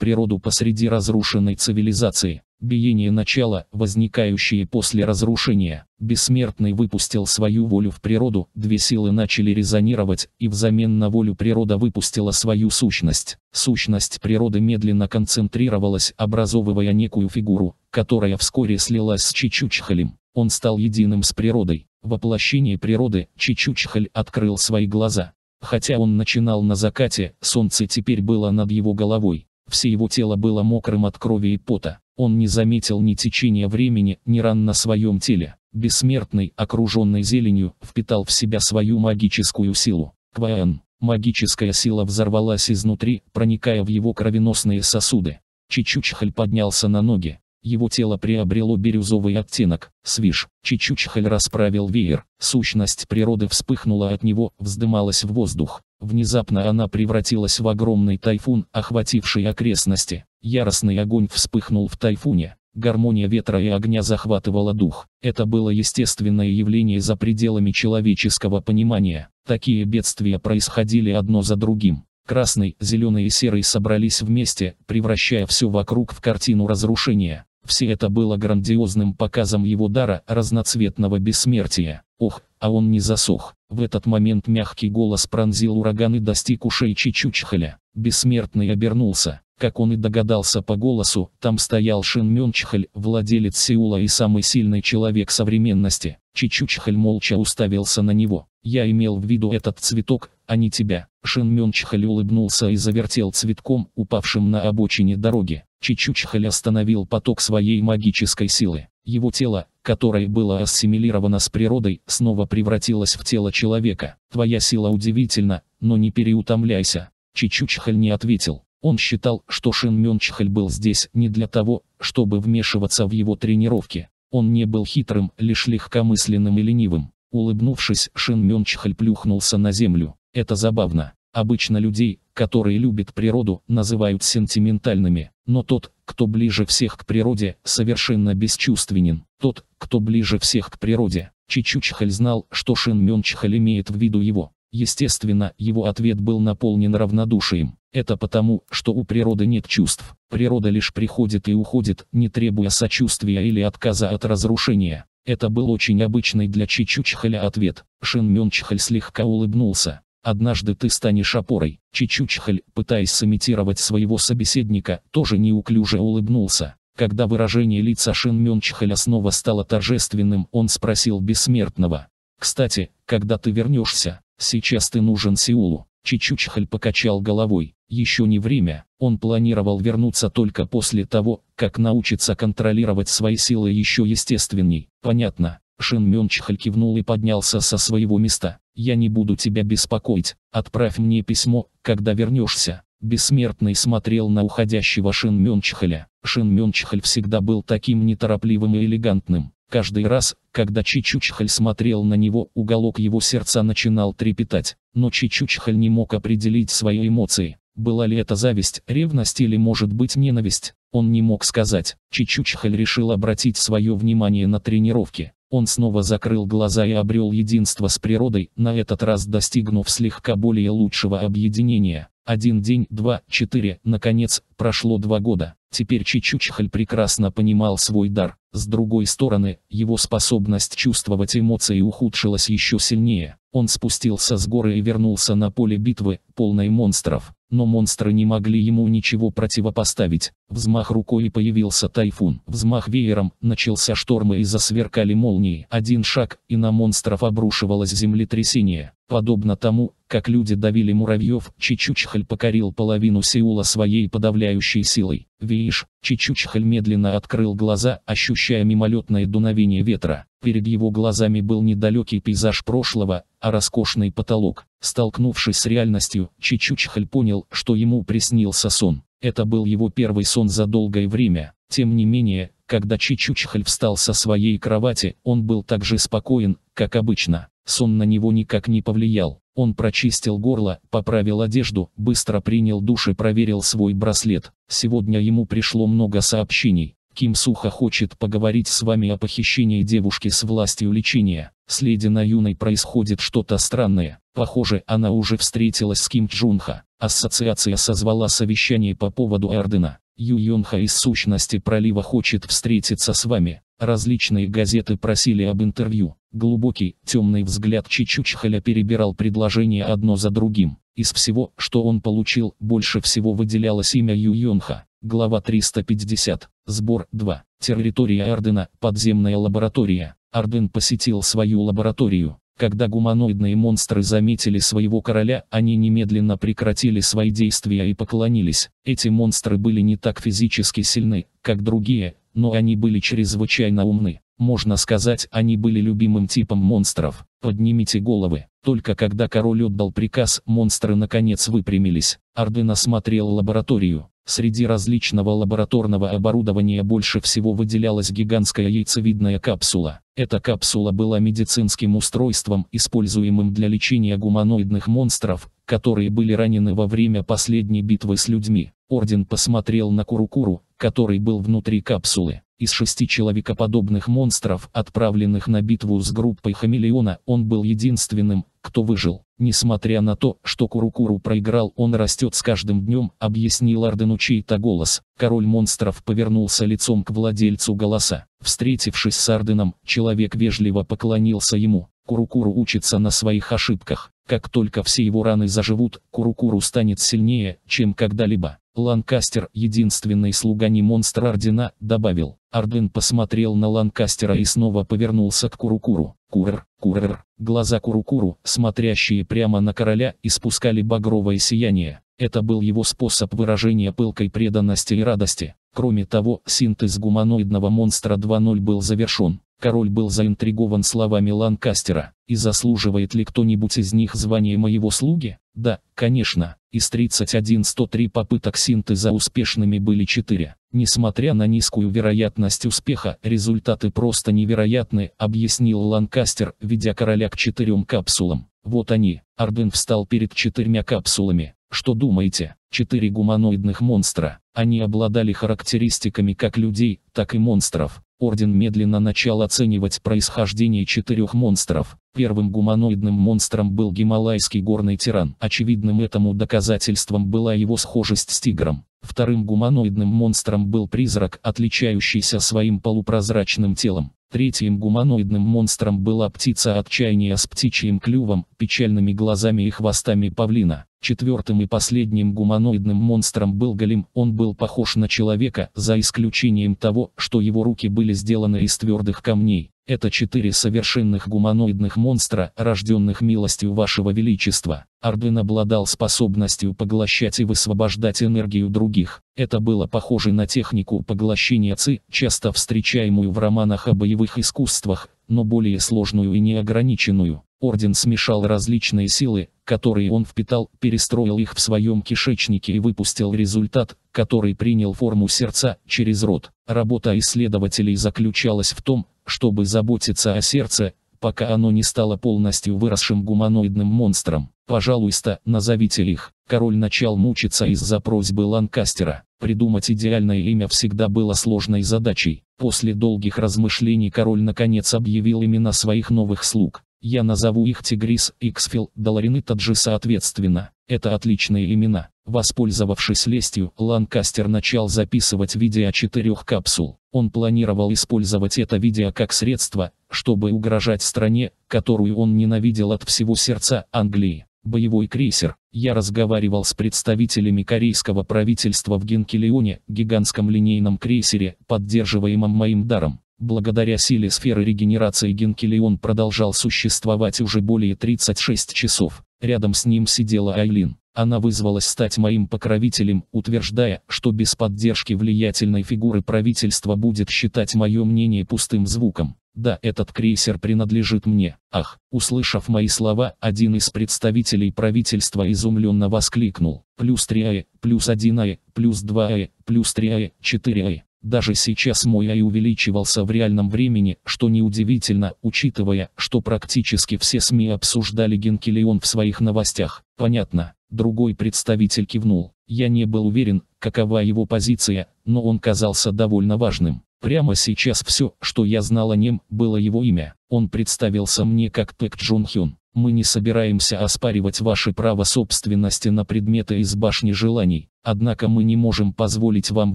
природу посреди разрушенной цивилизации. Биение начала, возникающее после разрушения. Бессмертный выпустил свою волю в природу, две силы начали резонировать, и взамен на волю природа выпустила свою сущность. Сущность природы медленно концентрировалась, образовывая некую фигуру, которая вскоре слилась с Чичучхалем. Он стал единым с природой. Воплощение природы, Чичучхаль открыл свои глаза. Хотя он начинал на закате, солнце теперь было над его головой. Все его тело было мокрым от крови и пота. Он не заметил ни течения времени, ни ран на своем теле. Бессмертный, окруженный зеленью, впитал в себя свою магическую силу. Кваэн. Магическая сила взорвалась изнутри, проникая в его кровеносные сосуды. Чичучхаль поднялся на ноги. Его тело приобрело бирюзовый оттенок. Свиш. Чичучхаль расправил веер. Сущность природы вспыхнула от него, вздымалась в воздух. Внезапно она превратилась в огромный тайфун, охвативший окрестности. Яростный огонь вспыхнул в тайфуне. Гармония ветра и огня захватывала дух. Это было естественное явление за пределами человеческого понимания. Такие бедствия происходили одно за другим. Красный, зеленый и серый собрались вместе, превращая все вокруг в картину разрушения. Все это было грандиозным показом его дара разноцветного бессмертия. Ух, а он не засох. В этот момент мягкий голос пронзил ураган и достиг ушей Чичучхаля. Бессмертный обернулся. Как он и догадался по голосу, там стоял Шин Мёнчхаль, владелец Сеула и самый сильный человек современности. Чичучхаль молча уставился на него. «Я имел в виду этот цветок, а не тебя. Шин Мён Чхаль улыбнулся и завертел цветком, упавшим на обочине дороги. Чичу Чхаль остановил поток своей магической силы. Его тело, которое было ассимилировано с природой, снова превратилось в тело человека. Твоя сила удивительна, но не переутомляйся. Чичу Чхаль не ответил. Он считал, что Шин Мён Чхаль был здесь не для того, чтобы вмешиваться в его тренировки. Он не был хитрым, лишь легкомысленным и ленивым. Улыбнувшись, Шин Мён Чхаль плюхнулся на землю. Это забавно. Обычно людей, которые любят природу, называют сентиментальными, но тот, кто ближе всех к природе, совершенно бесчувственен. Тот, кто ближе всех к природе. Чичучхаль знал, что Шин Мёнчхаль имеет в виду его. Естественно, его ответ был наполнен равнодушием. Это потому, что у природы нет чувств. Природа лишь приходит и уходит, не требуя сочувствия или отказа от разрушения. Это был очень обычный для Чичучхаля ответ. Шин Мёнчхаль слегка улыбнулся. Однажды ты станешь опорой. Чичучхаль, пытаясь сымитировать своего собеседника, тоже неуклюже улыбнулся. Когда выражение лица Шин Мёнчхаля снова стало торжественным, он спросил бессмертного. «Кстати, когда ты вернешься? Сейчас ты нужен Сеулу». Чичучхаль покачал головой. Еще не время, он планировал вернуться только после того, как научится контролировать свои силы еще естественней. Понятно, Шин Мёнчхаль кивнул и поднялся со своего места. «Я не буду тебя беспокоить. Отправь мне письмо, когда вернешься». Бессмертный смотрел на уходящего Шин Мёнчхаля. Шин Мёнчхаль всегда был таким неторопливым и элегантным. Каждый раз, когда Чичучхаль смотрел на него, уголок его сердца начинал трепетать. Но Чичучхаль не мог определить свои эмоции. Была ли это зависть, ревность или может быть ненависть, он не мог сказать. Чичучхаль решил обратить свое внимание на тренировки. Он снова закрыл глаза и обрел единство с природой, на этот раз достигнув слегка более лучшего объединения. Один день, два, четыре, наконец, прошло два года. Теперь Чичучхаль прекрасно понимал свой дар. С другой стороны, его способность чувствовать эмоции ухудшилась еще сильнее. Он спустился с горы и вернулся на поле битвы, полной монстров но монстры не могли ему ничего противопоставить. Взмах рукой и появился тайфун. Взмах веером, начался шторм и засверкали молнии. Один шаг, и на монстров обрушивалось землетрясение. Подобно тому, как люди давили муравьев, Чичучхаль покорил половину Сеула своей подавляющей силой. Видишь, Чичучхаль медленно открыл глаза, ощущая мимолетное дуновение ветра. Перед его глазами был недалекий пейзаж прошлого, а роскошный потолок. Столкнувшись с реальностью, Чичучхаль понял, что ему приснился сон. Это был его первый сон за долгое время. Тем не менее, когда Чичучхаль встал со своей кровати, он был так же спокоен, как обычно. Сон на него никак не повлиял. Он прочистил горло, поправил одежду, быстро принял душ и проверил свой браслет. Сегодня ему пришло много сообщений. Ким Суха хочет поговорить с вами о похищении девушки с властью лечения. Следя на юной происходит что-то странное. Похоже, она уже встретилась с Ким Джунха. Ассоциация созвала совещание по поводу Эрдена. Ю Йонха из сущности пролива хочет встретиться с вами. Различные газеты просили об интервью. Глубокий, темный взгляд Чичучхаля перебирал предложения одно за другим. Из всего, что он получил, больше всего выделялось имя Ю Йонха. Глава 350. Сбор 2. Территория Ардена. Подземная лаборатория. Арден посетил свою лабораторию. Когда гуманоидные монстры заметили своего короля, они немедленно прекратили свои действия и поклонились. Эти монстры были не так физически сильны, как другие, но они были чрезвычайно умны. Можно сказать, они были любимым типом монстров. Поднимите головы. Только когда король отдал приказ, монстры наконец выпрямились. Арден осмотрел лабораторию. Среди различного лабораторного оборудования больше всего выделялась гигантская яйцевидная капсула. Эта капсула была медицинским устройством, используемым для лечения гуманоидных монстров, которые были ранены во время последней битвы с людьми. Орден посмотрел на Курукуру, который был внутри капсулы. Из шести человекоподобных монстров, отправленных на битву с группой Хамелеона, он был единственным, кто выжил. Несмотря на то, что Курукуру проиграл, он растет с каждым днем, объяснил Ардену чей-то голос. Король монстров повернулся лицом к владельцу голоса. Встретившись с Арденом, человек вежливо поклонился ему. Курукуру учится на своих ошибках. Как только все его раны заживут, Курукуру станет сильнее, чем когда-либо. Ланкастер, единственный слуга не монстра Ордена, добавил. Орден посмотрел на Ланкастера и снова повернулся к Курукуру. Курр, курр. Глаза Курукуру, смотрящие прямо на короля, испускали багровое сияние. Это был его способ выражения пылкой преданности и радости. Кроме того, синтез гуманоидного монстра 2.0 был завершен. Король был заинтригован словами Ланкастера. «И заслуживает ли кто-нибудь из них звания моего слуги?» «Да, конечно, из 31-103 попыток синтеза успешными были 4. Несмотря на низкую вероятность успеха, результаты просто невероятны», объяснил Ланкастер, ведя короля к четырем капсулам. «Вот они». Арден встал перед четырьмя капсулами. Что думаете? Четыре гуманоидных монстра. Они обладали характеристиками как людей, так и монстров. Орден медленно начал оценивать происхождение четырех монстров. Первым гуманоидным монстром был гималайский горный тиран. Очевидным этому доказательством была его схожесть с тигром. Вторым гуманоидным монстром был призрак, отличающийся своим полупрозрачным телом. Третьим гуманоидным монстром была птица отчаяния с птичьим клювом, печальными глазами и хвостами павлина. Четвертым и последним гуманоидным монстром был голем, он был похож на человека, за исключением того, что его руки были сделаны из твердых камней. Это четыре совершенных гуманоидных монстра, рожденных милостью вашего величества. Арден обладал способностью поглощать и высвобождать энергию других. Это было похоже на технику поглощения ЦИ, часто встречаемую в романах о боевых искусствах, но более сложную и неограниченную. Орден смешал различные силы, которые он впитал, перестроил их в своем кишечнике и выпустил результат, который принял форму сердца через рот. Работа исследователей заключалась в том, чтобы заботиться о сердце, пока оно не стало полностью выросшим гуманоидным монстром. Пожалуйста, назовите их. Король начал мучиться из-за просьбы Ланкастера. Придумать идеальное имя всегда было сложной задачей. После долгих размышлений король наконец объявил имена своих новых слуг. Я назову их Тигрис, Иксфил, Даларин и Таджи соответственно. Это отличные имена. Воспользовавшись лестью, Ланкастер начал записывать видео четырех капсул. Он планировал использовать это видео как средство, чтобы угрожать стране, которую он ненавидел от всего сердца, Англии. Боевой крейсер. Я разговаривал с представителями корейского правительства в Генкелеоне, гигантском линейном крейсере, поддерживаемом моим даром. Благодаря силе сферы регенерации Генкелион продолжал существовать уже более 36 часов. Рядом с ним сидела Айлин. Она вызвалась стать моим покровителем, утверждая, что без поддержки влиятельной фигуры правительства будет считать мое мнение пустым звуком. Да, этот крейсер принадлежит мне. Ах, услышав мои слова, один из представителей правительства изумленно воскликнул. Плюс 3 АЭ, плюс 1 АЭ, плюс 2 АЭ, плюс 3 АЭ, 4 АЭ. Даже сейчас мой ай увеличивался в реальном времени, что неудивительно, учитывая, что практически все СМИ обсуждали генкелион в своих новостях. Понятно. Другой представитель кивнул. Я не был уверен, какова его позиция, но он казался довольно важным. Прямо сейчас все, что я знал о нем, было его имя. Он представился мне как Пэк Джун Хюн. Мы не собираемся оспаривать ваше право собственности на предметы из башни желаний, однако мы не можем позволить вам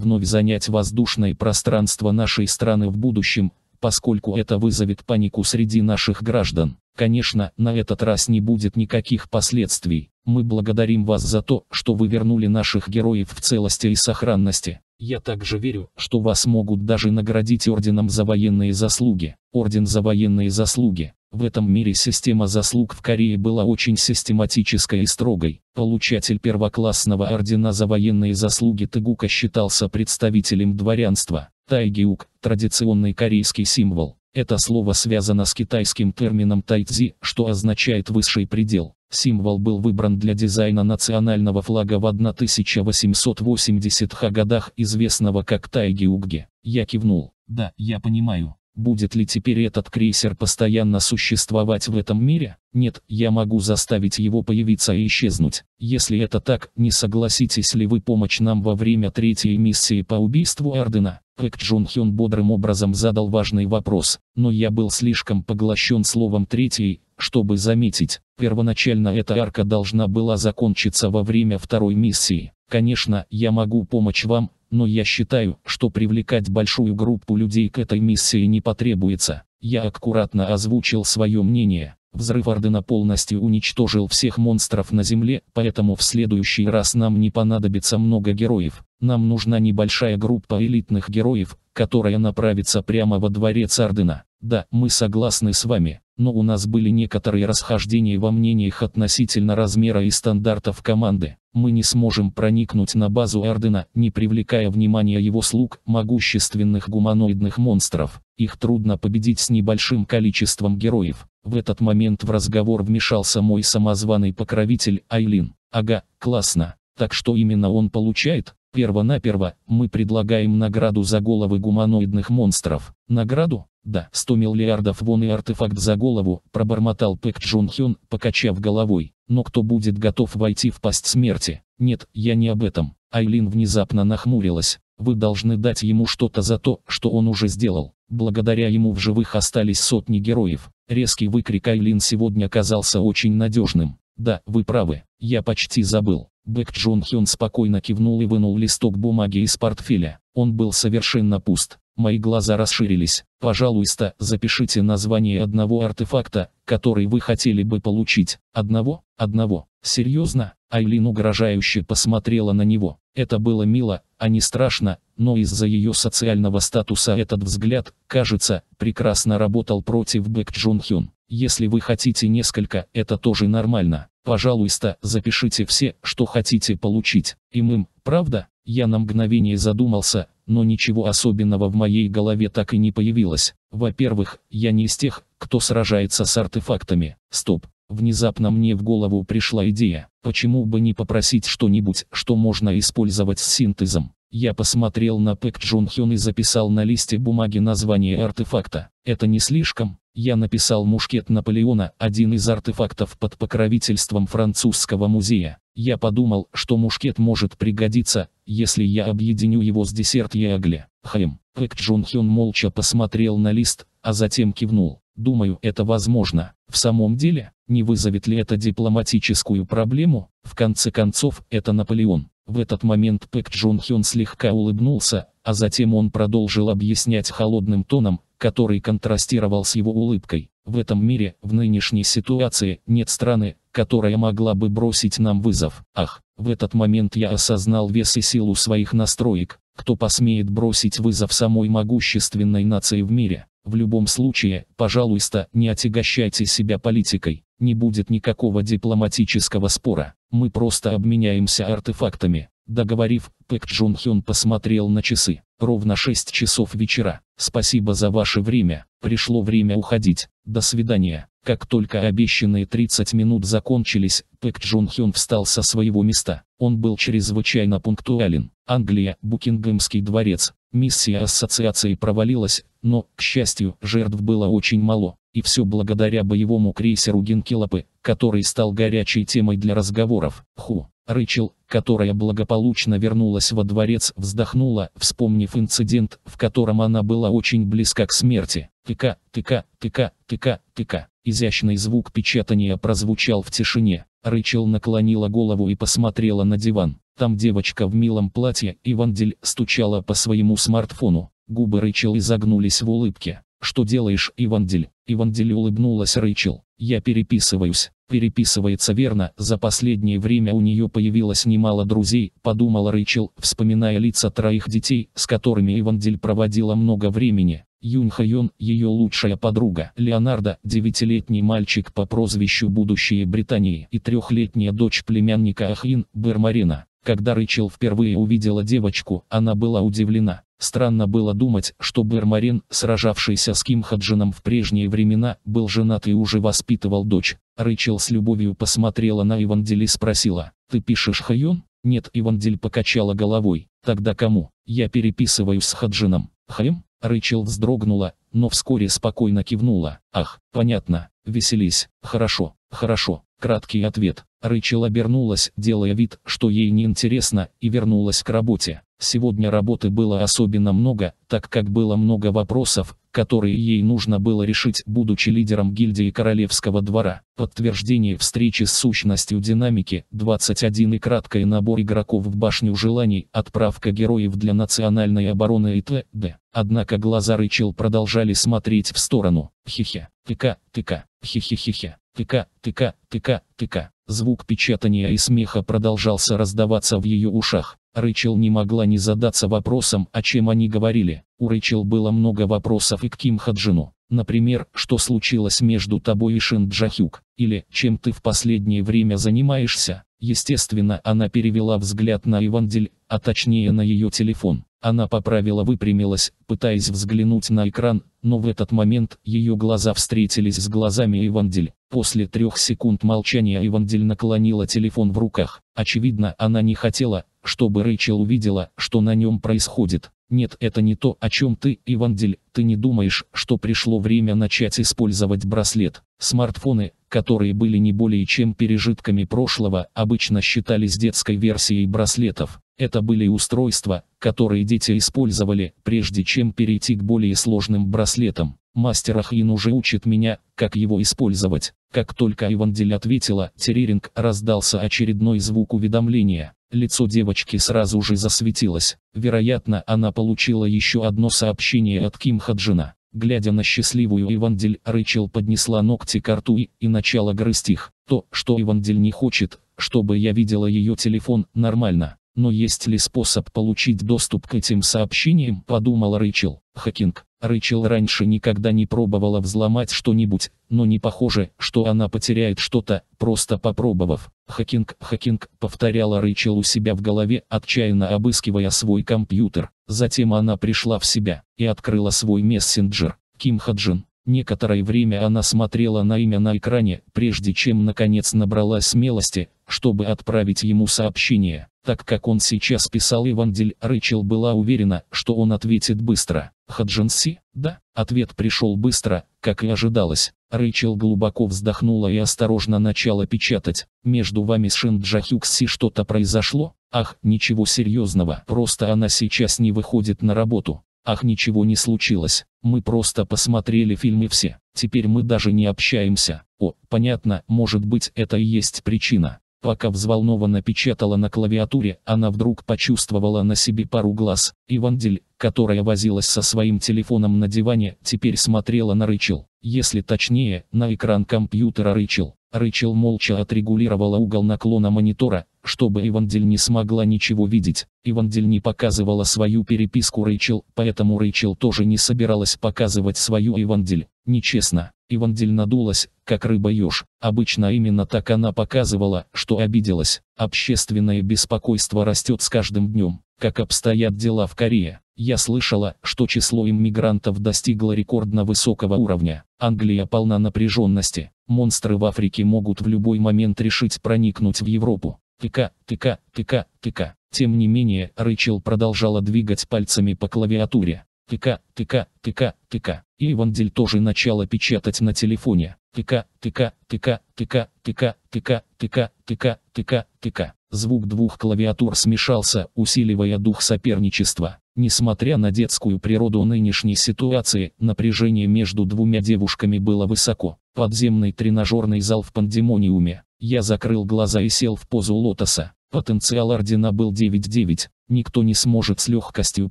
вновь занять воздушное пространство нашей страны в будущем, поскольку это вызовет панику среди наших граждан. Конечно, на этот раз не будет никаких последствий. Мы благодарим вас за то, что вы вернули наших героев в целости и сохранности. Я также верю, что вас могут даже наградить орденом за военные заслуги. Орден за военные заслуги в этом мире система заслуг в Корее была очень систематической и строгой. Получатель первоклассного ордена за военные заслуги Тыгука считался представителем дворянства. Тайгиук – традиционный корейский символ. Это слово связано с китайским термином тайцзи, что означает «высший предел». Символ был выбран для дизайна национального флага в 1880-х годах, известного как Тайгиукге. Я кивнул. Да, я понимаю. Будет ли теперь этот крейсер постоянно существовать в этом мире? Нет, я могу заставить его появиться и исчезнуть. Если это так, не согласитесь ли вы помочь нам во время третьей миссии по убийству Ардена? Пэк Джун Хён бодрым образом задал важный вопрос, но я был слишком поглощен словом «третьей», чтобы заметить, первоначально эта арка должна была закончиться во время второй миссии. Конечно, я могу помочь вам, но я считаю, что привлекать большую группу людей к этой миссии не потребуется. Я аккуратно озвучил свое мнение. Взрыв Ордена полностью уничтожил всех монстров на Земле, поэтому в следующий раз нам не понадобится много героев. Нам нужна небольшая группа элитных героев, которая направится прямо во дворец Ордена. Да, мы согласны с вами, но у нас были некоторые расхождения во мнениях относительно размера и стандартов команды. Мы не сможем проникнуть на базу Ордена, не привлекая внимания его слуг, могущественных гуманоидных монстров. Их трудно победить с небольшим количеством героев. В этот момент в разговор вмешался мой самозваный покровитель Айлин. Ага, классно. Так что именно он получает? Первонаперво, мы предлагаем награду за головы гуманоидных монстров. Награду? Да, 100 миллиардов вон и артефакт за голову, пробормотал Пэк Джун Хён, покачав головой. Но кто будет готов войти в пасть смерти? Нет, я не об этом. Айлин внезапно нахмурилась. Вы должны дать ему что-то за то, что он уже сделал. Благодаря ему в живых остались сотни героев. Резкий выкрик Айлин сегодня казался очень надежным. Да, вы правы, я почти забыл. Бэк Джон Хён спокойно кивнул и вынул листок бумаги из портфеля. Он был совершенно пуст. Мои глаза расширились. Пожалуйста, запишите название одного артефакта, который вы хотели бы получить. Одного? Одного. Серьезно? Айлин угрожающе посмотрела на него. Это было мило, а не страшно, но из-за ее социального статуса этот взгляд, кажется, прекрасно работал против Бэк Джон Хюн. Если вы хотите несколько, это тоже нормально. Пожалуйста, запишите все, что хотите получить. Им им, правда? Я на мгновение задумался, но ничего особенного в моей голове так и не появилось. Во-первых, я не из тех, кто сражается с артефактами. Стоп. Внезапно мне в голову пришла идея, почему бы не попросить что-нибудь, что можно использовать с синтезом. Я посмотрел на Пэк Джун Хюн и записал на листе бумаги название артефакта. Это не слишком. Я написал мушкет Наполеона, один из артефактов под покровительством французского музея. Я подумал, что мушкет может пригодиться, если я объединю его с десерт Ягле. Хэм. Пэк Джун Хюн молча посмотрел на лист, а затем кивнул. Думаю, это возможно. В самом деле, не вызовет ли это дипломатическую проблему? В конце концов, это Наполеон. В этот момент Пэк Джон Хён слегка улыбнулся, а затем он продолжил объяснять холодным тоном, который контрастировал с его улыбкой. В этом мире, в нынешней ситуации, нет страны, которая могла бы бросить нам вызов. Ах, в этот момент я осознал вес и силу своих настроек. Кто посмеет бросить вызов самой могущественной нации в мире? В любом случае, пожалуйста, не отягощайте себя политикой. Не будет никакого дипломатического спора. Мы просто обменяемся артефактами. Договорив, Пэк Джон Хён посмотрел на часы. Ровно 6 часов вечера. Спасибо за ваше время. Пришло время уходить. До свидания. Как только обещанные 30 минут закончились, Пэк Джон Хён встал со своего места. Он был чрезвычайно пунктуален. Англия, Букингемский дворец. Миссия ассоциации провалилась, но, к счастью, жертв было очень мало. И все благодаря боевому крейсеру Генкелопы, который стал горячей темой для разговоров. Ху. рычел, которая благополучно вернулась во дворец, вздохнула, вспомнив инцидент, в котором она была очень близка к смерти. Тыка, тыка, тыка, тыка, тыка. Изящный звук печатания прозвучал в тишине. Рычел наклонила голову и посмотрела на диван. Там девочка в милом платье и вандель стучала по своему смартфону. Губы Рычел изогнулись в улыбке. «Что делаешь, Ивандель?» Ивандель улыбнулась Рычел. Я переписываюсь. Переписывается верно, за последнее время у нее появилось немало друзей, подумала Рэйчел, вспоминая лица троих детей, с которыми Ивандель проводила много времени. Юн Хайон, ее лучшая подруга, Леонардо, девятилетний мальчик по прозвищу «Будущее Британии» и трехлетняя дочь племянника Ахин, Бермарина. Когда Рэйчел впервые увидела девочку, она была удивлена. Странно было думать, что Бермарин, сражавшийся с Ким Хаджином в прежние времена, был женат и уже воспитывал дочь. Рычел с любовью посмотрела на Ивандиль и спросила, «Ты пишешь Хайон?» «Нет», Ивандиль покачала головой. «Тогда кому?» «Я переписываюсь с Хаджином». «Хайм?» Рычел, вздрогнула, но вскоре спокойно кивнула. «Ах, понятно, веселись, хорошо, хорошо». Краткий ответ. Рэйчел обернулась, делая вид, что ей неинтересно, и вернулась к работе. Сегодня работы было особенно много, так как было много вопросов, которые ей нужно было решить, будучи лидером гильдии Королевского двора. Подтверждение встречи с сущностью динамики, 21 и краткий набор игроков в башню желаний, отправка героев для национальной обороны и т.д. Однако глаза Рычел продолжали смотреть в сторону. Хе-хе, тыка, тыка, хе-хе-хе-хе тыка, тыка, тыка, тыка. Звук печатания и смеха продолжался раздаваться в ее ушах. Рэйчел не могла не задаться вопросом, о чем они говорили. У Рэйчел было много вопросов и к Ким Хаджину. Например, что случилось между тобой и Шин Джахюк, или чем ты в последнее время занимаешься. Естественно, она перевела взгляд на Ивандель, а точнее на ее телефон. Она поправила выпрямилась, пытаясь взглянуть на экран, но в этот момент ее глаза встретились с глазами Ивандель. После трех секунд молчания Ивандель наклонила телефон в руках. Очевидно, она не хотела, чтобы Рэйчел увидела, что на нем происходит. Нет, это не то, о чем ты, Ивандель, ты не думаешь, что пришло время начать использовать браслет. Смартфоны, которые были не более чем пережитками прошлого, обычно считались детской версией браслетов. Это были устройства, которые дети использовали, прежде чем перейти к более сложным браслетам. Мастер Ахин уже учит меня, как его использовать. Как только Ивандель ответила, Тереринг раздался очередной звук уведомления. Лицо девочки сразу же засветилось. Вероятно, она получила еще одно сообщение от Ким Хаджина. Глядя на счастливую Ивандель, Рэйчел поднесла ногти к рту и, и начала грызть их. То, что Ивандель не хочет, чтобы я видела ее телефон, нормально. Но есть ли способ получить доступ к этим сообщениям, подумал Рэйчел. Хакинг. Рэйчел раньше никогда не пробовала взломать что-нибудь, но не похоже, что она потеряет что-то, просто попробовав. Хакинг, хакинг, повторяла Рэйчел у себя в голове, отчаянно обыскивая свой компьютер. Затем она пришла в себя и открыла свой мессенджер. Ким Хаджин. Некоторое время она смотрела на имя на экране, прежде чем наконец набралась смелости, чтобы отправить ему сообщение. Так как он сейчас писал Ивандель, Рэйчел была уверена, что он ответит быстро. Хаджинси? Да. Ответ пришел быстро, как и ожидалось. Рэйчел глубоко вздохнула и осторожно начала печатать. «Между вами с Шинджахюкси что-то произошло? Ах, ничего серьезного. Просто она сейчас не выходит на работу. Ах, ничего не случилось. Мы просто посмотрели фильмы все. Теперь мы даже не общаемся. О, понятно, может быть это и есть причина. Пока взволнованно печатала на клавиатуре, она вдруг почувствовала на себе пару глаз. Ивандель, которая возилась со своим телефоном на диване, теперь смотрела на Рычел. Если точнее, на экран компьютера Рычел. Рычел молча отрегулировала угол наклона монитора, чтобы Ивандель не смогла ничего видеть. Ивандель не показывала свою переписку Рэйчел, поэтому Рэйчел тоже не собиралась показывать свою Ивандель. Нечестно. Ивандель надулась, как рыба-еж. Обычно именно так она показывала, что обиделась. Общественное беспокойство растет с каждым днем. Как обстоят дела в Корее? Я слышала, что число иммигрантов достигло рекордно высокого уровня. Англия полна напряженности. Монстры в Африке могут в любой момент решить проникнуть в Европу. Тыка, тыка, тыка, тыка. Тем не менее, Рэйчел продолжала двигать пальцами по клавиатуре. Тыка, тыка, тыка, тыка. И Вандель тоже начала печатать на телефоне тыка, тыка, тыка, тыка, тыка, тыка, тыка, тыка, тыка, тыка. Звук двух клавиатур смешался, усиливая дух соперничества. Несмотря на детскую природу нынешней ситуации, напряжение между двумя девушками было высоко. Подземный тренажерный зал в пандемониуме. Я закрыл глаза и сел в позу лотоса. Потенциал Ордена был 9-9. Никто не сможет с легкостью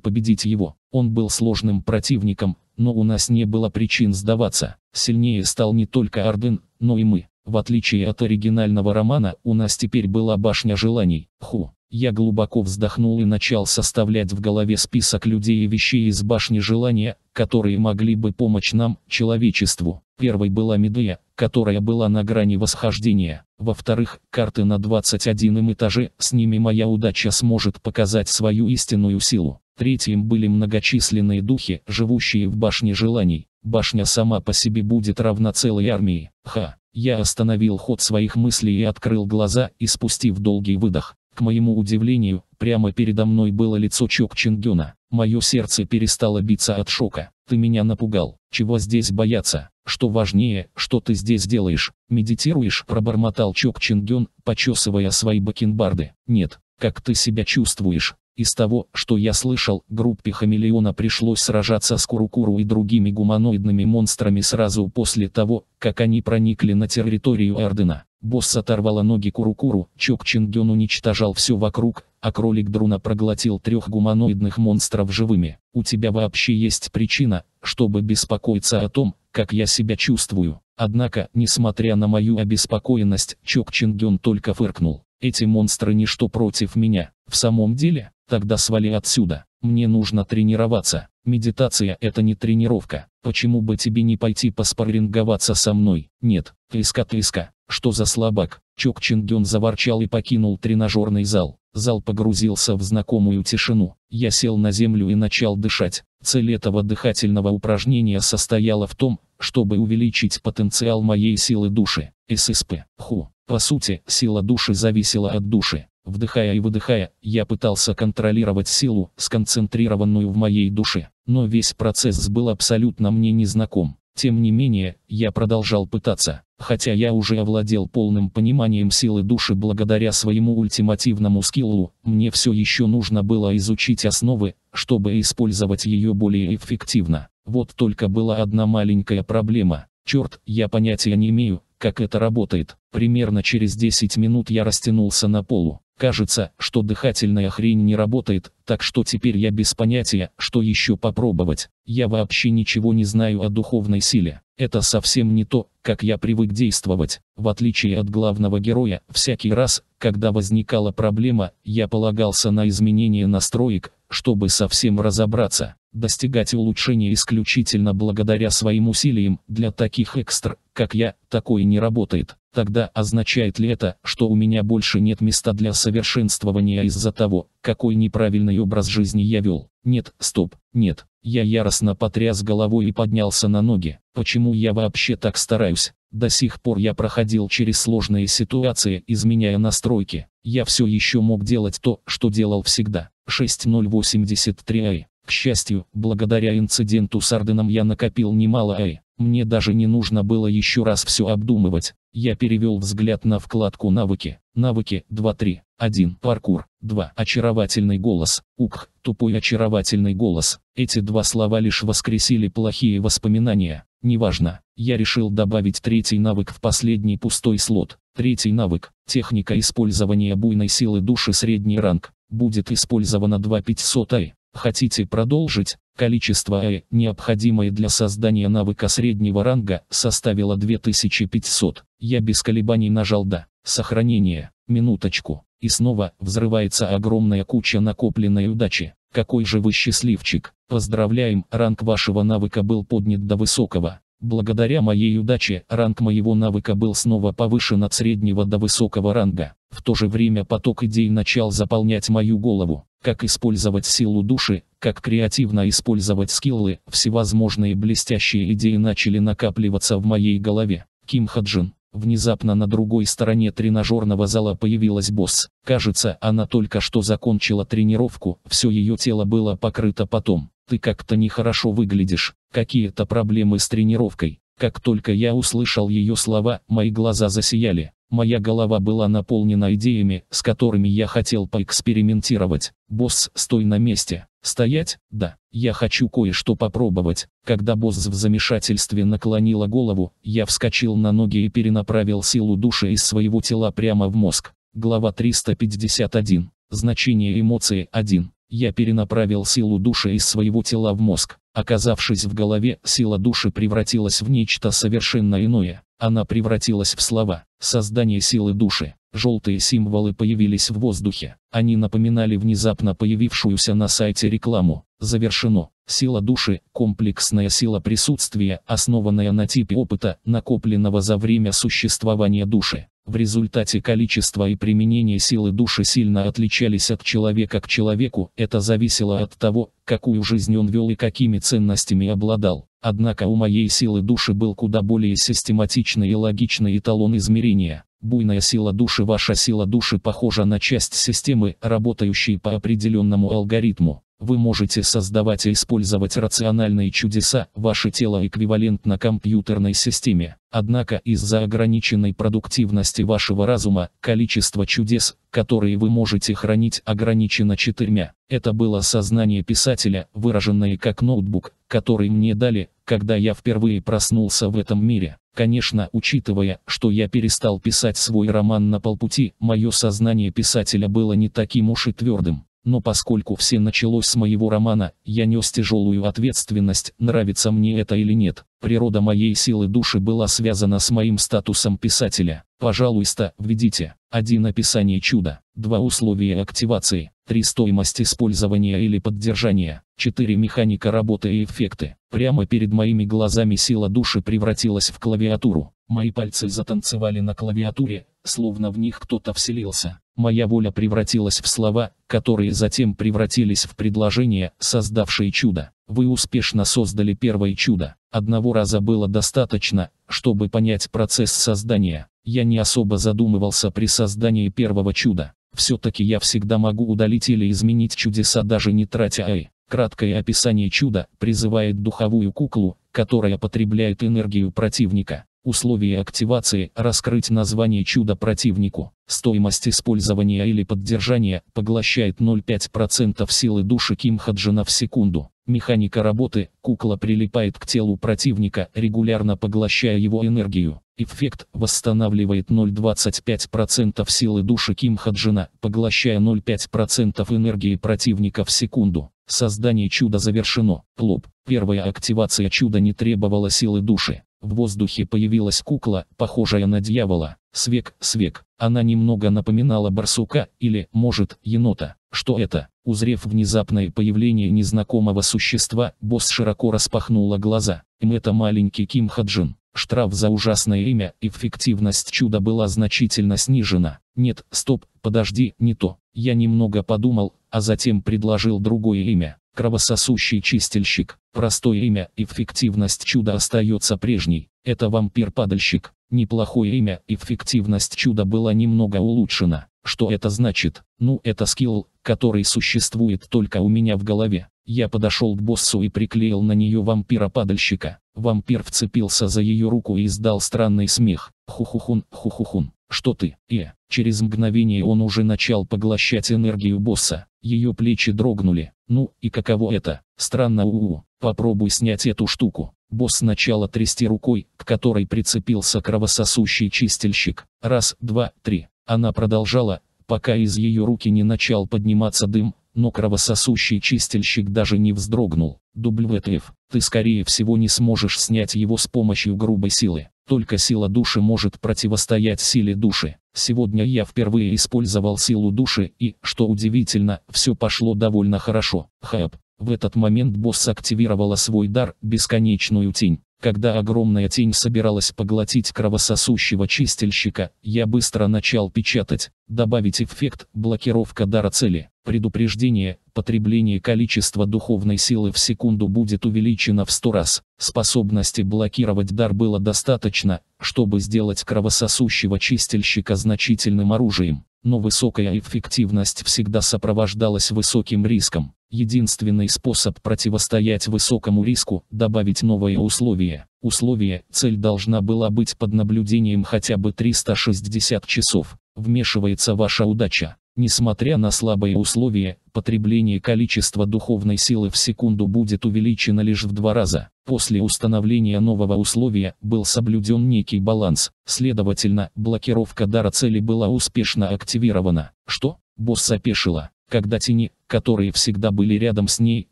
победить его. Он был сложным противником, но у нас не было причин сдаваться. Сильнее стал не только Орден, но и мы. В отличие от оригинального романа, у нас теперь была башня желаний. Ху. Я глубоко вздохнул и начал составлять в голове список людей и вещей из башни желания, которые могли бы помочь нам, человечеству. Первой была Медея, которая была на грани восхождения. Во-вторых, карты на 21 этаже, с ними моя удача сможет показать свою истинную силу. Третьим были многочисленные духи, живущие в башне желаний. Башня сама по себе будет равна целой армии. Ха. Я остановил ход своих мыслей и открыл глаза, испустив долгий выдох. К моему удивлению, прямо передо мной было лицо Чок Чингюна. Мое сердце перестало биться от шока. Ты меня напугал. Чего здесь бояться? Что важнее, что ты здесь делаешь? Медитируешь? Пробормотал Чок Чингюн, почесывая свои бакенбарды. Нет. Как ты себя чувствуешь? Из того, что я слышал, группе Хамелеона пришлось сражаться с Курукуру и другими гуманоидными монстрами сразу после того, как они проникли на территорию Ордена. Босс оторвала ноги Курукуру, Чок Чингён уничтожал все вокруг, а кролик Друна проглотил трех гуманоидных монстров живыми. У тебя вообще есть причина, чтобы беспокоиться о том, как я себя чувствую. Однако, несмотря на мою обеспокоенность, Чок Чингён только фыркнул. Эти монстры ничто против меня. В самом деле, Тогда свали отсюда. Мне нужно тренироваться. Медитация – это не тренировка. Почему бы тебе не пойти поспарринговаться со мной? Нет, тыска-тыска. Что за слабак? Чок Чингён заворчал и покинул тренажерный зал. Зал погрузился в знакомую тишину. Я сел на землю и начал дышать. Цель этого дыхательного упражнения состояла в том, чтобы увеличить потенциал моей силы души, ССП, ХУ. По сути, сила души зависела от души. Вдыхая и выдыхая, я пытался контролировать силу, сконцентрированную в моей душе, но весь процесс был абсолютно мне незнаком. Тем не менее, я продолжал пытаться, хотя я уже овладел полным пониманием силы души благодаря своему ультимативному скиллу, мне все еще нужно было изучить основы, чтобы использовать ее более эффективно. Вот только была одна маленькая проблема. Черт, я понятия не имею, как это работает. Примерно через 10 минут я растянулся на полу. Кажется, что дыхательная хрень не работает, так что теперь я без понятия, что еще попробовать. Я вообще ничего не знаю о духовной силе. Это совсем не то, как я привык действовать. В отличие от главного героя, всякий раз, когда возникала проблема, я полагался на изменение настроек, чтобы совсем разобраться достигать улучшения исключительно благодаря своим усилиям, для таких экстр, как я, такое не работает. Тогда означает ли это, что у меня больше нет места для совершенствования из-за того, какой неправильный образ жизни я вел? Нет, стоп, нет. Я яростно потряс головой и поднялся на ноги. Почему я вообще так стараюсь? До сих пор я проходил через сложные ситуации, изменяя настройки. Я все еще мог делать то, что делал всегда. 6083i к счастью, благодаря инциденту с Арденом я накопил немало ай. Мне даже не нужно было еще раз все обдумывать. Я перевел взгляд на вкладку «Навыки». Навыки 2-3. 1. Паркур. 2. Очаровательный голос. Ух, тупой очаровательный голос. Эти два слова лишь воскресили плохие воспоминания. Неважно. Я решил добавить третий навык в последний пустой слот. Третий навык. Техника использования буйной силы души средний ранг. Будет использовано 2500 ай. Хотите продолжить? Количество АЭ, необходимое для создания навыка среднего ранга, составило 2500. Я без колебаний нажал «Да». Сохранение. Минуточку. И снова взрывается огромная куча накопленной удачи. Какой же вы счастливчик. Поздравляем, ранг вашего навыка был поднят до высокого. Благодаря моей удаче, ранг моего навыка был снова повышен от среднего до высокого ранга. В то же время поток идей начал заполнять мою голову. Как использовать силу души, как креативно использовать скиллы, всевозможные блестящие идеи начали накапливаться в моей голове. Ким Хаджин. Внезапно на другой стороне тренажерного зала появилась босс. Кажется, она только что закончила тренировку, все ее тело было покрыто потом. «Ты как-то нехорошо выглядишь», какие-то проблемы с тренировкой. Как только я услышал ее слова, мои глаза засияли. Моя голова была наполнена идеями, с которыми я хотел поэкспериментировать. «Босс, стой на месте». «Стоять? Да. Я хочу кое-что попробовать». Когда босс в замешательстве наклонила голову, я вскочил на ноги и перенаправил силу души из своего тела прямо в мозг. Глава 351. Значение эмоции 1. Я перенаправил силу души из своего тела в мозг. Оказавшись в голове, сила души превратилась в нечто совершенно иное. Она превратилась в слова. Создание силы души. Желтые символы появились в воздухе. Они напоминали внезапно появившуюся на сайте рекламу. Завершено. Сила души – комплексная сила присутствия, основанная на типе опыта, накопленного за время существования души. В результате количество и применение силы души сильно отличались от человека к человеку, это зависело от того, какую жизнь он вел и какими ценностями обладал. Однако у моей силы души был куда более систематичный и логичный эталон измерения. Буйная сила души Ваша сила души похожа на часть системы, работающей по определенному алгоритму. Вы можете создавать и использовать рациональные чудеса, ваше тело эквивалентно компьютерной системе. Однако из-за ограниченной продуктивности вашего разума, количество чудес, которые вы можете хранить, ограничено четырьмя. Это было сознание писателя, выраженное как ноутбук, который мне дали, когда я впервые проснулся в этом мире. Конечно, учитывая, что я перестал писать свой роман на полпути, мое сознание писателя было не таким уж и твердым но поскольку все началось с моего романа, я нес тяжелую ответственность, нравится мне это или нет. Природа моей силы души была связана с моим статусом писателя. Пожалуйста, введите. 1. Описание чуда. 2. Условия активации. 3. Стоимость использования или поддержания. 4. Механика работы и эффекты. Прямо перед моими глазами сила души превратилась в клавиатуру. Мои пальцы затанцевали на клавиатуре, словно в них кто-то вселился. Моя воля превратилась в слова, которые затем превратились в предложения, создавшие чудо. Вы успешно создали первое чудо. Одного раза было достаточно, чтобы понять процесс создания. Я не особо задумывался при создании первого чуда. Все-таки я всегда могу удалить или изменить чудеса даже не тратя ай. Краткое описание чуда призывает духовую куклу, которая потребляет энергию противника. Условия активации – раскрыть название чуда противнику. Стоимость использования или поддержания поглощает 0,5% силы души Ким Хаджина в секунду. Механика работы – кукла прилипает к телу противника, регулярно поглощая его энергию. Эффект восстанавливает 0,25% силы души Ким Хаджина, поглощая 0,5% энергии противника в секунду. Создание чуда завершено. Плоб. Первая активация чуда не требовала силы души. В воздухе появилась кукла, похожая на дьявола. Свек, свек. Она немного напоминала барсука или, может, енота. Что это? Узрев внезапное появление незнакомого существа, босс широко распахнула глаза. Им это маленький Ким Хаджин. Штраф за ужасное имя, эффективность чуда была значительно снижена. Нет, стоп, подожди, не то. Я немного подумал, а затем предложил другое имя – кровососущий чистильщик. Простое имя, и эффективность чуда остается прежней. Это вампир-падальщик. Неплохое имя, и эффективность чуда была немного улучшена. Что это значит? Ну, это скилл, который существует только у меня в голове. Я подошел к боссу и приклеил на нее вампира-падальщика. Вампир вцепился за ее руку и издал странный смех. Хухухун, хухухун что ты, э. Через мгновение он уже начал поглощать энергию босса. Ее плечи дрогнули. Ну, и каково это? Странно у, -у. Попробуй снять эту штуку. Босс сначала трясти рукой, к которой прицепился кровососущий чистильщик. Раз, два, три. Она продолжала, пока из ее руки не начал подниматься дым, но кровососущий чистильщик даже не вздрогнул. WTF, ты скорее всего не сможешь снять его с помощью грубой силы. Только сила души может противостоять силе души. Сегодня я впервые использовал силу души и, что удивительно, все пошло довольно хорошо. Хэп. В этот момент босс активировала свой дар «Бесконечную тень». Когда огромная тень собиралась поглотить кровососущего чистильщика, я быстро начал печатать, добавить эффект «блокировка дара цели». Предупреждение, потребление количества духовной силы в секунду будет увеличено в 100 раз. Способности блокировать дар было достаточно, чтобы сделать кровососущего чистильщика значительным оружием но высокая эффективность всегда сопровождалась высоким риском. Единственный способ противостоять высокому риску – добавить новые условия. Условие – цель должна была быть под наблюдением хотя бы 360 часов. Вмешивается ваша удача. Несмотря на слабые условия, потребление количества духовной силы в секунду будет увеличено лишь в два раза. После установления нового условия был соблюден некий баланс, следовательно, блокировка дара цели была успешно активирована. Что? Босс опешила. Когда тени, которые всегда были рядом с ней,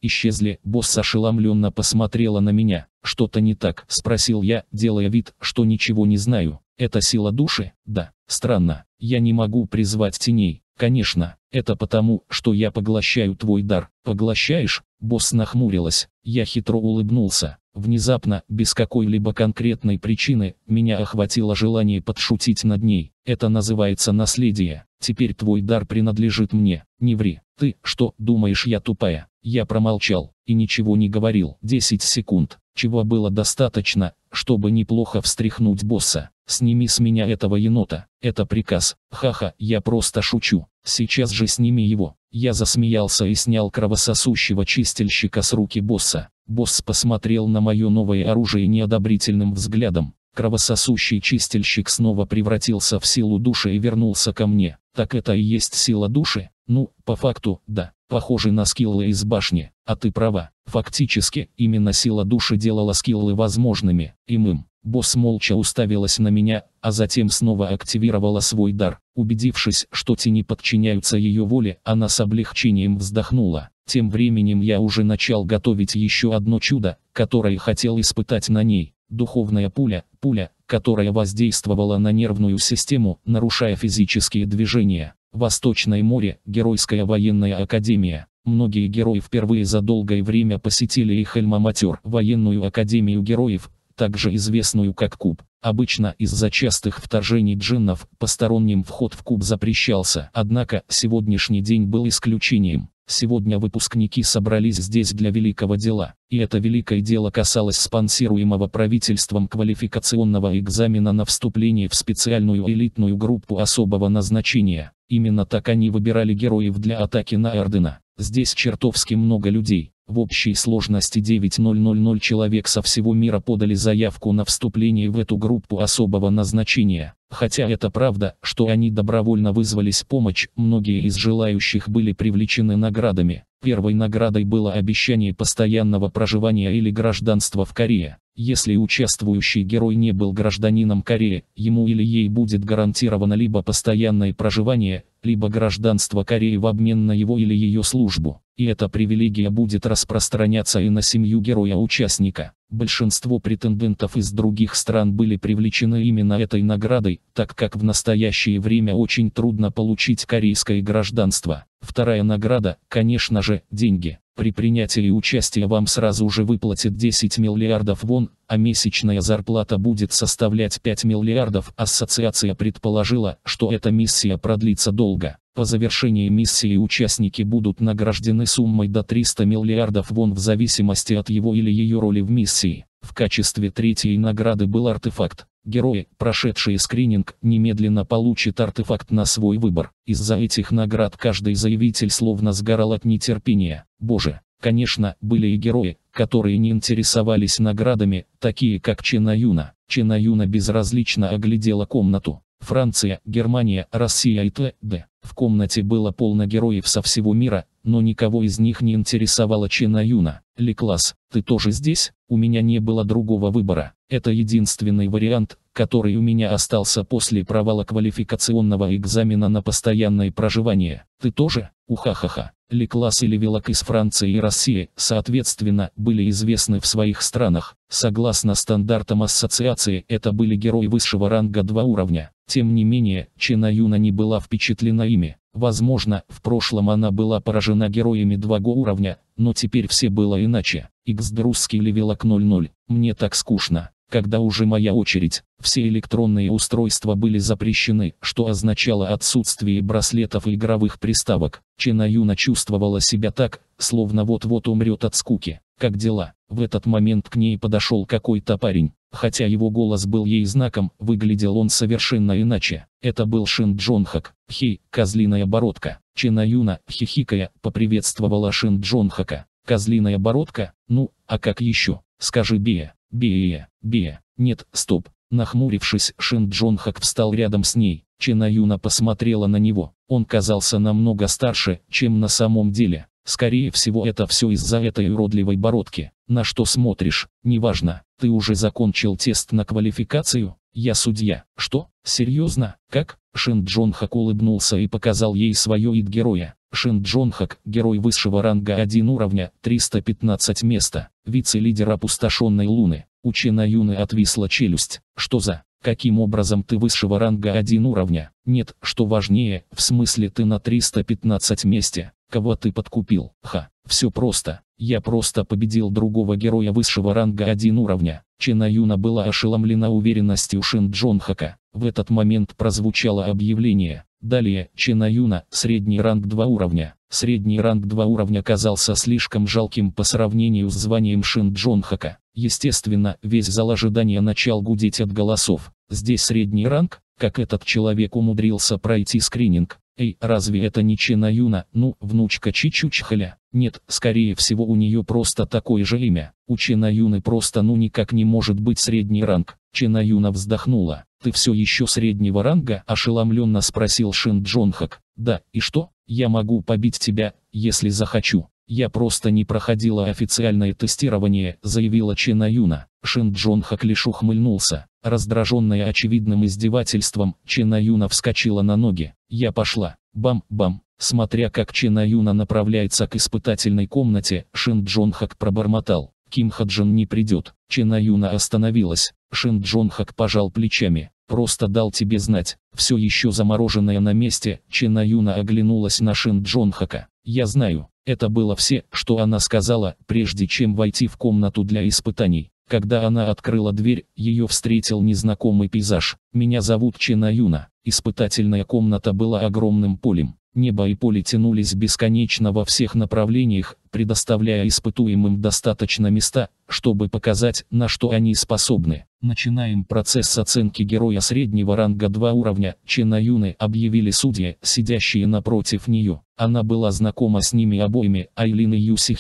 исчезли, босс ошеломленно посмотрела на меня. «Что-то не так?» – спросил я, делая вид, что ничего не знаю. «Это сила души?» «Да. Странно. Я не могу призвать теней. Конечно, это потому, что я поглощаю твой дар. Поглощаешь? Босс нахмурилась. Я хитро улыбнулся. Внезапно, без какой-либо конкретной причины, меня охватило желание подшутить над ней. Это называется наследие. Теперь твой дар принадлежит мне. Не ври. Ты что, думаешь я тупая? Я промолчал и ничего не говорил. 10 секунд чего было достаточно, чтобы неплохо встряхнуть босса. «Сними с меня этого енота, это приказ, ха-ха, я просто шучу, сейчас же сними его». Я засмеялся и снял кровососущего чистильщика с руки босса. Босс посмотрел на мое новое оружие неодобрительным взглядом. Кровососущий чистильщик снова превратился в силу души и вернулся ко мне. Так это и есть сила души? Ну, по факту, да. Похоже на скиллы из башни. А ты права. Фактически, именно сила души делала скиллы возможными, и им. Босс молча уставилась на меня, а затем снова активировала свой дар. Убедившись, что тени подчиняются ее воле, она с облегчением вздохнула. Тем временем я уже начал готовить еще одно чудо, которое хотел испытать на ней. Духовная пуля, пуля, которая воздействовала на нервную систему, нарушая физические движения. Восточное море, Геройская военная академия. Многие герои впервые за долгое время посетили их Эльмаматер, военную академию героев, также известную как Куб. Обычно из-за частых вторжений джиннов посторонним вход в Куб запрещался, однако сегодняшний день был исключением. Сегодня выпускники собрались здесь для великого дела, и это великое дело касалось спонсируемого правительством квалификационного экзамена на вступление в специальную элитную группу особого назначения. Именно так они выбирали героев для атаки на Эрдена. Здесь чертовски много людей. В общей сложности 9000 человек со всего мира подали заявку на вступление в эту группу особого назначения. Хотя это правда, что они добровольно вызвались помочь, многие из желающих были привлечены наградами. Первой наградой было обещание постоянного проживания или гражданства в Корее. Если участвующий герой не был гражданином Кореи, ему или ей будет гарантировано либо постоянное проживание, либо гражданство Кореи в обмен на его или ее службу. И эта привилегия будет распространяться и на семью героя-участника. Большинство претендентов из других стран были привлечены именно этой наградой, так как в настоящее время очень трудно получить корейское гражданство. Вторая награда, конечно же, деньги. При принятии участия вам сразу же выплатят 10 миллиардов вон, а месячная зарплата будет составлять 5 миллиардов. Ассоциация предположила, что эта миссия продлится долго. По завершении миссии участники будут награждены суммой до 300 миллиардов вон в зависимости от его или ее роли в миссии. В качестве третьей награды был артефакт, Герои, прошедшие скрининг, немедленно получат артефакт на свой выбор. Из-за этих наград каждый заявитель словно сгорал от нетерпения. Боже, конечно, были и герои, которые не интересовались наградами, такие как Чинаюна. Чинаюна безразлично оглядела комнату. Франция, Германия, Россия и т.д. В комнате было полно героев со всего мира, но никого из них не интересовала Чинаюна. Леклас, ты тоже здесь? У меня не было другого выбора. Это единственный вариант, который у меня остался после провала квалификационного экзамена на постоянное проживание. Ты тоже? Ухахаха. Леклас или Левилак из Франции и России, соответственно, были известны в своих странах. Согласно стандартам ассоциации, это были герои высшего ранга два уровня. Тем не менее, Чина Юна не была впечатлена ими. Возможно, в прошлом она была поражена героями 2 уровня, но теперь все было иначе. Xd русский левелок 00. Мне так скучно. Когда уже моя очередь, все электронные устройства были запрещены, что означало отсутствие браслетов и игровых приставок. Чена Юна чувствовала себя так, словно вот-вот умрет от скуки. Как дела? В этот момент к ней подошел какой-то парень. Хотя его голос был ей знаком, выглядел он совершенно иначе. Это был Шин Джонхак, Хи, козлиная бородка. Чина Юна, хихикая, поприветствовала Шин Джонхака. Козлиная бородка? Ну, а как еще? Скажи Бия, Бия, Бия. Нет, стоп. Нахмурившись, Шин Джонхак встал рядом с ней. Чина Юна посмотрела на него. Он казался намного старше, чем на самом деле. Скорее всего это все из-за этой уродливой бородки. На что смотришь, неважно, ты уже закончил тест на квалификацию, я судья. Что? Серьезно? Как? Шин Джонхак улыбнулся и показал ей свое ид героя. Шин Джонхак, герой высшего ранга 1 уровня, 315 места, вице-лидер опустошенной луны. У Чена Юны отвисла челюсть. Что за? Каким образом ты высшего ранга 1 уровня? Нет, что важнее, в смысле ты на 315 месте кого ты подкупил. Ха, все просто. Я просто победил другого героя высшего ранга 1 уровня. Чена Юна была ошеломлена уверенностью Шин Джонхака. В этот момент прозвучало объявление. Далее, Чена Юна, средний ранг 2 уровня. Средний ранг 2 уровня казался слишком жалким по сравнению с званием Шин Джонхака. Естественно, весь зал ожидания начал гудеть от голосов. Здесь средний ранг? Как этот человек умудрился пройти скрининг? Эй, разве это не Чина Юна, ну, внучка Чичучхаля? Нет, скорее всего у нее просто такое же имя. У Чина Юны просто ну никак не может быть средний ранг. Чина Юна вздохнула. Ты все еще среднего ранга? Ошеломленно спросил Шин Джонхак. Да, и что? Я могу побить тебя, если захочу. Я просто не проходила официальное тестирование, заявила Чина Юна. Шин Джонхак лишь ухмыльнулся. Раздраженная очевидным издевательством, Чена Юна вскочила на ноги. Я пошла. Бам-бам. Смотря как Чена Юна направляется к испытательной комнате, Шин Джонхак пробормотал. Ким Хаджин не придет. Чена Юна остановилась. Шин Джонхак пожал плечами. Просто дал тебе знать. Все еще замороженное на месте, Чена Юна оглянулась на Шин Джонхака. Я знаю. Это было все, что она сказала, прежде чем войти в комнату для испытаний. Когда она открыла дверь, ее встретил незнакомый пейзаж. «Меня зовут Чина Юна». Испытательная комната была огромным полем. Небо и поле тянулись бесконечно во всех направлениях, предоставляя испытуемым достаточно места, чтобы показать, на что они способны. Начинаем процесс оценки героя среднего ранга 2 уровня. Чина Юны объявили судьи, сидящие напротив нее. Она была знакома с ними обоими, Айлин и Юси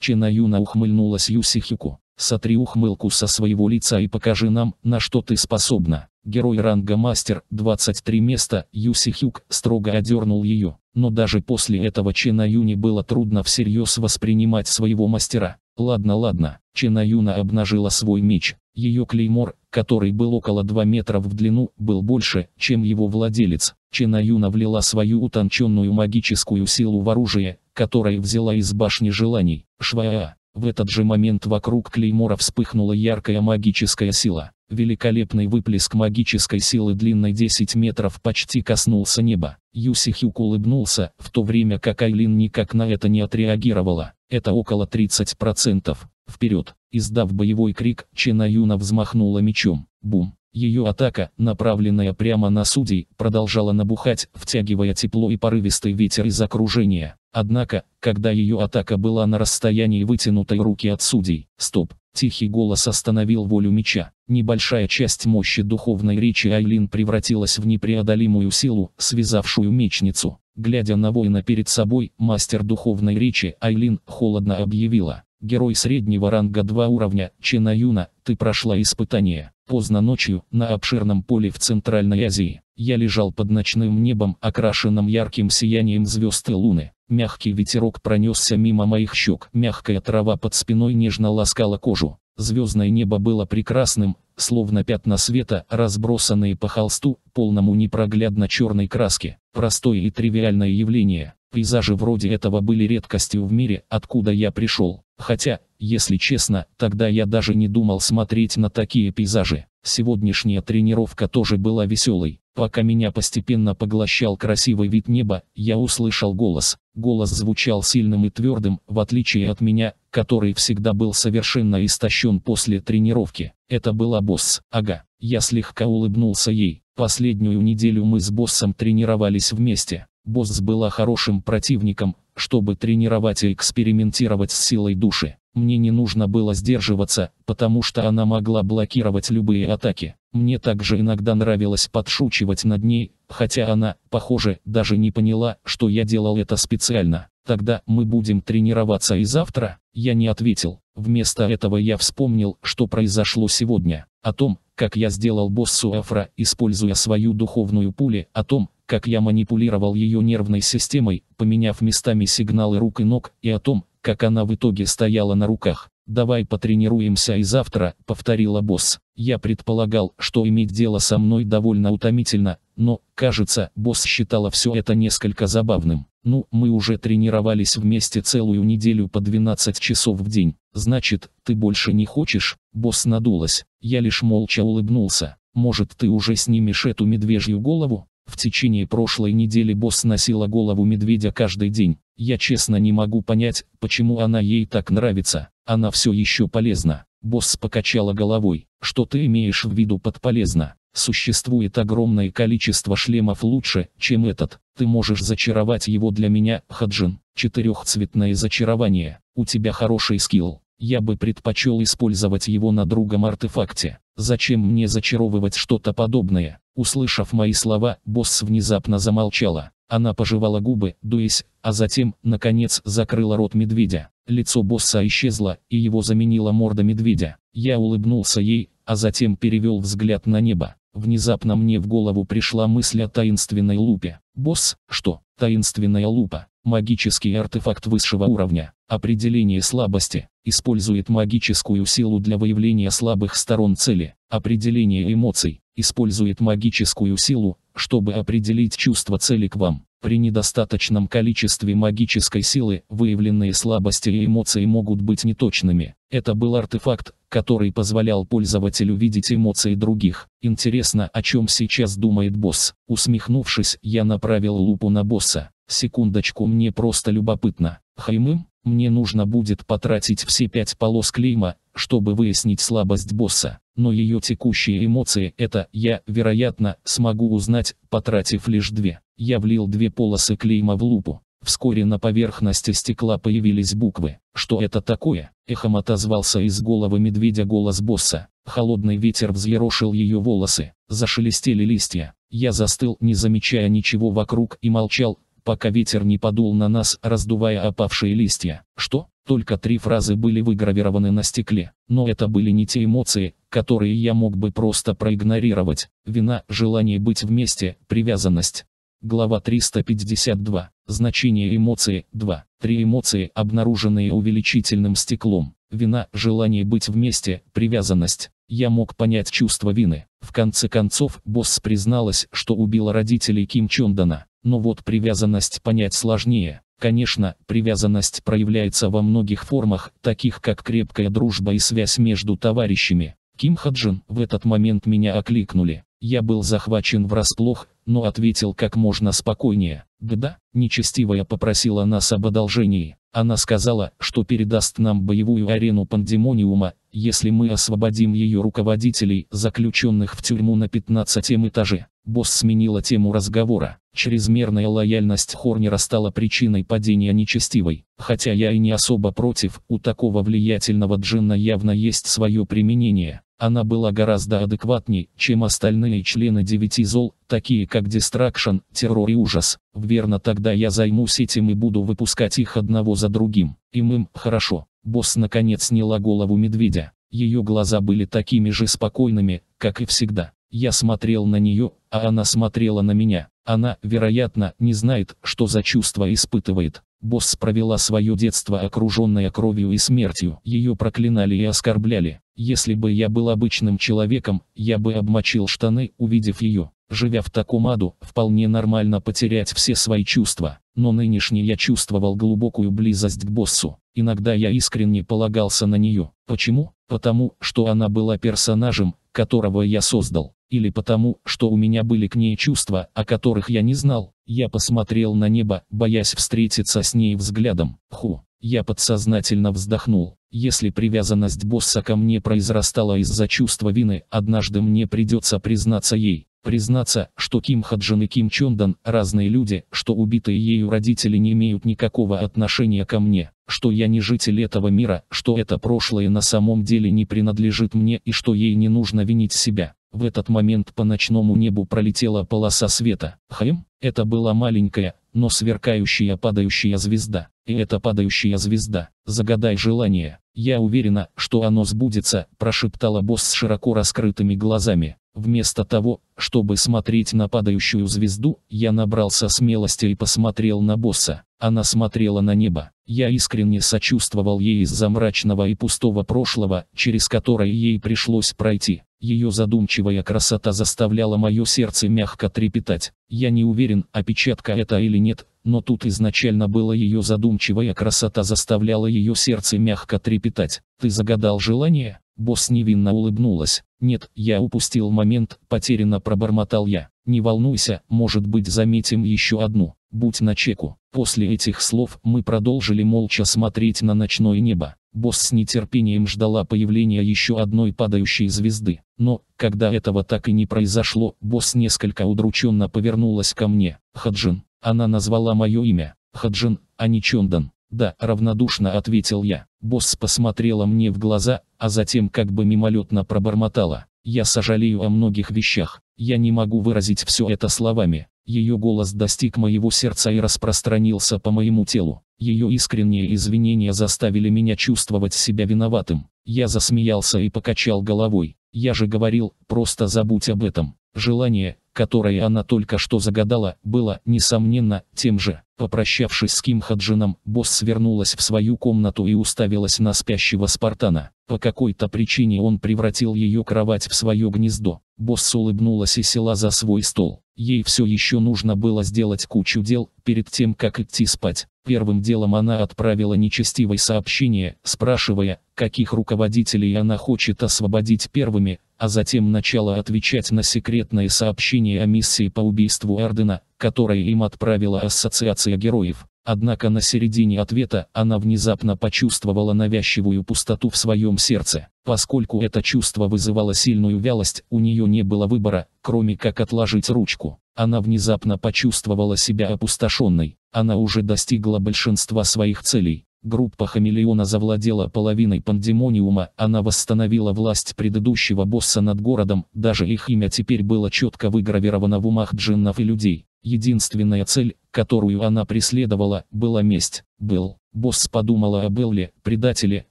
Чина Юна ухмыльнулась Юсихюку. Сотри ухмылку со своего лица и покажи нам, на что ты способна. Герой ранга мастер, 23 места, Юси Хюк строго одернул ее. Но даже после этого Чина Юни было трудно всерьез воспринимать своего мастера. Ладно, ладно, Чина Юна обнажила свой меч. Ее клеймор, который был около 2 метра в длину, был больше, чем его владелец. Чина Юна влила свою утонченную магическую силу в оружие, которое взяла из башни желаний. Шваа. В этот же момент вокруг Клеймора вспыхнула яркая магическая сила. Великолепный выплеск магической силы длиной 10 метров почти коснулся неба. Юсихюк улыбнулся, в то время как Айлин никак на это не отреагировала. Это около 30%. Вперед! Издав боевой крик, Чена Юна взмахнула мечом. Бум! Ее атака, направленная прямо на судей, продолжала набухать, втягивая тепло и порывистый ветер из окружения. Однако, когда ее атака была на расстоянии вытянутой руки от судей, стоп, тихий голос остановил волю меча. Небольшая часть мощи духовной речи Айлин превратилась в непреодолимую силу, связавшую мечницу. Глядя на воина перед собой, мастер духовной речи Айлин холодно объявила. Герой среднего ранга 2 уровня, Чена Юна, ты прошла испытание. Поздно ночью, на обширном поле в Центральной Азии, я лежал под ночным небом, окрашенным ярким сиянием звезд и луны. Мягкий ветерок пронесся мимо моих щек, мягкая трава под спиной нежно ласкала кожу. Звездное небо было прекрасным, словно пятна света, разбросанные по холсту, полному непроглядно черной краски. Простое и тривиальное явление. Пейзажи вроде этого были редкостью в мире, откуда я пришел. Хотя, если честно, тогда я даже не думал смотреть на такие пейзажи. Сегодняшняя тренировка тоже была веселой. Пока меня постепенно поглощал красивый вид неба, я услышал голос. Голос звучал сильным и твердым, в отличие от меня, который всегда был совершенно истощен после тренировки. Это была босс. Ага. Я слегка улыбнулся ей. Последнюю неделю мы с боссом тренировались вместе. Босс была хорошим противником, чтобы тренировать и экспериментировать с силой души. Мне не нужно было сдерживаться, потому что она могла блокировать любые атаки. Мне также иногда нравилось подшучивать над ней, хотя она, похоже, даже не поняла, что я делал это специально. Тогда мы будем тренироваться и завтра? Я не ответил. Вместо этого я вспомнил, что произошло сегодня. О том, как я сделал боссу Афра, используя свою духовную пули, о том, как я манипулировал ее нервной системой, поменяв местами сигналы рук и ног, и о том, как она в итоге стояла на руках. «Давай потренируемся и завтра», — повторила босс. Я предполагал, что иметь дело со мной довольно утомительно, но, кажется, босс считала все это несколько забавным. Ну, мы уже тренировались вместе целую неделю по 12 часов в день. Значит, ты больше не хочешь? Босс надулась. Я лишь молча улыбнулся. Может, ты уже снимешь эту медвежью голову? В течение прошлой недели босс носила голову медведя каждый день. Я честно не могу понять, почему она ей так нравится. Она все еще полезна. Босс покачала головой. Что ты имеешь в виду под полезно? Существует огромное количество шлемов лучше, чем этот. Ты можешь зачаровать его для меня, Хаджин. Четырехцветное зачарование. У тебя хороший скилл. Я бы предпочел использовать его на другом артефакте. Зачем мне зачаровывать что-то подобное? Услышав мои слова, босс внезапно замолчала. Она пожевала губы, дуясь, а затем, наконец, закрыла рот медведя. Лицо босса исчезло, и его заменила морда медведя. Я улыбнулся ей, а затем перевел взгляд на небо. Внезапно мне в голову пришла мысль о таинственной лупе. Босс, что? Таинственная лупа. Магический артефакт высшего уровня. Определение слабости использует магическую силу для выявления слабых сторон цели, определения эмоций, использует магическую силу, чтобы определить чувство цели к вам. При недостаточном количестве магической силы выявленные слабости и эмоции могут быть неточными. Это был артефакт, который позволял пользователю видеть эмоции других. Интересно, о чем сейчас думает босс. Усмехнувшись, я направил лупу на босса. Секундочку, мне просто любопытно. Хаймым? Мне нужно будет потратить все пять полос клейма, чтобы выяснить слабость босса. Но ее текущие эмоции это я, вероятно, смогу узнать, потратив лишь две. Я влил две полосы клейма в лупу. Вскоре на поверхности стекла появились буквы. Что это такое? Эхом отозвался из головы медведя голос босса. Холодный ветер взъерошил ее волосы. Зашелестели листья. Я застыл, не замечая ничего вокруг, и молчал, пока ветер не подул на нас, раздувая опавшие листья. Что? Только три фразы были выгравированы на стекле, но это были не те эмоции, которые я мог бы просто проигнорировать. Вина, желание быть вместе, привязанность. Глава 352. Значение эмоции 2. Три эмоции, обнаруженные увеличительным стеклом. Вина, желание быть вместе, привязанность. Я мог понять чувство вины. В конце концов, босс призналась, что убила родителей Ким Чондана. Но вот привязанность понять сложнее. Конечно, привязанность проявляется во многих формах, таких как крепкая дружба и связь между товарищами. Ким Хаджин, в этот момент меня окликнули. Я был захвачен врасплох, но ответил как можно спокойнее. да нечестивая попросила нас об одолжении. Она сказала, что передаст нам боевую арену Пандемониума, если мы освободим ее руководителей, заключенных в тюрьму на 15 этаже». Босс сменила тему разговора. Чрезмерная лояльность Хорнера стала причиной падения нечестивой. Хотя я и не особо против, у такого влиятельного джинна явно есть свое применение. Она была гораздо адекватней, чем остальные члены девяти зол, такие как Дистракшн, Террор и Ужас. Верно тогда я займусь этим и буду выпускать их одного за другим. Им им, хорошо. Босс наконец сняла голову медведя. Ее глаза были такими же спокойными, как и всегда. Я смотрел на нее, а она смотрела на меня. Она, вероятно, не знает, что за чувство испытывает. Босс провела свое детство окруженное кровью и смертью. Ее проклинали и оскорбляли. Если бы я был обычным человеком, я бы обмочил штаны, увидев ее. Живя в таком аду, вполне нормально потерять все свои чувства. Но нынешний я чувствовал глубокую близость к боссу. Иногда я искренне полагался на нее. Почему? Потому, что она была персонажем, которого я создал. Или потому, что у меня были к ней чувства, о которых я не знал. Я посмотрел на небо, боясь встретиться с ней взглядом. Ху. Я подсознательно вздохнул. Если привязанность босса ко мне произрастала из-за чувства вины, однажды мне придется признаться ей. Признаться, что Ким Хаджин и Ким Чондан – разные люди, что убитые ею родители не имеют никакого отношения ко мне, что я не житель этого мира, что это прошлое на самом деле не принадлежит мне и что ей не нужно винить себя. В этот момент по ночному небу пролетела полоса света. Хэм? Это была маленькая, но сверкающая падающая звезда. И эта падающая звезда, загадай желание, я уверена, что оно сбудется, прошептала босс с широко раскрытыми глазами. Вместо того, чтобы смотреть на падающую звезду, я набрался смелости и посмотрел на босса. Она смотрела на небо. Я искренне сочувствовал ей из-за мрачного и пустого прошлого, через которое ей пришлось пройти. Ее задумчивая красота заставляла мое сердце мягко трепетать. Я не уверен, опечатка это или нет, но тут изначально было ее задумчивая красота заставляла ее сердце мягко трепетать. «Ты загадал желание?» Босс невинно улыбнулась. «Нет, я упустил момент», потерянно пробормотал я. «Не волнуйся, может быть заметим еще одну». Будь начеку. После этих слов мы продолжили молча смотреть на ночное небо. Босс с нетерпением ждала появления еще одной падающей звезды. Но, когда этого так и не произошло, босс несколько удрученно повернулась ко мне. «Хаджин». Она назвала мое имя. «Хаджин, а не Чондан». «Да», — равнодушно ответил я. Босс посмотрела мне в глаза, а затем как бы мимолетно пробормотала. Я сожалею о многих вещах. Я не могу выразить все это словами. Ее голос достиг моего сердца и распространился по моему телу. Ее искренние извинения заставили меня чувствовать себя виноватым. Я засмеялся и покачал головой. Я же говорил, просто забудь об этом. Желание, которое она только что загадала, было, несомненно, тем же. Попрощавшись с Ким Хаджином, босс свернулась в свою комнату и уставилась на спящего Спартана. По какой-то причине он превратил ее кровать в свое гнездо. Босс улыбнулась и села за свой стол. Ей все еще нужно было сделать кучу дел, перед тем как идти спать. Первым делом она отправила нечестивое сообщение, спрашивая, каких руководителей она хочет освободить первыми, а затем начала отвечать на секретное сообщение о миссии по убийству Эрдена, которое им отправила Ассоциация Героев. Однако на середине ответа она внезапно почувствовала навязчивую пустоту в своем сердце. Поскольку это чувство вызывало сильную вялость, у нее не было выбора, кроме как отложить ручку. Она внезапно почувствовала себя опустошенной. Она уже достигла большинства своих целей. Группа Хамелеона завладела половиной пандемониума, она восстановила власть предыдущего босса над городом, даже их имя теперь было четко выгравировано в умах джиннов и людей. Единственная цель, которую она преследовала, была месть. Был Босс подумала о Белле, предателе,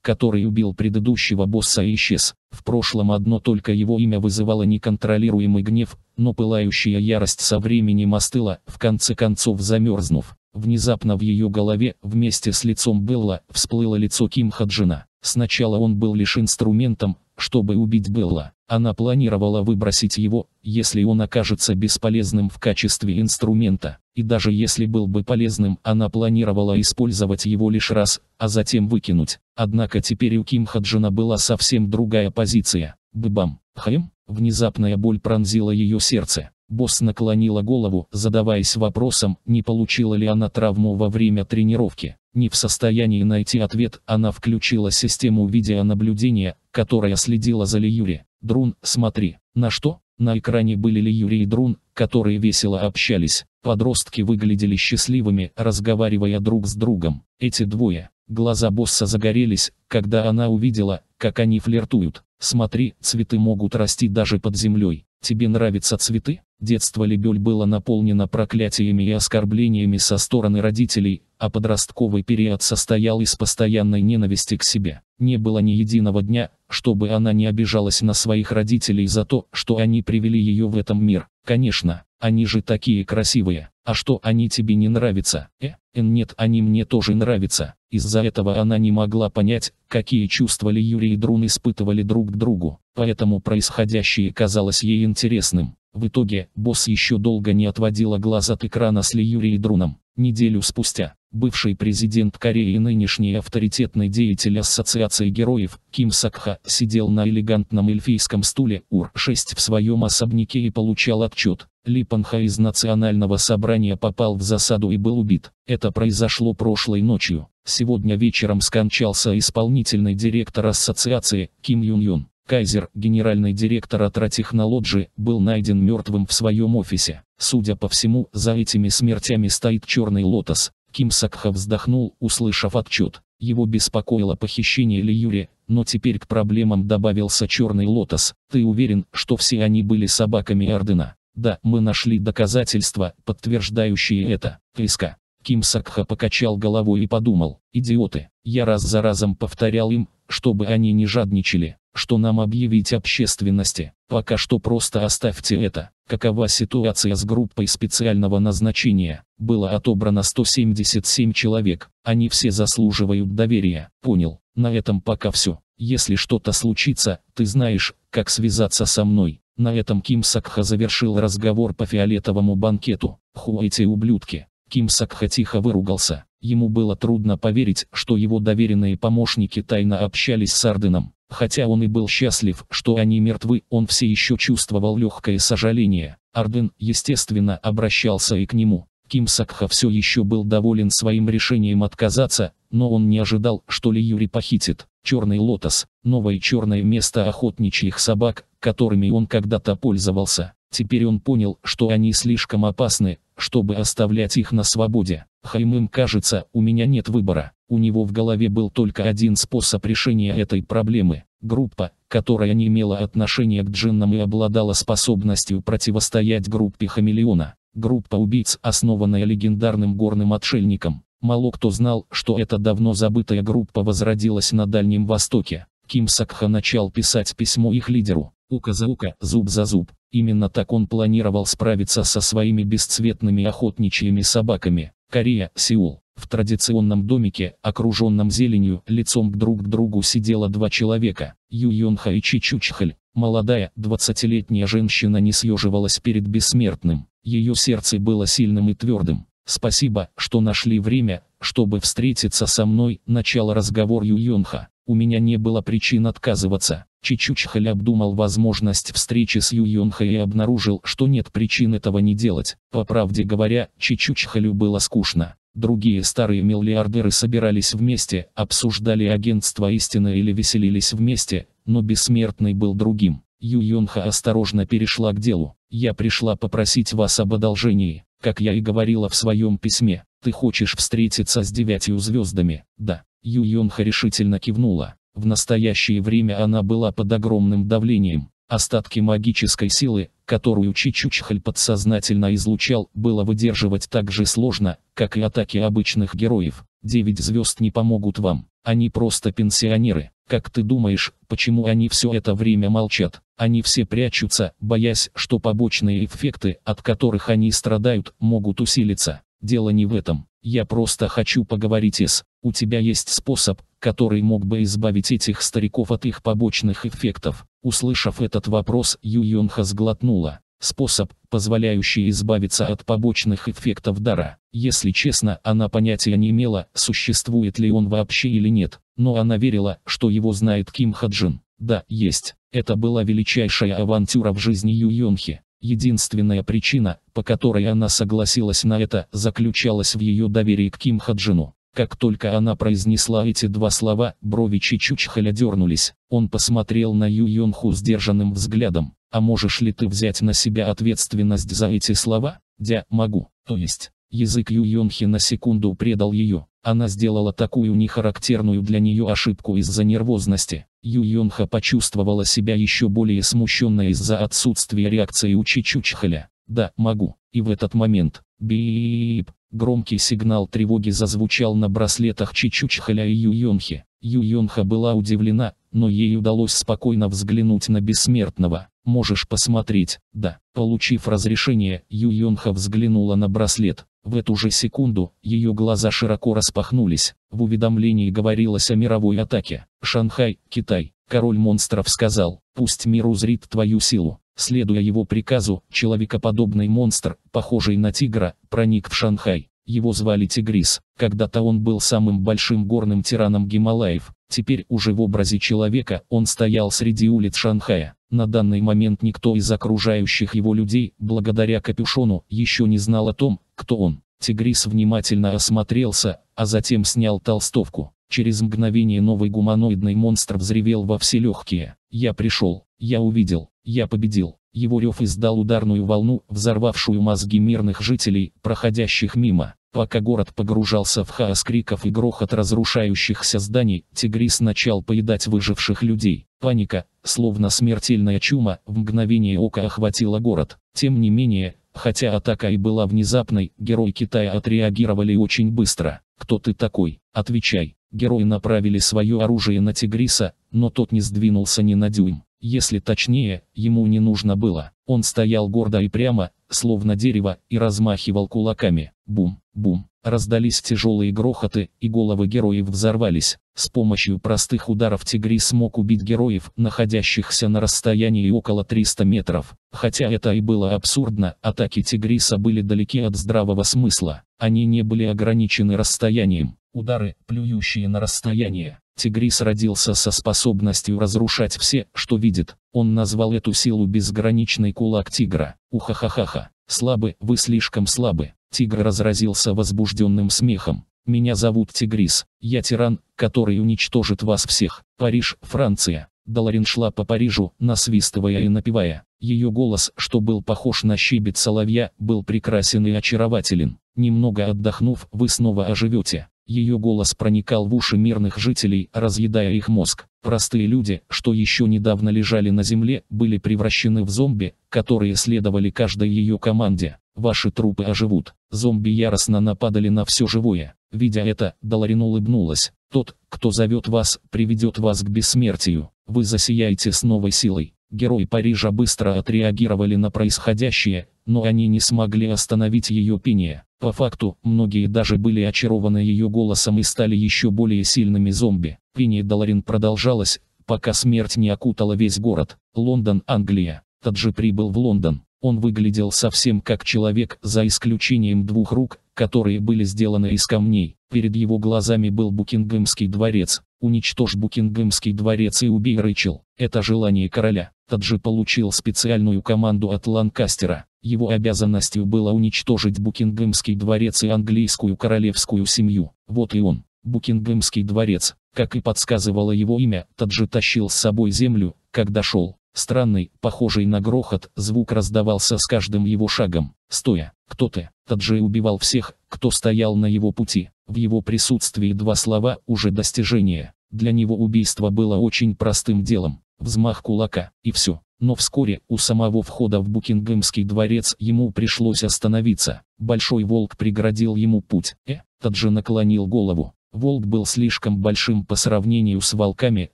который убил предыдущего босса и исчез. В прошлом одно только его имя вызывало неконтролируемый гнев, но пылающая ярость со временем остыла, в конце концов замерзнув. Внезапно в ее голове, вместе с лицом Белла, всплыло лицо Ким Хаджина. Сначала он был лишь инструментом, чтобы убить Белла. Она планировала выбросить его, если он окажется бесполезным в качестве инструмента. И даже если был бы полезным, она планировала использовать его лишь раз, а затем выкинуть. Однако теперь у Ким Хаджина была совсем другая позиция. Быбам. Хайм? Внезапная боль пронзила ее сердце. Босс наклонила голову, задаваясь вопросом, не получила ли она травму во время тренировки. Не в состоянии найти ответ, она включила систему видеонаблюдения, которая следила за Лиюри. «Друн, смотри. На что?» На экране были Лиюри и Друн, которые весело общались. Подростки выглядели счастливыми, разговаривая друг с другом. Эти двое. Глаза босса загорелись, когда она увидела, как они флиртуют. Смотри, цветы могут расти даже под землей. Тебе нравятся цветы? Детство Лебель было наполнено проклятиями и оскорблениями со стороны родителей, а подростковый период состоял из постоянной ненависти к себе. Не было ни единого дня, чтобы она не обижалась на своих родителей за то, что они привели ее в этот мир. Конечно, они же такие красивые. А что они тебе не нравятся? Э, э, нет, они мне тоже нравятся. Из-за этого она не могла понять, какие чувства ли Юрий и Друн испытывали друг к другу. Поэтому происходящее казалось ей интересным. В итоге, босс еще долго не отводила глаз от экрана с Ли Лиюри и Друном. Неделю спустя, бывший президент Кореи и нынешний авторитетный деятель Ассоциации героев Ким Сакха сидел на элегантном эльфийском стуле УР-6 в своем особняке и получал отчет, Липанха из Национального собрания попал в засаду и был убит. Это произошло прошлой ночью. Сегодня вечером скончался исполнительный директор ассоциации Ким Юн Юн. Кайзер, генеральный директор Атратехнологи, был найден мертвым в своем офисе. Судя по всему, за этими смертями стоит черный лотос. Ким Сакха вздохнул, услышав отчет. Его беспокоило похищение Ли Юри, но теперь к проблемам добавился черный лотос. Ты уверен, что все они были собаками Ордена? Да, мы нашли доказательства, подтверждающие это. КСК. Ким Сакха покачал головой и подумал, идиоты, я раз за разом повторял им, чтобы они не жадничали, что нам объявить общественности, пока что просто оставьте это. Какова ситуация с группой специального назначения? Было отобрано 177 человек, они все заслуживают доверия, понял, на этом пока все. Если что-то случится, ты знаешь, как связаться со мной. На этом Ким Сакха завершил разговор по фиолетовому банкету. Ху эти ублюдки. Ким Сакха тихо выругался. Ему было трудно поверить, что его доверенные помощники тайно общались с Арденом. Хотя он и был счастлив, что они мертвы, он все еще чувствовал легкое сожаление. Арден, естественно, обращался и к нему. Ким Сакха все еще был доволен своим решением отказаться, но он не ожидал, что Ли Юри похитит. Черный лотос – новое черное место охотничьих собак, которыми он когда-то пользовался. Теперь он понял, что они слишком опасны, чтобы оставлять их на свободе. Хаймым кажется, у меня нет выбора. У него в голове был только один способ решения этой проблемы. Группа, которая не имела отношения к джиннам и обладала способностью противостоять группе хамелеона. Группа убийц, основанная легендарным горным отшельником. Мало кто знал, что эта давно забытая группа возродилась на Дальнем Востоке. Ким Сакха начал писать письмо их лидеру, Ука за Ука, зуб за зуб. Именно так он планировал справиться со своими бесцветными охотничьими собаками. Корея, Сеул. В традиционном домике, окруженном зеленью, лицом друг к другу сидело два человека. Ю Йонха и Чи Чучхаль. Молодая, 20-летняя женщина не съеживалась перед бессмертным. Ее сердце было сильным и твердым. «Спасибо, что нашли время, чтобы встретиться со мной», Начал разговор Ю Йонха. У меня не было причин отказываться. Чичучхаль обдумал возможность встречи с Юйонхой и обнаружил, что нет причин этого не делать. По правде говоря, Чичучхалю было скучно. Другие старые миллиардеры собирались вместе, обсуждали агентство истины или веселились вместе, но бессмертный был другим. Юйонха осторожно перешла к делу. «Я пришла попросить вас об одолжении, как я и говорила в своем письме. Ты хочешь встретиться с девятью звездами, да?» Юйонха решительно кивнула. В настоящее время она была под огромным давлением. Остатки магической силы, которую Чичучхаль подсознательно излучал, было выдерживать так же сложно, как и атаки обычных героев. Девять звезд не помогут вам. Они просто пенсионеры. Как ты думаешь, почему они все это время молчат? Они все прячутся, боясь, что побочные эффекты, от которых они страдают, могут усилиться. Дело не в этом. Я просто хочу поговорить с... У тебя есть способ, который мог бы избавить этих стариков от их побочных эффектов. Услышав этот вопрос, Ю Йонха сглотнула. Способ, позволяющий избавиться от побочных эффектов дара. Если честно, она понятия не имела, существует ли он вообще или нет, но она верила, что его знает Ким Хаджин. Да, есть. Это была величайшая авантюра в жизни Ю Йонхи. Единственная причина, по которой она согласилась на это, заключалась в ее доверии к Ким Хаджину. Как только она произнесла эти два слова, брови Чичучхаля дернулись. Он посмотрел на Ю Йонху сдержанным взглядом. «А можешь ли ты взять на себя ответственность за эти слова?» «Дя, могу». «То есть?» Язык Ю Йонхи на секунду предал ее. Она сделала такую нехарактерную для нее ошибку из-за нервозности. Юйонха почувствовала себя еще более смущенной из-за отсутствия реакции у Чичучхаля. «Да, могу». И в этот момент, бип, громкий сигнал тревоги зазвучал на браслетах Чичучхаля и Юйонхи. Юйонха была удивлена, но ей удалось спокойно взглянуть на бессмертного. «Можешь посмотреть, да». Получив разрешение, Юйонха взглянула на браслет. В эту же секунду, ее глаза широко распахнулись. В уведомлении говорилось о мировой атаке. Шанхай, Китай. Король монстров сказал, пусть мир узрит твою силу. Следуя его приказу, человекоподобный монстр, похожий на тигра, проник в Шанхай. Его звали Тигрис. Когда-то он был самым большим горным тираном Гималаев. Теперь уже в образе человека он стоял среди улиц Шанхая. На данный момент никто из окружающих его людей, благодаря капюшону, еще не знал о том, кто он. Тигрис внимательно осмотрелся, а затем снял толстовку. Через мгновение новый гуманоидный монстр взревел во все легкие. Я пришел, я увидел, я победил. Его рев издал ударную волну, взорвавшую мозги мирных жителей, проходящих мимо. Пока город погружался в хаос криков и грохот разрушающихся зданий, тигрис начал поедать выживших людей. Паника, словно смертельная чума, в мгновение ока охватила город. Тем не менее, Хотя атака и была внезапной, герои Китая отреагировали очень быстро. «Кто ты такой? Отвечай!» Герои направили свое оружие на Тигриса, но тот не сдвинулся ни на дюйм. Если точнее, ему не нужно было. Он стоял гордо и прямо, словно дерево, и размахивал кулаками. Бум, бум, Раздались тяжелые грохоты, и головы героев взорвались. С помощью простых ударов Тигри смог убить героев, находящихся на расстоянии около 300 метров. Хотя это и было абсурдно, атаки Тигриса были далеки от здравого смысла. Они не были ограничены расстоянием. Удары, плюющие на расстояние. Тигрис родился со способностью разрушать все, что видит. Он назвал эту силу безграничный кулак тигра. Ухахахаха. Слабы, вы слишком слабы. Тигр разразился возбужденным смехом. «Меня зовут Тигрис. Я тиран, который уничтожит вас всех. Париж, Франция». Даларин шла по Парижу, насвистывая и напевая. Ее голос, что был похож на щебет соловья, был прекрасен и очарователен. Немного отдохнув, вы снова оживете. Ее голос проникал в уши мирных жителей, разъедая их мозг. Простые люди, что еще недавно лежали на земле, были превращены в зомби, которые следовали каждой ее команде. Ваши трупы оживут. Зомби яростно нападали на все живое. Видя это, Даларин улыбнулась. Тот, кто зовет вас, приведет вас к бессмертию. Вы засияете с новой силой. Герои Парижа быстро отреагировали на происходящее, но они не смогли остановить ее пение. По факту, многие даже были очарованы ее голосом и стали еще более сильными зомби. Пение Даларин продолжалось, пока смерть не окутала весь город. Лондон, Англия. Таджи прибыл в Лондон. Он выглядел совсем как человек, за исключением двух рук, которые были сделаны из камней. Перед его глазами был Букингемский дворец. Уничтожь Букингемский дворец и убей Рэйчел. Это желание короля. Таджи получил специальную команду от Ланкастера. Его обязанностью было уничтожить Букингемский дворец и английскую королевскую семью. Вот и он. Букингемский дворец, как и подсказывало его имя, Таджи тащил с собой землю, когда шел. Странный, похожий на грохот, звук раздавался с каждым его шагом. Стоя, кто ты? Таджи убивал всех, кто стоял на его пути. В его присутствии два слова уже достижение. Для него убийство было очень простым делом. Взмах кулака, и все. Но вскоре у самого входа в Букингемский дворец ему пришлось остановиться. Большой волк преградил ему путь. Э, Таджи наклонил голову. Волк был слишком большим по сравнению с волками,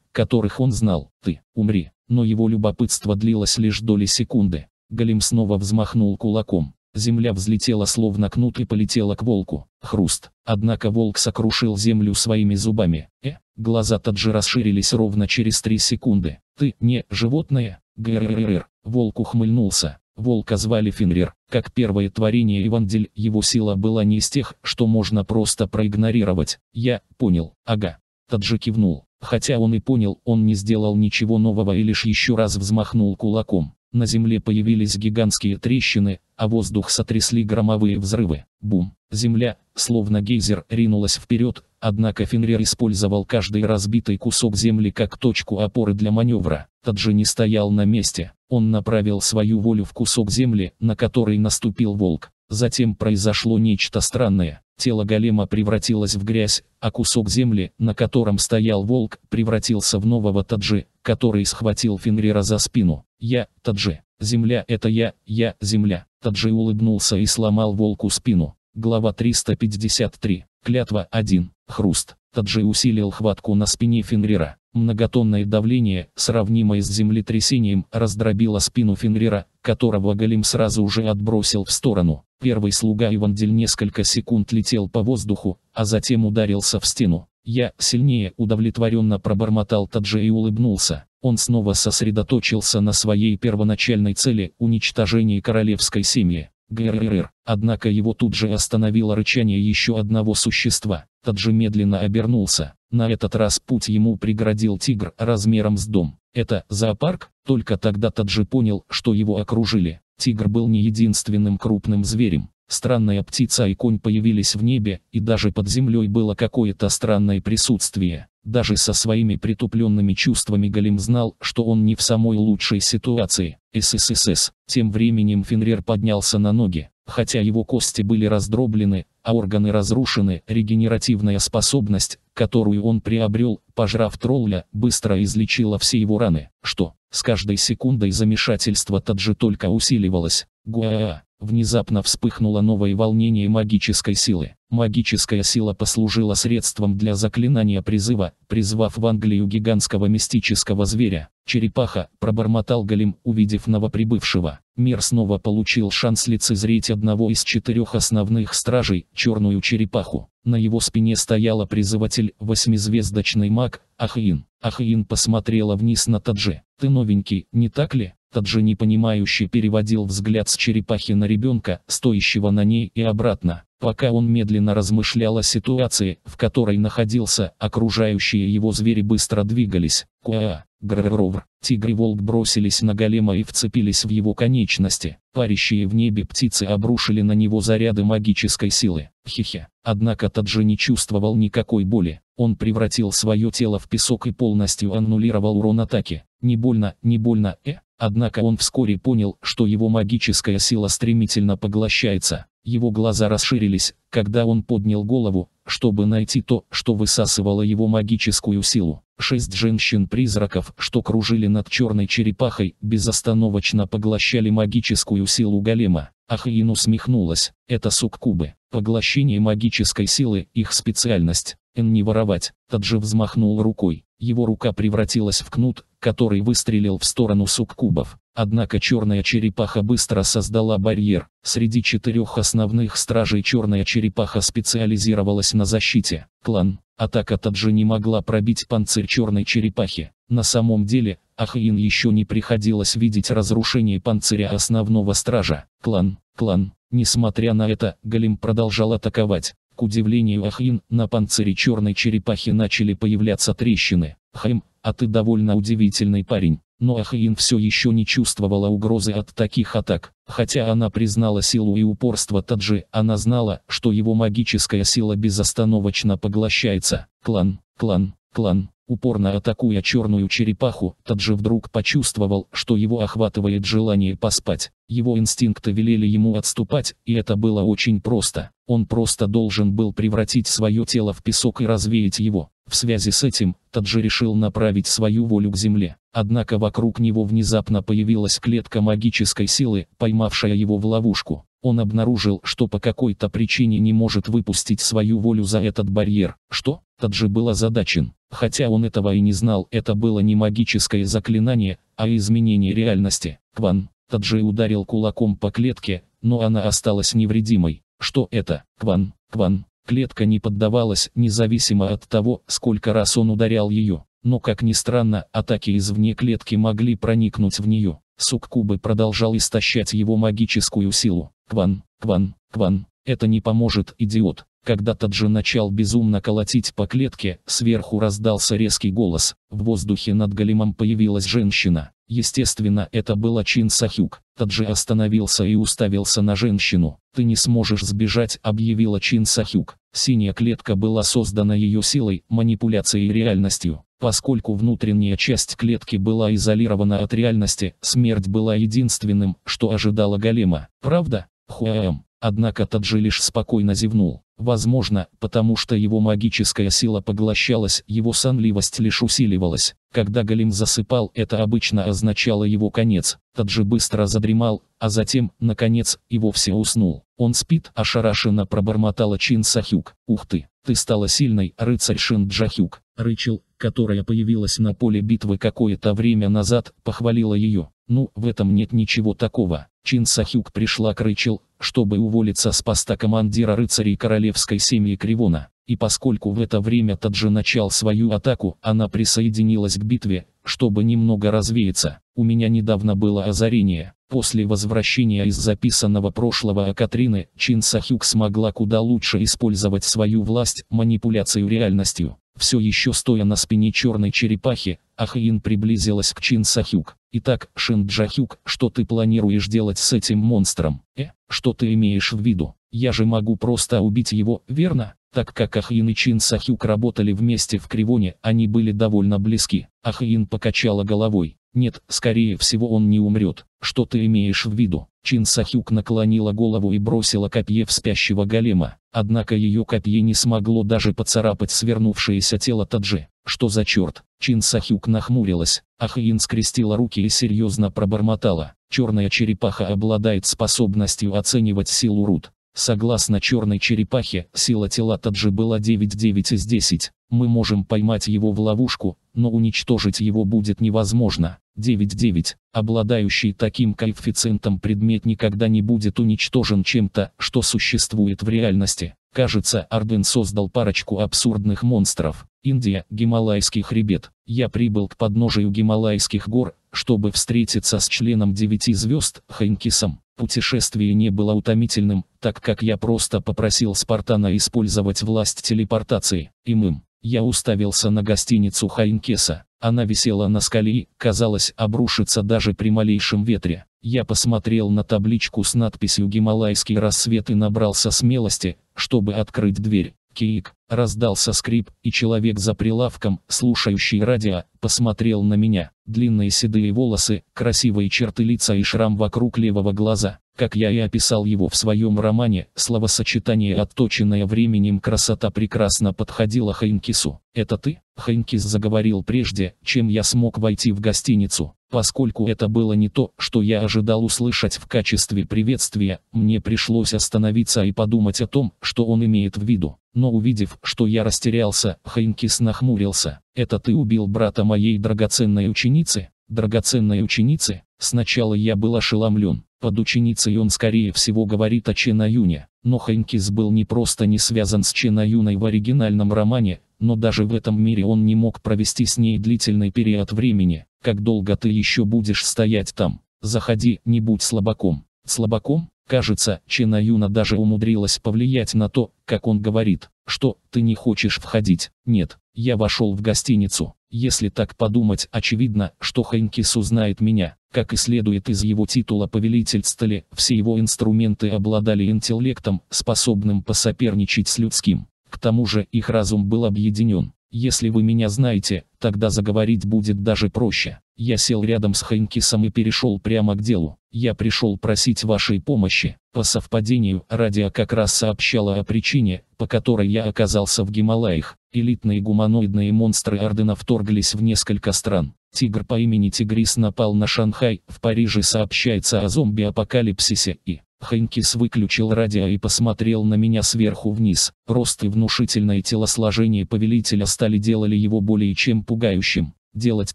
которых он знал. Ты, умри. Но его любопытство длилось лишь доли секунды. Голем снова взмахнул кулаком. Земля взлетела словно кнут и полетела к волку. Хруст. Однако волк сокрушил землю своими зубами. Э? Глаза Таджи расширились ровно через три секунды. Ты не животное? Грррррр. Волк ухмыльнулся. Волка звали Фенрир. Как первое творение Ивандель, его сила была не из тех, что можно просто проигнорировать. Я понял. Ага. Таджи кивнул. Хотя он и понял, он не сделал ничего нового и лишь еще раз взмахнул кулаком. На земле появились гигантские трещины, а воздух сотрясли громовые взрывы. Бум! Земля, словно гейзер, ринулась вперед, однако Фенрир использовал каждый разбитый кусок земли как точку опоры для маневра. Тот же не стоял на месте. Он направил свою волю в кусок земли, на который наступил волк. Затем произошло нечто странное. Тело голема превратилось в грязь, а кусок земли, на котором стоял волк, превратился в нового Таджи, который схватил Фенрира за спину. «Я, Таджи. Земля – это я, я – земля». Таджи улыбнулся и сломал волку спину. Глава 353. Клятва 1. Хруст. Таджи усилил хватку на спине Фенрира. Многотонное давление, сравнимое с землетрясением, раздробило спину Фенрира, которого Галим сразу уже отбросил в сторону. Первый слуга Ивандель несколько секунд летел по воздуху, а затем ударился в стену. Я сильнее удовлетворенно пробормотал Таджи и улыбнулся. Он снова сосредоточился на своей первоначальной цели – уничтожении королевской семьи. ГРР. Однако его тут же остановило рычание еще одного существа. Таджи медленно обернулся. На этот раз путь ему преградил тигр размером с дом это зоопарк, только тогда Таджи понял, что его окружили. Тигр был не единственным крупным зверем. Странная птица и конь появились в небе, и даже под землей было какое-то странное присутствие. Даже со своими притупленными чувствами Галим знал, что он не в самой лучшей ситуации. СССС. Тем временем Фенрир поднялся на ноги. Хотя его кости были раздроблены, а органы разрушены, регенеративная способность, которую он приобрел, пожрав тролля, быстро излечила все его раны, что, с каждой секундой замешательство Таджи только усиливалось. Гуаа. Внезапно вспыхнуло новое волнение магической силы. Магическая сила послужила средством для заклинания призыва, призвав в Англию гигантского мистического зверя. Черепаха, пробормотал Галим, увидев новоприбывшего. Мир снова получил шанс лицезреть одного из четырех основных стражей, черную черепаху. На его спине стояла призыватель, восьмизвездочный маг, Ахиин. Ахиин посмотрела вниз на Таджи. «Ты новенький, не так ли?» Таджи непонимающе переводил взгляд с черепахи на ребенка, стоящего на ней и обратно. Пока он медленно размышлял о ситуации, в которой находился, окружающие его звери быстро двигались. Куа, Гррррр, тигр и волк бросились на голема и вцепились в его конечности. Парящие в небе птицы обрушили на него заряды магической силы. Хихе. Однако Таджи не чувствовал никакой боли. Он превратил свое тело в песок и полностью аннулировал урон атаки. Не больно, не больно, э. Однако он вскоре понял, что его магическая сила стремительно поглощается. Его глаза расширились, когда он поднял голову, чтобы найти то, что высасывало его магическую силу. Шесть женщин-призраков, что кружили над черной черепахой, безостановочно поглощали магическую силу голема. Ахиин усмехнулась. Это суккубы. Поглощение магической силы – их специальность. Эн не воровать. Таджи взмахнул рукой. Его рука превратилась в кнут, который выстрелил в сторону суккубов. Однако черная черепаха быстро создала барьер. Среди четырех основных стражей черная черепаха специализировалась на защите. Клан. Атака Таджи не могла пробить панцирь черной черепахи. На самом деле, Ахиин еще не приходилось видеть разрушение панциря основного стража. Клан. Клан. Несмотря на это, Галим продолжал атаковать. К удивлению Ахин, на панцире черной черепахи начали появляться трещины. Хайм, а ты довольно удивительный парень. Но Ахиин все еще не чувствовала угрозы от таких атак. Хотя она признала силу и упорство Таджи, она знала, что его магическая сила безостановочно поглощается. Клан, клан, клан. Упорно атакуя черную черепаху, Таджи вдруг почувствовал, что его охватывает желание поспать. Его инстинкты велели ему отступать, и это было очень просто. Он просто должен был превратить свое тело в песок и развеять его. В связи с этим, Таджи решил направить свою волю к земле. Однако вокруг него внезапно появилась клетка магической силы, поймавшая его в ловушку. Он обнаружил, что по какой-то причине не может выпустить свою волю за этот барьер. Что? Таджи был озадачен. Хотя он этого и не знал, это было не магическое заклинание, а изменение реальности. Кван. Таджи ударил кулаком по клетке, но она осталась невредимой. Что это? Кван. Кван. Клетка не поддавалась, независимо от того, сколько раз он ударял ее. Но как ни странно, атаки извне клетки могли проникнуть в нее. Суккубы продолжал истощать его магическую силу. Кван, кван, кван. Это не поможет, идиот. Когда Таджи начал безумно колотить по клетке, сверху раздался резкий голос. В воздухе над големом появилась женщина. Естественно, это была Чин Сахюк. Таджи остановился и уставился на женщину. «Ты не сможешь сбежать», — объявила Чин Сахюк. Синяя клетка была создана ее силой, манипуляцией и реальностью. Поскольку внутренняя часть клетки была изолирована от реальности, смерть была единственным, что ожидала голема. Правда? Хуаэм. Однако Таджи лишь спокойно зевнул. Возможно, потому что его магическая сила поглощалась, его сонливость лишь усиливалась. Когда Галим засыпал, это обычно означало его конец. Таджи быстро задремал, а затем, наконец, и вовсе уснул. Он спит, ошарашенно пробормотала Чин Сахюк. Ух ты, ты стала сильной, рыцарь Шин Джахюк. Рычал, которая появилась на поле битвы какое-то время назад, похвалила ее. Ну, в этом нет ничего такого. Чин Сахюк пришла к Рэйчел, чтобы уволиться с поста командира рыцарей королевской семьи Кривона. И поскольку в это время Таджи начал свою атаку, она присоединилась к битве, чтобы немного развеяться. У меня недавно было озарение. После возвращения из записанного прошлого о а Катрины, Чин Сахюк смогла куда лучше использовать свою власть, манипуляцию реальностью. Все еще стоя на спине черной черепахи, Ахиин приблизилась к Чин Сахюк. «Итак, Шин Джахюк, что ты планируешь делать с этим монстром? Э, что ты имеешь в виду? Я же могу просто убить его, верно?» Так как Ахиин и Чин Сахюк работали вместе в Кривоне, они были довольно близки. Ахиин покачала головой. Нет, скорее всего он не умрет. Что ты имеешь в виду? Чин Сахюк наклонила голову и бросила копье в спящего голема. Однако ее копье не смогло даже поцарапать свернувшееся тело Таджи. Что за черт? Чин Сахюк нахмурилась. Ахиин скрестила руки и серьезно пробормотала. Черная черепаха обладает способностью оценивать силу рут. Согласно черной черепахе, сила тела Таджи была 9-9 из 10. Мы можем поймать его в ловушку, но уничтожить его будет невозможно. 9.9. Обладающий таким коэффициентом предмет никогда не будет уничтожен чем-то, что существует в реальности. Кажется, Арден создал парочку абсурдных монстров. Индия, Гималайский хребет. Я прибыл к подножию Гималайских гор, чтобы встретиться с членом девяти звезд, Хэнкисом. Путешествие не было утомительным, так как я просто попросил Спартана использовать власть телепортации, и им. Я уставился на гостиницу Хайнкеса. Она висела на скале и, казалось, обрушится даже при малейшем ветре. Я посмотрел на табличку с надписью «Гималайский рассвет» и набрался смелости, чтобы открыть дверь. Киик, раздался скрип, и человек за прилавком, слушающий радио, посмотрел на меня. Длинные седые волосы, красивые черты лица и шрам вокруг левого глаза. Как я и описал его в своем романе, словосочетание «отточенное временем красота» прекрасно подходило Хайнкису. «Это ты?» Хайнкис заговорил прежде, чем я смог войти в гостиницу. Поскольку это было не то, что я ожидал услышать в качестве приветствия, мне пришлось остановиться и подумать о том, что он имеет в виду. Но увидев, что я растерялся, Хейнкис нахмурился. «Это ты убил брата моей драгоценной ученицы?» «Драгоценной ученицы?» Сначала я был ошеломлен. Под ученицей он скорее всего говорит о Чена Юне. Но Хейнкис был не просто не связан с Чена Юной в оригинальном романе, но даже в этом мире он не мог провести с ней длительный период времени. Как долго ты еще будешь стоять там? Заходи, не будь слабаком. Слабаком? Кажется, Чина Юна даже умудрилась повлиять на то, как он говорит, что «ты не хочешь входить». Нет, я вошел в гостиницу. Если так подумать, очевидно, что Хайнкис узнает меня. Как и следует из его титула повелитель стали, все его инструменты обладали интеллектом, способным посоперничать с людским. К тому же их разум был объединен. Если вы меня знаете, тогда заговорить будет даже проще. Я сел рядом с Хэнкисом и перешел прямо к делу. Я пришел просить вашей помощи. По совпадению, радио как раз сообщало о причине, по которой я оказался в Гималаях. Элитные гуманоидные монстры Ордена вторглись в несколько стран. Тигр по имени Тигрис напал на Шанхай, в Париже сообщается о зомби-апокалипсисе и... Хэнкис выключил радио и посмотрел на меня сверху вниз. Рост и внушительное телосложение повелителя стали делали его более чем пугающим. Делать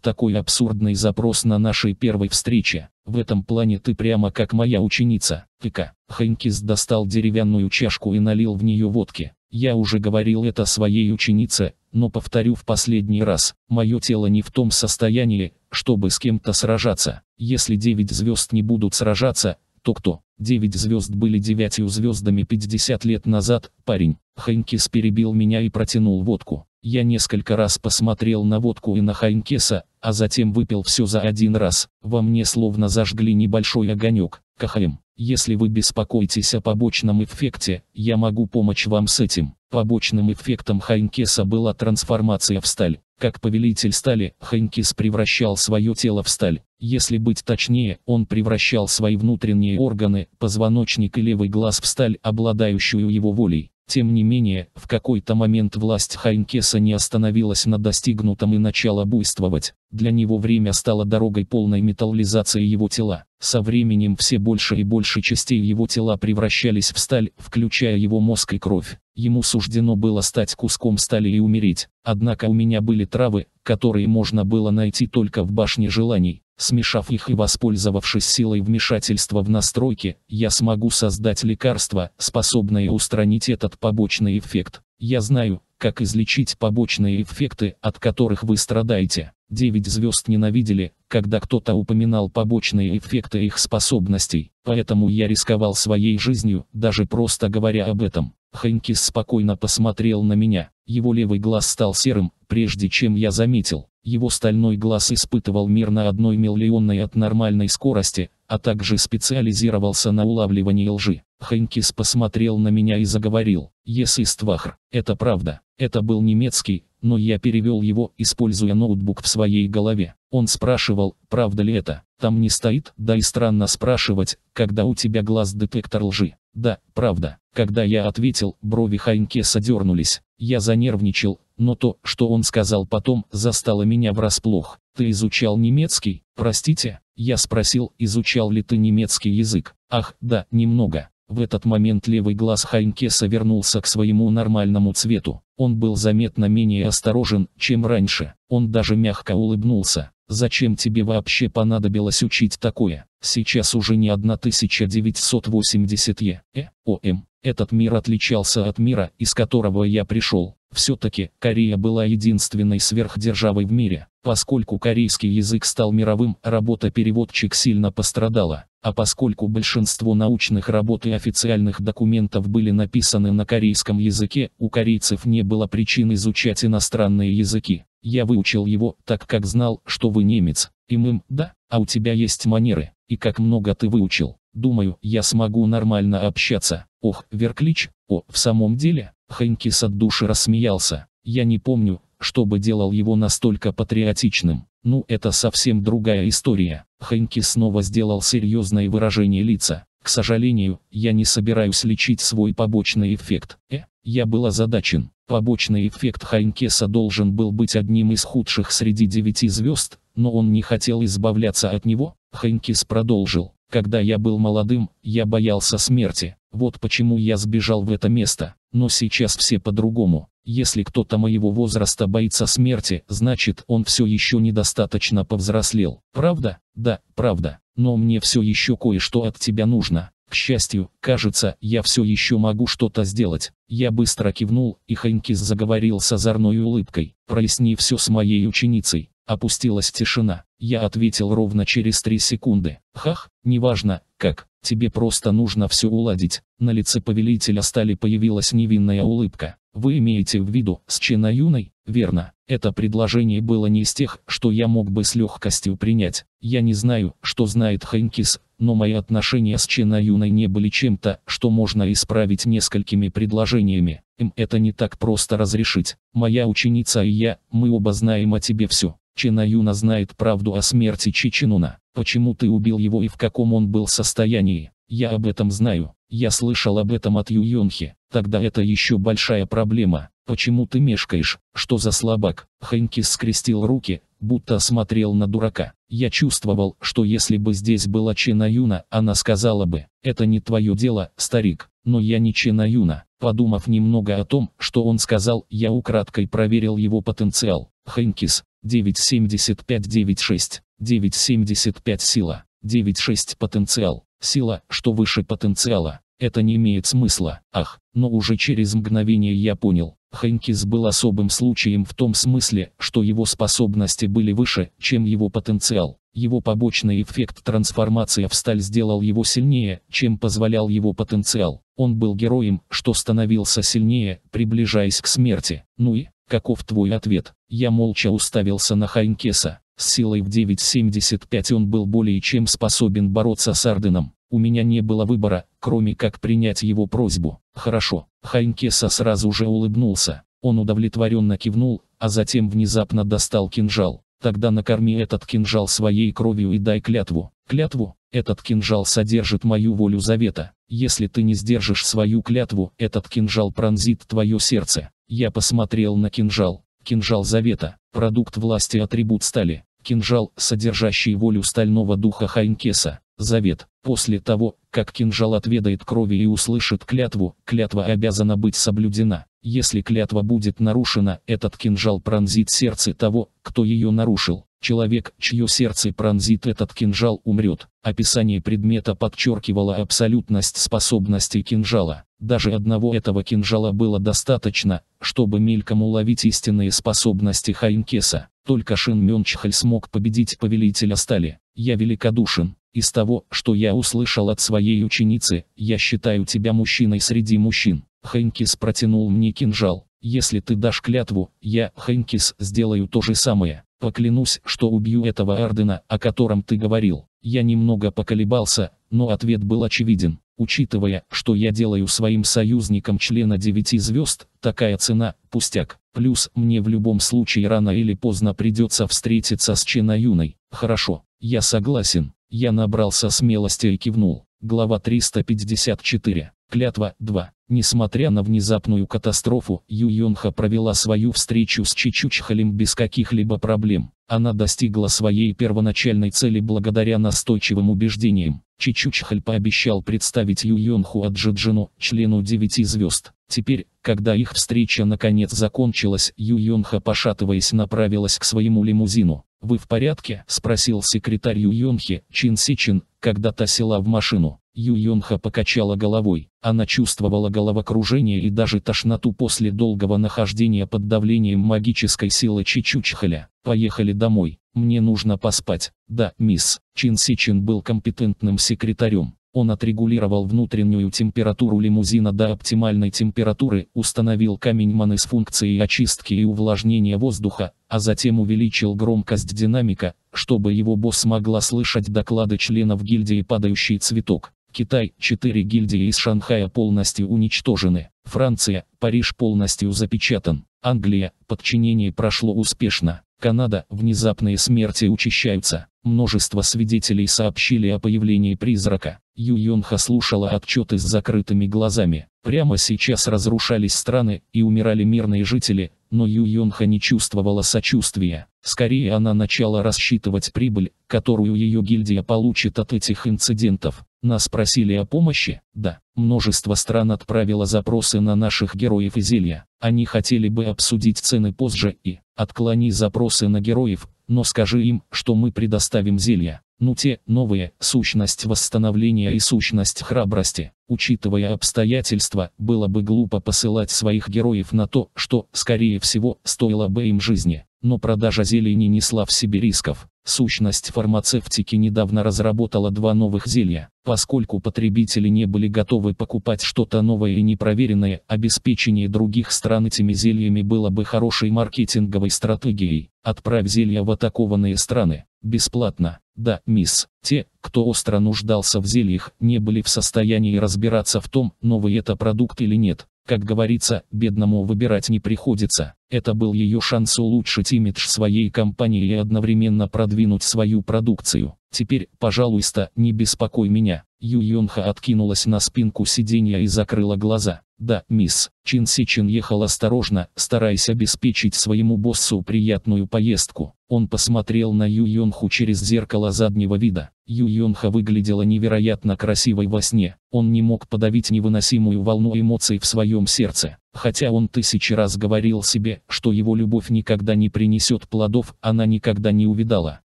такой абсурдный запрос на нашей первой встрече. В этом плане ты прямо как моя ученица, Тыка. Хэнкис достал деревянную чашку и налил в нее водки. Я уже говорил это своей ученице, но повторю в последний раз, мое тело не в том состоянии, чтобы с кем-то сражаться. Если девять звезд не будут сражаться, то кто? Девять звезд были девятью звездами 50 лет назад, парень. Хайнкес перебил меня и протянул водку. Я несколько раз посмотрел на водку и на Хайнкеса, а затем выпил все за один раз. Во мне словно зажгли небольшой огонек. КХМ. Если вы беспокоитесь о побочном эффекте, я могу помочь вам с этим. Побочным эффектом Хайнкеса была трансформация в сталь. Как повелитель стали, Хэнкис превращал свое тело в сталь. Если быть точнее, он превращал свои внутренние органы, позвоночник и левый глаз в сталь, обладающую его волей. Тем не менее, в какой-то момент власть Хайнкеса не остановилась на достигнутом и начала буйствовать. Для него время стало дорогой полной металлизации его тела. Со временем все больше и больше частей его тела превращались в сталь, включая его мозг и кровь. Ему суждено было стать куском стали и умереть. Однако у меня были травы, которые можно было найти только в башне желаний. Смешав их и воспользовавшись силой вмешательства в настройки, я смогу создать лекарство, способное устранить этот побочный эффект. Я знаю, как излечить побочные эффекты, от которых вы страдаете. Девять звезд ненавидели, когда кто-то упоминал побочные эффекты их способностей, поэтому я рисковал своей жизнью, даже просто говоря об этом. Хэнкис спокойно посмотрел на меня. Его левый глаз стал серым, прежде чем я заметил. Его стальной глаз испытывал мир на одной миллионной от нормальной скорости, а также специализировался на улавливании лжи. Хэнкис посмотрел на меня и заговорил. «Есиствахр, это правда. Это был немецкий, но я перевел его, используя ноутбук в своей голове. Он спрашивал, правда ли это. Там не стоит, да и странно спрашивать, когда у тебя глаз-детектор лжи. Да, правда. Когда я ответил, брови Хайнкеса содернулись. Я занервничал, но то, что он сказал потом, застало меня врасплох. Ты изучал немецкий? Простите? Я спросил, изучал ли ты немецкий язык. Ах, да, немного. В этот момент левый глаз Хайнкеса вернулся к своему нормальному цвету. Он был заметно менее осторожен, чем раньше. Он даже мягко улыбнулся. Зачем тебе вообще понадобилось учить такое? Сейчас уже не 1980 е. Э, ОМ. Этот мир отличался от мира, из которого я пришел. Все-таки, Корея была единственной сверхдержавой в мире. Поскольку корейский язык стал мировым, работа переводчик сильно пострадала. А поскольку большинство научных работ и официальных документов были написаны на корейском языке, у корейцев не было причин изучать иностранные языки. Я выучил его, так как знал, что вы немец. И мым, да, а у тебя есть манеры. И как много ты выучил. Думаю, я смогу нормально общаться. Ох, Верклич, о, в самом деле, Хэнкис от души рассмеялся. Я не помню, чтобы делал его настолько патриотичным. Ну это совсем другая история. Хэнки снова сделал серьезное выражение лица. К сожалению, я не собираюсь лечить свой побочный эффект. Э, я был озадачен. Побочный эффект Хайнкеса должен был быть одним из худших среди девяти звезд, но он не хотел избавляться от него. Хайнкес продолжил. Когда я был молодым, я боялся смерти. Вот почему я сбежал в это место. Но сейчас все по-другому. Если кто-то моего возраста боится смерти, значит он все еще недостаточно повзрослел. Правда? Да, правда. Но мне все еще кое-что от тебя нужно. К счастью, кажется, я все еще могу что-то сделать. Я быстро кивнул, и Хайнкис заговорил с озорной улыбкой. Проясни все с моей ученицей. Опустилась тишина. Я ответил ровно через три секунды. Хах, неважно, как, тебе просто нужно все уладить. На лице повелителя стали появилась невинная улыбка. Вы имеете в виду, с Чена Юной? Верно, это предложение было не из тех, что я мог бы с легкостью принять. Я не знаю, что знает Хэнкис, но мои отношения с Чена Юной не были чем-то, что можно исправить несколькими предложениями. Им это не так просто разрешить. Моя ученица и я, мы оба знаем о тебе все. Чинаюна знает правду о смерти Чичинуна. Почему ты убил его и в каком он был состоянии? Я об этом знаю. Я слышал об этом от Ю Тогда это еще большая проблема. Почему ты мешкаешь? Что за слабак? Хэнкис скрестил руки, будто смотрел на дурака. Я чувствовал, что если бы здесь была Чинаюна, она сказала бы, это не твое дело, старик. Но я не Чинаюна. Подумав немного о том, что он сказал, я украдкой проверил его потенциал. Хэнкис, 97596 975 сила, 96 потенциал, сила, что выше потенциала. Это не имеет смысла. Ах, но уже через мгновение я понял. Хэнкис был особым случаем в том смысле, что его способности были выше, чем его потенциал. Его побочный эффект трансформация в сталь сделал его сильнее, чем позволял его потенциал. Он был героем, что становился сильнее, приближаясь к смерти. Ну и, Каков твой ответ? Я молча уставился на Хайнкеса. С силой в 9.75 он был более чем способен бороться с Арденом. У меня не было выбора, кроме как принять его просьбу. Хорошо. Хайнкеса сразу же улыбнулся. Он удовлетворенно кивнул, а затем внезапно достал кинжал. Тогда накорми этот кинжал своей кровью и дай клятву. Клятву? Этот кинжал содержит мою волю завета. Если ты не сдержишь свою клятву, этот кинжал пронзит твое сердце. Я посмотрел на кинжал. Кинжал завета. Продукт власти атрибут стали. Кинжал, содержащий волю стального духа Хайнкеса. Завет. После того, как кинжал отведает крови и услышит клятву, клятва обязана быть соблюдена. Если клятва будет нарушена, этот кинжал пронзит сердце того, кто ее нарушил. Человек, чье сердце пронзит этот кинжал, умрет. Описание предмета подчеркивало абсолютность способностей кинжала. Даже одного этого кинжала было достаточно, чтобы мельком уловить истинные способности Хайнкеса. Только Шин Мюнчхаль смог победить повелителя стали. Я великодушен. Из того, что я услышал от своей ученицы, я считаю тебя мужчиной среди мужчин. Хайнкес протянул мне кинжал. Если ты дашь клятву, я, Хайнкес, сделаю то же самое. Поклянусь, что убью этого Ардена, о котором ты говорил. Я немного поколебался, но ответ был очевиден. Учитывая, что я делаю своим союзником члена девяти звезд, такая цена – пустяк. Плюс мне в любом случае рано или поздно придется встретиться с Чинаюной. Хорошо, я согласен. Я набрался смелости и кивнул. Глава 354. Клятва 2. Несмотря на внезапную катастрофу, Ю Йонха провела свою встречу с Чичучхалем без каких-либо проблем. Она достигла своей первоначальной цели благодаря настойчивым убеждениям. Чичучхаль пообещал представить Ю Йонху Аджиджину, члену девяти звезд. Теперь, когда их встреча наконец закончилась, Ю Йонха, пошатываясь, направилась к своему лимузину. «Вы в порядке?» – спросил секретарь Ю Йонхи, Чин Сичин, когда та села в машину. Юйонха покачала головой. Она чувствовала головокружение и даже тошноту после долгого нахождения под давлением магической силы Чичучхаля. «Поехали домой. Мне нужно поспать». «Да, мисс». Чин Сичин был компетентным секретарем. Он отрегулировал внутреннюю температуру лимузина до оптимальной температуры, установил камень маны с функцией очистки и увлажнения воздуха, а затем увеличил громкость динамика, чтобы его босс могла слышать доклады членов гильдии «Падающий цветок». Китай, 4 гильдии из Шанхая полностью уничтожены. Франция, Париж полностью запечатан. Англия, подчинение прошло успешно. Канада, внезапные смерти учащаются. Множество свидетелей сообщили о появлении призрака. Ю Йонха слушала отчеты с закрытыми глазами. Прямо сейчас разрушались страны и умирали мирные жители, но Ю Юйонха не чувствовала сочувствия. Скорее она начала рассчитывать прибыль, которую ее гильдия получит от этих инцидентов. Нас просили о помощи? Да. Множество стран отправило запросы на наших героев и зелья. Они хотели бы обсудить цены позже и отклони запросы на героев, но скажи им, что мы предоставим зелья. Ну те, новые, сущность восстановления и сущность храбрости. Учитывая обстоятельства, было бы глупо посылать своих героев на то, что, скорее всего, стоило бы им жизни. Но продажа зелий не несла в себе рисков. Сущность фармацевтики недавно разработала два новых зелья. Поскольку потребители не были готовы покупать что-то новое и непроверенное, обеспечение других стран этими зельями было бы хорошей маркетинговой стратегией. Отправь зелья в атакованные страны. Бесплатно. Да, мисс, те, кто остро нуждался в зельях, не были в состоянии разбираться в том, новый это продукт или нет. Как говорится, бедному выбирать не приходится. Это был ее шанс улучшить имидж своей компании и одновременно продвинуть свою продукцию. Теперь, пожалуйста, не беспокой меня. Ю Йонха откинулась на спинку сиденья и закрыла глаза. Да, мисс, Чин Сичин ехал осторожно, стараясь обеспечить своему боссу приятную поездку. Он посмотрел на Ю Йонху через зеркало заднего вида. Ю Йонха выглядела невероятно красивой во сне. Он не мог подавить невыносимую волну эмоций в своем сердце. Хотя он тысячи раз говорил себе, что его любовь никогда не принесет плодов, она никогда не увидала.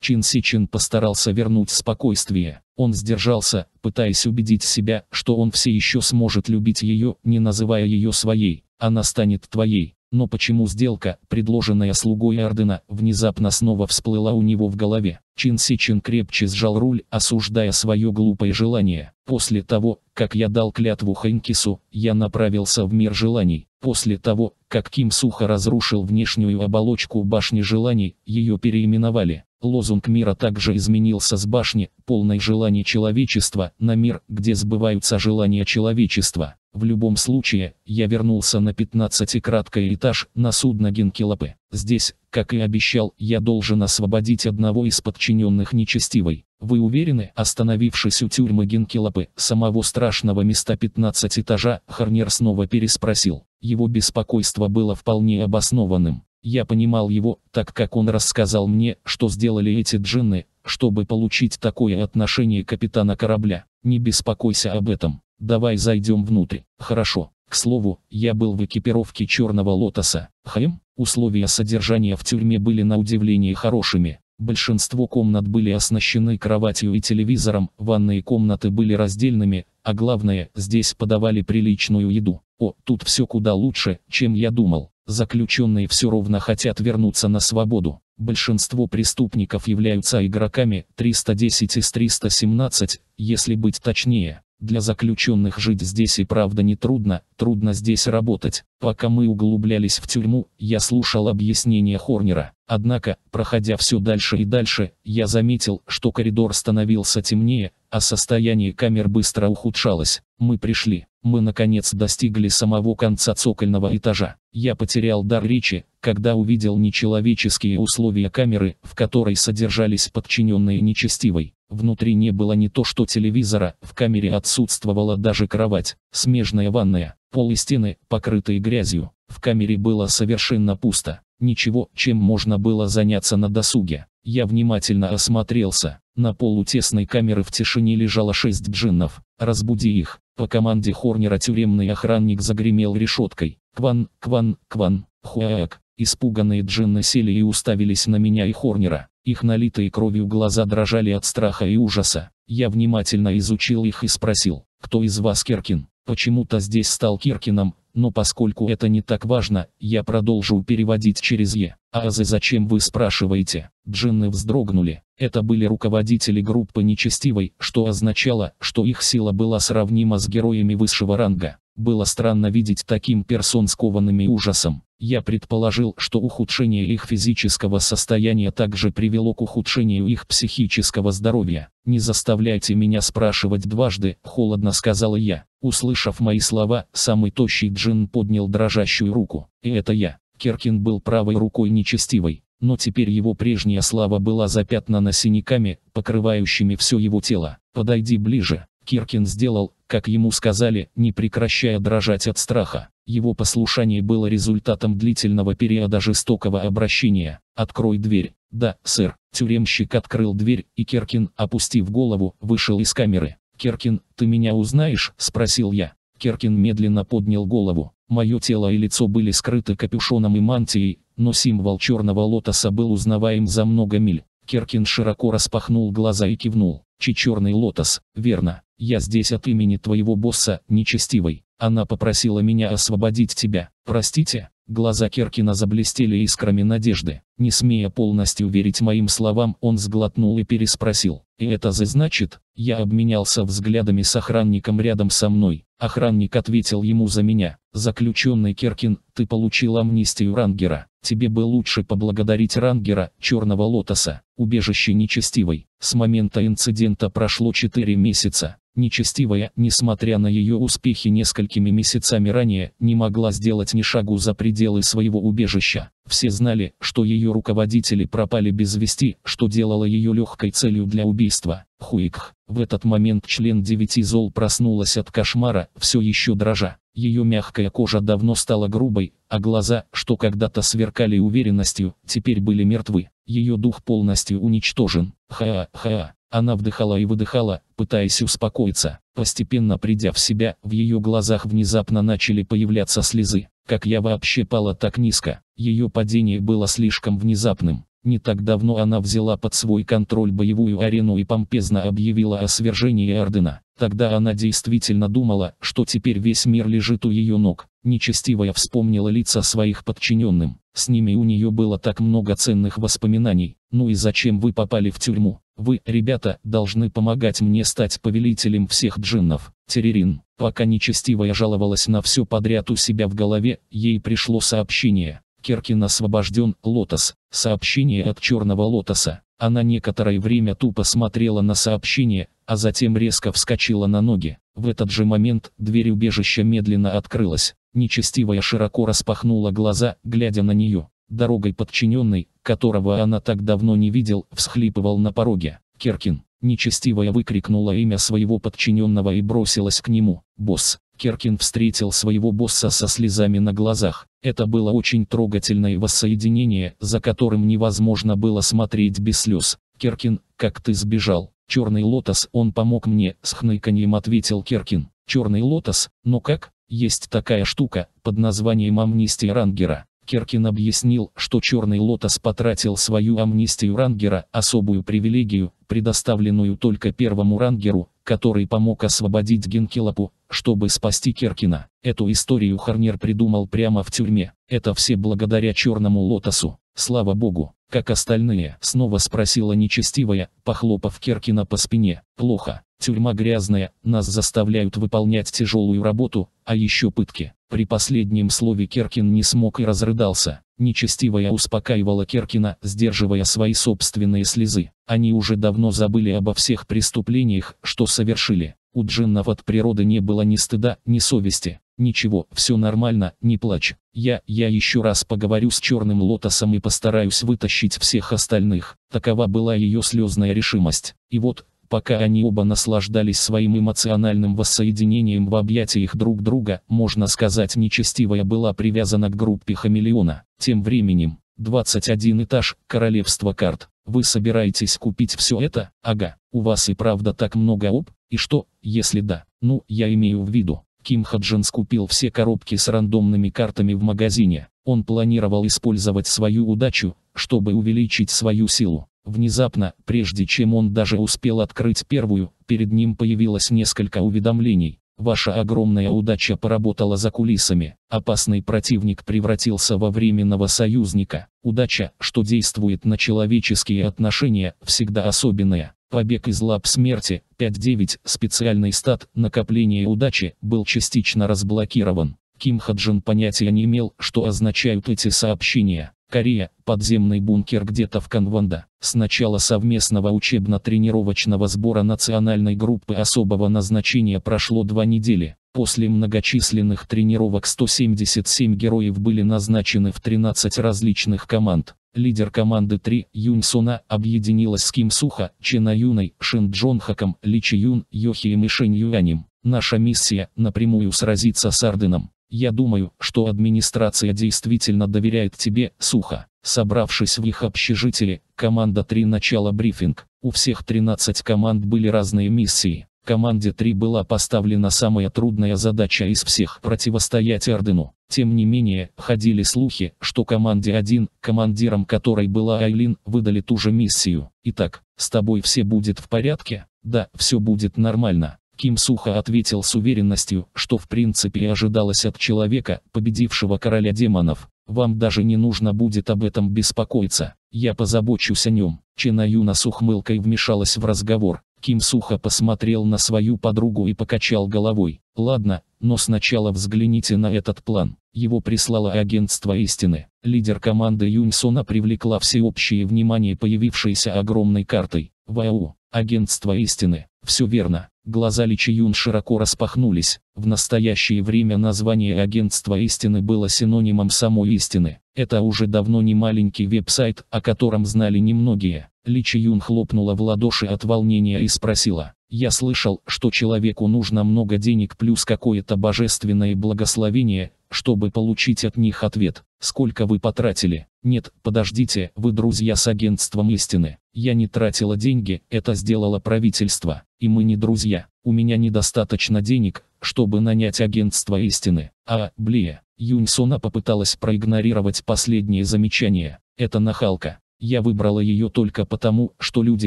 Чин Сичин постарался вернуть спокойствие. Он сдержался, пытаясь убедить себя, что он все еще сможет любить ее, не называя ее своей моей, она станет твоей. Но почему сделка, предложенная слугой Ардена, внезапно снова всплыла у него в голове? Чин Си Чин крепче сжал руль, осуждая свое глупое желание. После того, как я дал клятву Хэнкису, я направился в мир желаний. После того, как Ким Сухо разрушил внешнюю оболочку башни желаний, ее переименовали. Лозунг мира также изменился с башни, полной желаний человечества, на мир, где сбываются желания человечества. В любом случае, я вернулся на 15-краткий этаж на судно Генкилопе. Здесь, как и обещал, я должен освободить одного из подчиненных нечестивой. Вы уверены, остановившись у тюрьмы Генкилопы, самого страшного места 15 этажа, Харнер снова переспросил. Его беспокойство было вполне обоснованным. Я понимал его, так как он рассказал мне, что сделали эти джинны, чтобы получить такое отношение капитана корабля. Не беспокойся об этом. Давай зайдем внутрь. Хорошо. К слову, я был в экипировке черного лотоса. Хм, условия содержания в тюрьме были на удивление хорошими. Большинство комнат были оснащены кроватью и телевизором, ванные комнаты были раздельными, а главное, здесь подавали приличную еду. О, тут все куда лучше, чем я думал. Заключенные все ровно хотят вернуться на свободу. Большинство преступников являются игроками 310 из 317, если быть точнее. Для заключенных жить здесь и правда не трудно, трудно здесь работать. Пока мы углублялись в тюрьму, я слушал объяснения Хорнера. Однако, проходя все дальше и дальше, я заметил, что коридор становился темнее, а состояние камер быстро ухудшалось. Мы пришли. Мы наконец достигли самого конца цокольного этажа. Я потерял дар речи, когда увидел нечеловеческие условия камеры, в которой содержались подчиненные нечестивой. Внутри не было не то что телевизора, в камере отсутствовала даже кровать, смежная ванная, пол и стены, покрытые грязью. В камере было совершенно пусто, ничего, чем можно было заняться на досуге. Я внимательно осмотрелся. На полу тесной камеры в тишине лежало шесть джиннов. Разбуди их. По команде Хорнера тюремный охранник загремел решеткой. Кван, кван, кван, хуак. Испуганные джинны сели и уставились на меня и Хорнера. Их налитые кровью глаза дрожали от страха и ужаса. Я внимательно изучил их и спросил, кто из вас Киркин? Почему-то здесь стал Киркином, но поскольку это не так важно, я продолжу переводить через «е». А зачем вы спрашиваете? Джинны вздрогнули. Это были руководители группы нечестивой, что означало, что их сила была сравнима с героями высшего ранга. Было странно видеть таким персон скованными ужасом. Я предположил, что ухудшение их физического состояния также привело к ухудшению их психического здоровья. «Не заставляйте меня спрашивать дважды», — холодно сказала я. Услышав мои слова, самый тощий джин поднял дрожащую руку. И это я. Киркин был правой рукой нечестивой. Но теперь его прежняя слава была запятнана синяками, покрывающими все его тело. «Подойди ближе». Киркин сделал как ему сказали, не прекращая дрожать от страха. Его послушание было результатом длительного периода жестокого обращения. «Открой дверь». «Да, сэр». Тюремщик открыл дверь, и Керкин, опустив голову, вышел из камеры. «Керкин, ты меня узнаешь?» – спросил я. Керкин медленно поднял голову. Мое тело и лицо были скрыты капюшоном и мантией, но символ черного лотоса был узнаваем за много миль. Керкин широко распахнул глаза и кивнул. "Черный лотос, верно, я здесь от имени твоего босса, нечестивый. Она попросила меня освободить тебя. Простите, глаза Керкина заблестели искрами надежды. Не смея полностью верить моим словам, он сглотнул и переспросил. И это значит, я обменялся взглядами с охранником рядом со мной. Охранник ответил ему за меня. Заключенный Керкин, ты получил амнистию рангера. Тебе бы лучше поблагодарить рангера, черного лотоса, убежище нечестивой. С момента инцидента прошло 4 месяца. Нечестивая, несмотря на ее успехи несколькими месяцами ранее, не могла сделать ни шагу за пределы своего убежища. Все знали, что ее руководители пропали без вести, что делало ее легкой целью для убийства. Хуикх. В этот момент член девяти зол проснулась от кошмара, все еще дрожа. Ее мягкая кожа давно стала грубой, а глаза, что когда-то сверкали уверенностью, теперь были мертвы. Ее дух полностью уничтожен. Ха-ха. Она вдыхала и выдыхала, пытаясь успокоиться. Постепенно придя в себя, в ее глазах внезапно начали появляться слезы. Как я вообще пала так низко? Ее падение было слишком внезапным. Не так давно она взяла под свой контроль боевую арену и помпезно объявила о свержении Ордена. Тогда она действительно думала, что теперь весь мир лежит у ее ног. Нечестивая вспомнила лица своих подчиненным. С ними у нее было так много ценных воспоминаний. Ну и зачем вы попали в тюрьму? Вы, ребята, должны помогать мне стать повелителем всех джиннов. Терерин. Пока нечестивая жаловалась на все подряд у себя в голове, ей пришло сообщение. Киркин освобожден, Лотос. Сообщение от Черного Лотоса. Она некоторое время тупо смотрела на сообщение, а затем резко вскочила на ноги. В этот же момент дверь убежища медленно открылась. Нечестивая широко распахнула глаза, глядя на нее. Дорогой подчиненный, которого она так давно не видел, всхлипывал на пороге. Киркин, Нечестивая выкрикнула имя своего подчиненного и бросилась к нему. «Босс». Киркин встретил своего босса со слезами на глазах. Это было очень трогательное воссоединение, за которым невозможно было смотреть без слез. Киркин, как ты сбежал? Черный лотос, он помог мне», с хныканьем ответил Киркин. «Черный лотос? Но как? Есть такая штука, под названием амнистия Рангера. Киркин объяснил, что Черный Лотос потратил свою амнистию Рангера, особую привилегию, предоставленную только первому Рангеру, который помог освободить Генкелопу, чтобы спасти Киркина. Эту историю Харнер придумал прямо в тюрьме. Это все благодаря Черному Лотосу. Слава богу. Как остальные, снова спросила нечестивая, похлопав Киркина по спине. Плохо. Тюрьма грязная, нас заставляют выполнять тяжелую работу, а еще пытки. При последнем слове Керкин не смог и разрыдался. Нечестивая успокаивала Керкина, сдерживая свои собственные слезы. Они уже давно забыли обо всех преступлениях, что совершили. У джиннов от природы не было ни стыда, ни совести. Ничего, все нормально, не плачь. Я, я еще раз поговорю с Черным Лотосом и постараюсь вытащить всех остальных. Такова была ее слезная решимость. И вот, Пока они оба наслаждались своим эмоциональным воссоединением в объятиях друг друга, можно сказать нечестивая была привязана к группе хамелеона. Тем временем, 21 этаж, королевство карт. Вы собираетесь купить все это? Ага, у вас и правда так много об? И что, если да? Ну, я имею в виду. Ким Хаджин скупил все коробки с рандомными картами в магазине. Он планировал использовать свою удачу, чтобы увеличить свою силу. Внезапно, прежде чем он даже успел открыть первую, перед ним появилось несколько уведомлений. Ваша огромная удача поработала за кулисами. Опасный противник превратился во временного союзника. Удача, что действует на человеческие отношения, всегда особенная. Побег из лап смерти, 5-9, специальный стат, накопление удачи, был частично разблокирован. Ким Хаджин понятия не имел, что означают эти сообщения. Корея, подземный бункер где-то в Канванда. С начала совместного учебно-тренировочного сбора национальной группы особого назначения прошло два недели. После многочисленных тренировок 177 героев были назначены в 13 различных команд. Лидер команды 3 Юн Суна объединилась с Ким Суха, Чена Юной, Шин Джонхаком, Ли Чи Юн, Йохи и Мишень Юанем. Наша миссия – напрямую сразиться с Арденом. Я думаю, что администрация действительно доверяет тебе, сухо. Собравшись в их общежитии, команда 3 начала брифинг. У всех 13 команд были разные миссии. Команде 3 была поставлена самая трудная задача из всех – противостоять Ордену. Тем не менее, ходили слухи, что команде 1, командиром которой была Айлин, выдали ту же миссию. Итак, с тобой все будет в порядке? Да, все будет нормально. Ким сухо ответил с уверенностью, что в принципе ожидалось от человека, победившего короля демонов. Вам даже не нужно будет об этом беспокоиться. Я позабочусь о нем. Чина Юна с ухмылкой вмешалась в разговор. Ким сухо посмотрел на свою подругу и покачал головой. Ладно, но сначала взгляните на этот план. Его прислало агентство истины. Лидер команды Юньсона привлекла всеобщее внимание появившейся огромной картой. Вау, агентство истины. Все верно. Глаза Ли Чиюн широко распахнулись. В настоящее время название агентства истины было синонимом самой истины. Это уже давно не маленький веб-сайт, о котором знали немногие. Ли Юн хлопнула в ладоши от волнения и спросила. «Я слышал, что человеку нужно много денег плюс какое-то божественное благословение, чтобы получить от них ответ. Сколько вы потратили? Нет, подождите, вы друзья с агентством истины. Я не тратила деньги, это сделало правительство. И мы не друзья. У меня недостаточно денег, чтобы нанять агентство истины. А, Блия. Сона попыталась проигнорировать последнее замечание. Это нахалка. Я выбрала ее только потому, что люди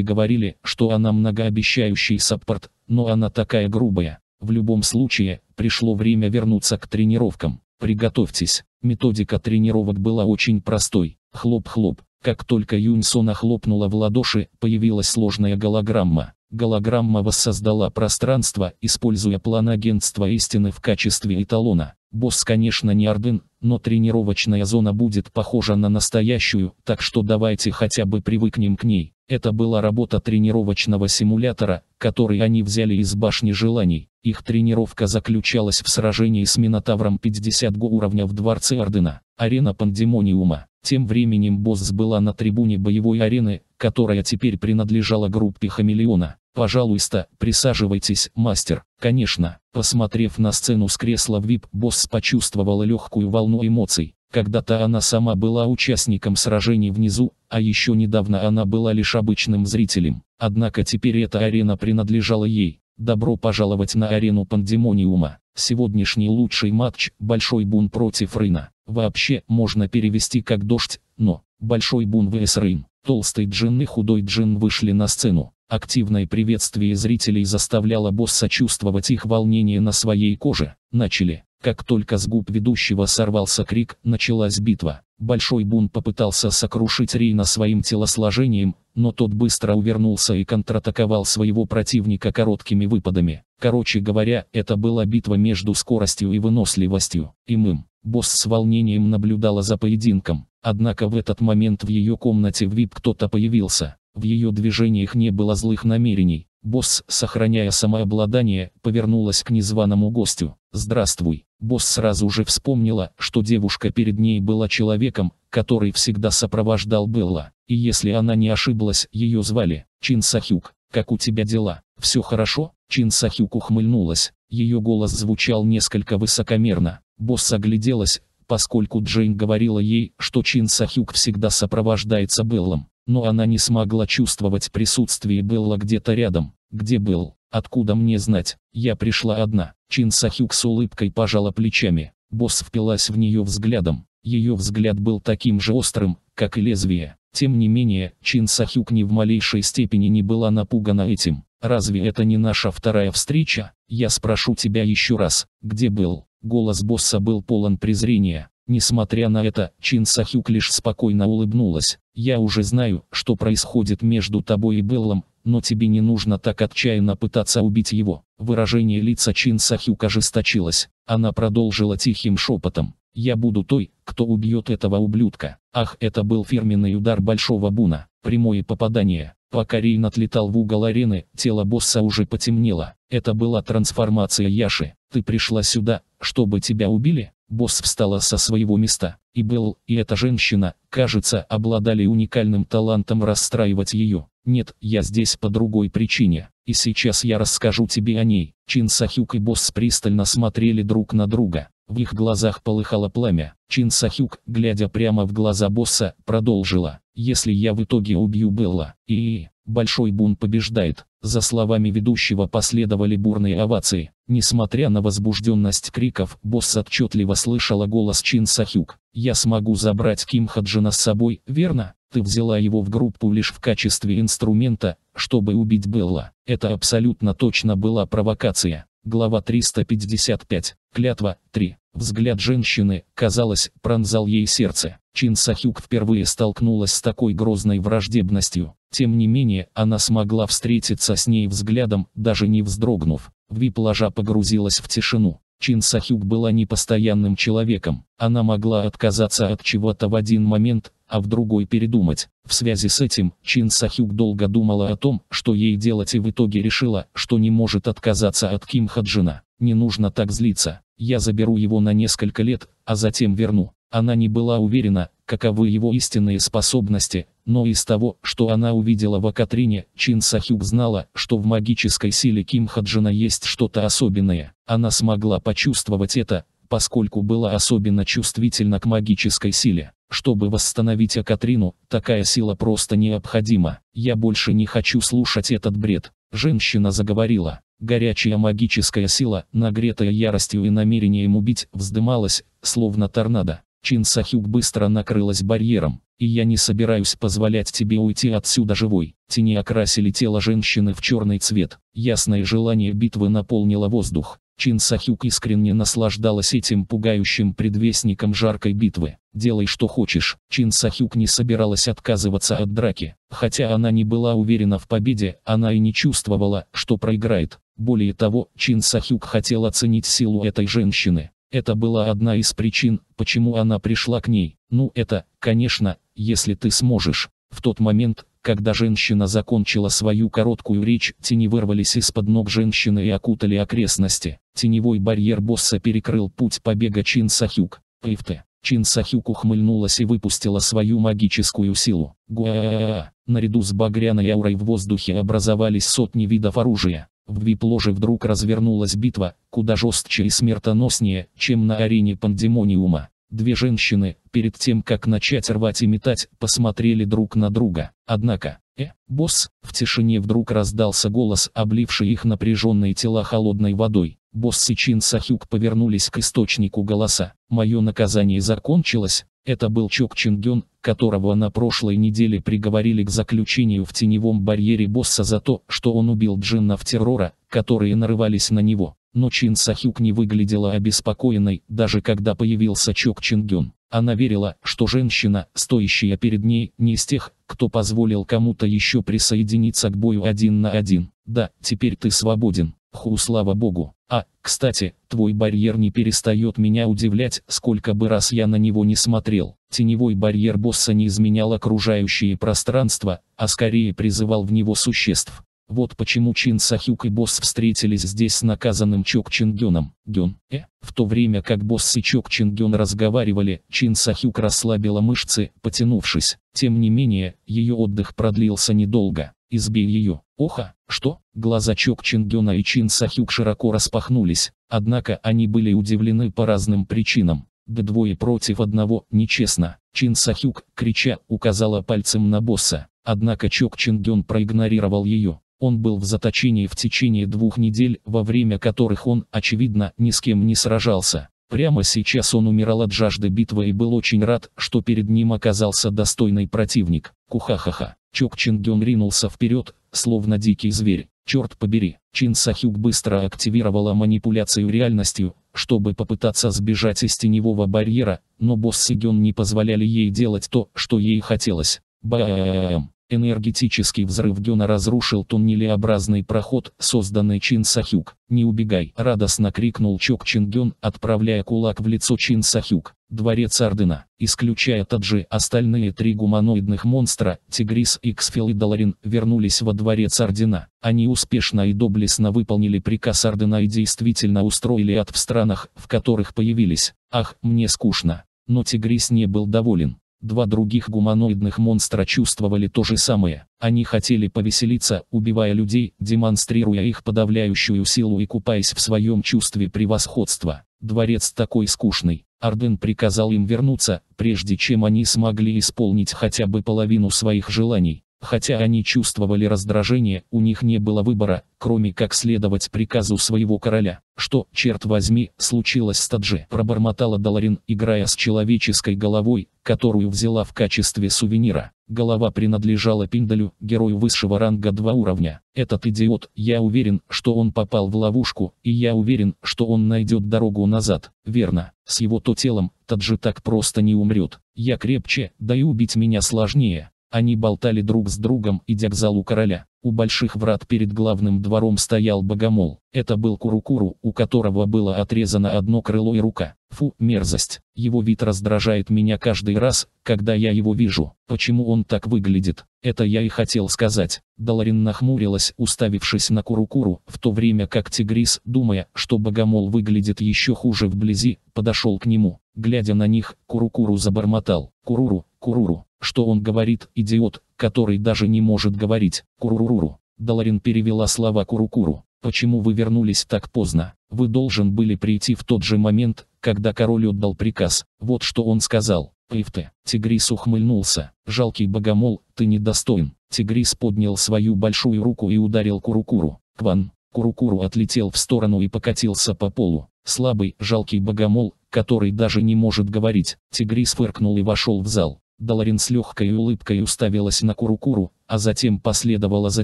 говорили, что она многообещающий саппорт, но она такая грубая. В любом случае, пришло время вернуться к тренировкам. Приготовьтесь. Методика тренировок была очень простой. Хлоп-хлоп. Как только Юньсона хлопнула в ладоши, появилась сложная голограмма. Голограмма воссоздала пространство, используя план агентства истины в качестве эталона. Босс, конечно, не Ордын, но тренировочная зона будет похожа на настоящую, так что давайте хотя бы привыкнем к ней. Это была работа тренировочного симулятора, который они взяли из башни желаний. Их тренировка заключалась в сражении с Минотавром 50 уровня в Дворце Ордена. Арена Пандемониума. Тем временем босс была на трибуне боевой арены, которая теперь принадлежала группе Хамелеона. Пожалуйста, присаживайтесь, мастер. Конечно, посмотрев на сцену с кресла в VIP, босс почувствовала легкую волну эмоций. Когда-то она сама была участником сражений внизу, а еще недавно она была лишь обычным зрителем. Однако теперь эта арена принадлежала ей. Добро пожаловать на арену Пандемониума. Сегодняшний лучший матч – Большой Бун против Рына. Вообще, можно перевести как «Дождь», но «Большой Бун vs Рын». Толстый Джин и худой Джин вышли на сцену. Активное приветствие зрителей заставляло босса чувствовать их волнение на своей коже. Начали. Как только с губ ведущего сорвался крик, началась битва. Большой Бун попытался сокрушить Рейна своим телосложением, но тот быстро увернулся и контратаковал своего противника короткими выпадами. Короче говоря, это была битва между скоростью и выносливостью. И мым. Босс с волнением наблюдала за поединком. Однако в этот момент в ее комнате в VIP кто-то появился. В ее движениях не было злых намерений. Босс, сохраняя самообладание, повернулась к незваному гостю. «Здравствуй». Босс сразу же вспомнила, что девушка перед ней была человеком, который всегда сопровождал Белла. И если она не ошиблась, ее звали Чин Сахюк. «Как у тебя дела? Все хорошо?» Чин Сахюк ухмыльнулась. Ее голос звучал несколько высокомерно. Босс огляделась, поскольку Джейн говорила ей, что Чин Сахюк всегда сопровождается Беллом. Но она не смогла чувствовать присутствие Белла где-то рядом. Где был? Откуда мне знать? Я пришла одна. Чин Сахюк с улыбкой пожала плечами. Босс впилась в нее взглядом. Ее взгляд был таким же острым, как и лезвие. Тем не менее, Чин Сахюк ни в малейшей степени не была напугана этим. «Разве это не наша вторая встреча? Я спрошу тебя еще раз, где был?» Голос босса был полон презрения. Несмотря на это, Чин Сахюк лишь спокойно улыбнулась. «Я уже знаю, что происходит между тобой и Беллом, но тебе не нужно так отчаянно пытаться убить его». Выражение лица Чин Сахюк ожесточилось. Она продолжила тихим шепотом. «Я буду той, кто убьет этого ублюдка». Ах, это был фирменный удар Большого Буна. Прямое попадание. Пока Рейн отлетал в угол арены, тело босса уже потемнело. Это была трансформация Яши. Ты пришла сюда, чтобы тебя убили? Босс встала со своего места. И Белл, и эта женщина, кажется, обладали уникальным талантом расстраивать ее. Нет, я здесь по другой причине. И сейчас я расскажу тебе о ней. Чин Сахюк и босс пристально смотрели друг на друга. В их глазах полыхало пламя. Чин Сахюк, глядя прямо в глаза босса, продолжила. «Если я в итоге убью Белла, и... Большой Бун побеждает». За словами ведущего последовали бурные овации. Несмотря на возбужденность криков, босс отчетливо слышала голос Чин Сахюк. «Я смогу забрать Ким Хаджина с собой, верно? Ты взяла его в группу лишь в качестве инструмента, чтобы убить Белла. Это абсолютно точно была провокация. Глава 355. Клятва 3. Взгляд женщины, казалось, пронзал ей сердце. Чин Сахюк впервые столкнулась с такой грозной враждебностью. Тем не менее, она смогла встретиться с ней взглядом, даже не вздрогнув. Вип-ложа погрузилась в тишину. Чин Сахюк была непостоянным человеком. Она могла отказаться от чего-то в один момент, а в другой передумать. В связи с этим, Чин Сахюк долго думала о том, что ей делать и в итоге решила, что не может отказаться от Ким Хаджина. Не нужно так злиться. Я заберу его на несколько лет, а затем верну. Она не была уверена, каковы его истинные способности, но из того, что она увидела в Акатрине, Чин Сахюб знала, что в магической силе Ким Хаджина есть что-то особенное. Она смогла почувствовать это, поскольку была особенно чувствительна к магической силе. Чтобы восстановить Акатрину, такая сила просто необходима. Я больше не хочу слушать этот бред. Женщина заговорила. Горячая магическая сила, нагретая яростью и намерением убить, вздымалась, словно торнадо. Чин Сахюк быстро накрылась барьером, и я не собираюсь позволять тебе уйти отсюда живой. Тени окрасили тело женщины в черный цвет. Ясное желание битвы наполнило воздух. Чин Сахюк искренне наслаждалась этим пугающим предвестником жаркой битвы. «Делай что хочешь». Чин Сахюк не собиралась отказываться от драки. Хотя она не была уверена в победе, она и не чувствовала, что проиграет. Более того, Чин Сахюк хотел оценить силу этой женщины. Это была одна из причин, почему она пришла к ней. Ну это, конечно, если ты сможешь. В тот момент, когда женщина закончила свою короткую речь, тени вырвались из-под ног женщины и окутали окрестности. Теневой барьер босса перекрыл путь побега Чин Сахюк. Пифте. Чин Сахюк ухмыльнулась и выпустила свою магическую силу. Гуа! Наряду с багряной аурой в воздухе образовались сотни видов оружия. В вип-ложе вдруг развернулась битва, куда жестче и смертоноснее, чем на арене пандемониума. Две женщины, перед тем как начать рвать и метать, посмотрели друг на друга. Однако, э, босс, в тишине вдруг раздался голос, обливший их напряженные тела холодной водой. Босс и Чин Сахюк повернулись к источнику голоса. Мое наказание закончилось, это был Чок Чингён, которого на прошлой неделе приговорили к заключению в теневом барьере босса за то, что он убил джиннов террора, которые нарывались на него. Но Чин Сахюк не выглядела обеспокоенной, даже когда появился Чок Чингён. Она верила, что женщина, стоящая перед ней, не из тех, кто позволил кому-то еще присоединиться к бою один на один. Да, теперь ты свободен. Ху, слава богу. А, кстати, твой барьер не перестает меня удивлять, сколько бы раз я на него не смотрел. Теневой барьер босса не изменял окружающее пространство, а скорее призывал в него существ, вот почему Чин Сахюк и босс встретились здесь с наказанным Чок Чингёном. Гён, э? В то время как босс и Чок Чингён разговаривали, Чин Сахюк расслабила мышцы, потянувшись. Тем не менее, ее отдых продлился недолго. Избей ее. Оха, что? Глаза Чок Чингёна и Чин Сахюк широко распахнулись. Однако они были удивлены по разным причинам. Да двое против одного, нечестно. Чин Сахюк, крича, указала пальцем на босса. Однако Чок Чингён проигнорировал ее. Он был в заточении в течение двух недель, во время которых он, очевидно, ни с кем не сражался. Прямо сейчас он умирал от жажды битвы и был очень рад, что перед ним оказался достойный противник. Кухахаха. Чок Чин ринулся вперед, словно дикий зверь. Черт побери. Чин Сахюк быстро активировала манипуляцию реальностью, чтобы попытаться сбежать из теневого барьера, но босс и Гён не позволяли ей делать то, что ей хотелось. Бам! Энергетический взрыв Гёна разрушил туннелеобразный проход, созданный Чин Сахюк. «Не убегай!» – радостно крикнул Чок Чин Гён, отправляя кулак в лицо Чин Сахюк. Дворец Ордена. Исключая Таджи, остальные три гуманоидных монстра, Тигрис, Иксфил и Даларин вернулись во Дворец Ордена. Они успешно и доблестно выполнили приказ Ордена и действительно устроили ад в странах, в которых появились. «Ах, мне скучно!» Но Тигрис не был доволен. Два других гуманоидных монстра чувствовали то же самое. Они хотели повеселиться, убивая людей, демонстрируя их подавляющую силу и купаясь в своем чувстве превосходства. Дворец такой скучный. Арден приказал им вернуться, прежде чем они смогли исполнить хотя бы половину своих желаний. Хотя они чувствовали раздражение, у них не было выбора, кроме как следовать приказу своего короля. Что, черт возьми, случилось с Таджи? Пробормотала Доларин, играя с человеческой головой, которую взяла в качестве сувенира. Голова принадлежала Пиндалю, герою высшего ранга 2 уровня. Этот идиот, я уверен, что он попал в ловушку, и я уверен, что он найдет дорогу назад. Верно, с его то телом, Таджи так просто не умрет. Я крепче, да и убить меня сложнее. Они болтали друг с другом, идя к залу короля. У больших врат перед главным двором стоял богомол. Это был Курукуру, у которого было отрезано одно крыло и рука. Фу, мерзость. Его вид раздражает меня каждый раз, когда я его вижу. Почему он так выглядит? Это я и хотел сказать. Даларин нахмурилась, уставившись на Курукуру, в то время как Тигрис, думая, что богомол выглядит еще хуже вблизи, подошел к нему. Глядя на них, Курукуру забормотал. Куруру, Куруру что он говорит, идиот, который даже не может говорить, куруруру. Даларин перевела слова курукуру. Почему вы вернулись так поздно? Вы должен были прийти в тот же момент, когда король отдал приказ. Вот что он сказал. Пифте. Тигрис ухмыльнулся. Жалкий богомол, ты недостоин. Тигрис поднял свою большую руку и ударил Курукуру. Кван. Курукуру отлетел в сторону и покатился по полу. Слабый, жалкий богомол, который даже не может говорить. Тигрис фыркнул и вошел в зал. Даларин с легкой улыбкой уставилась на Курукуру, а затем последовала за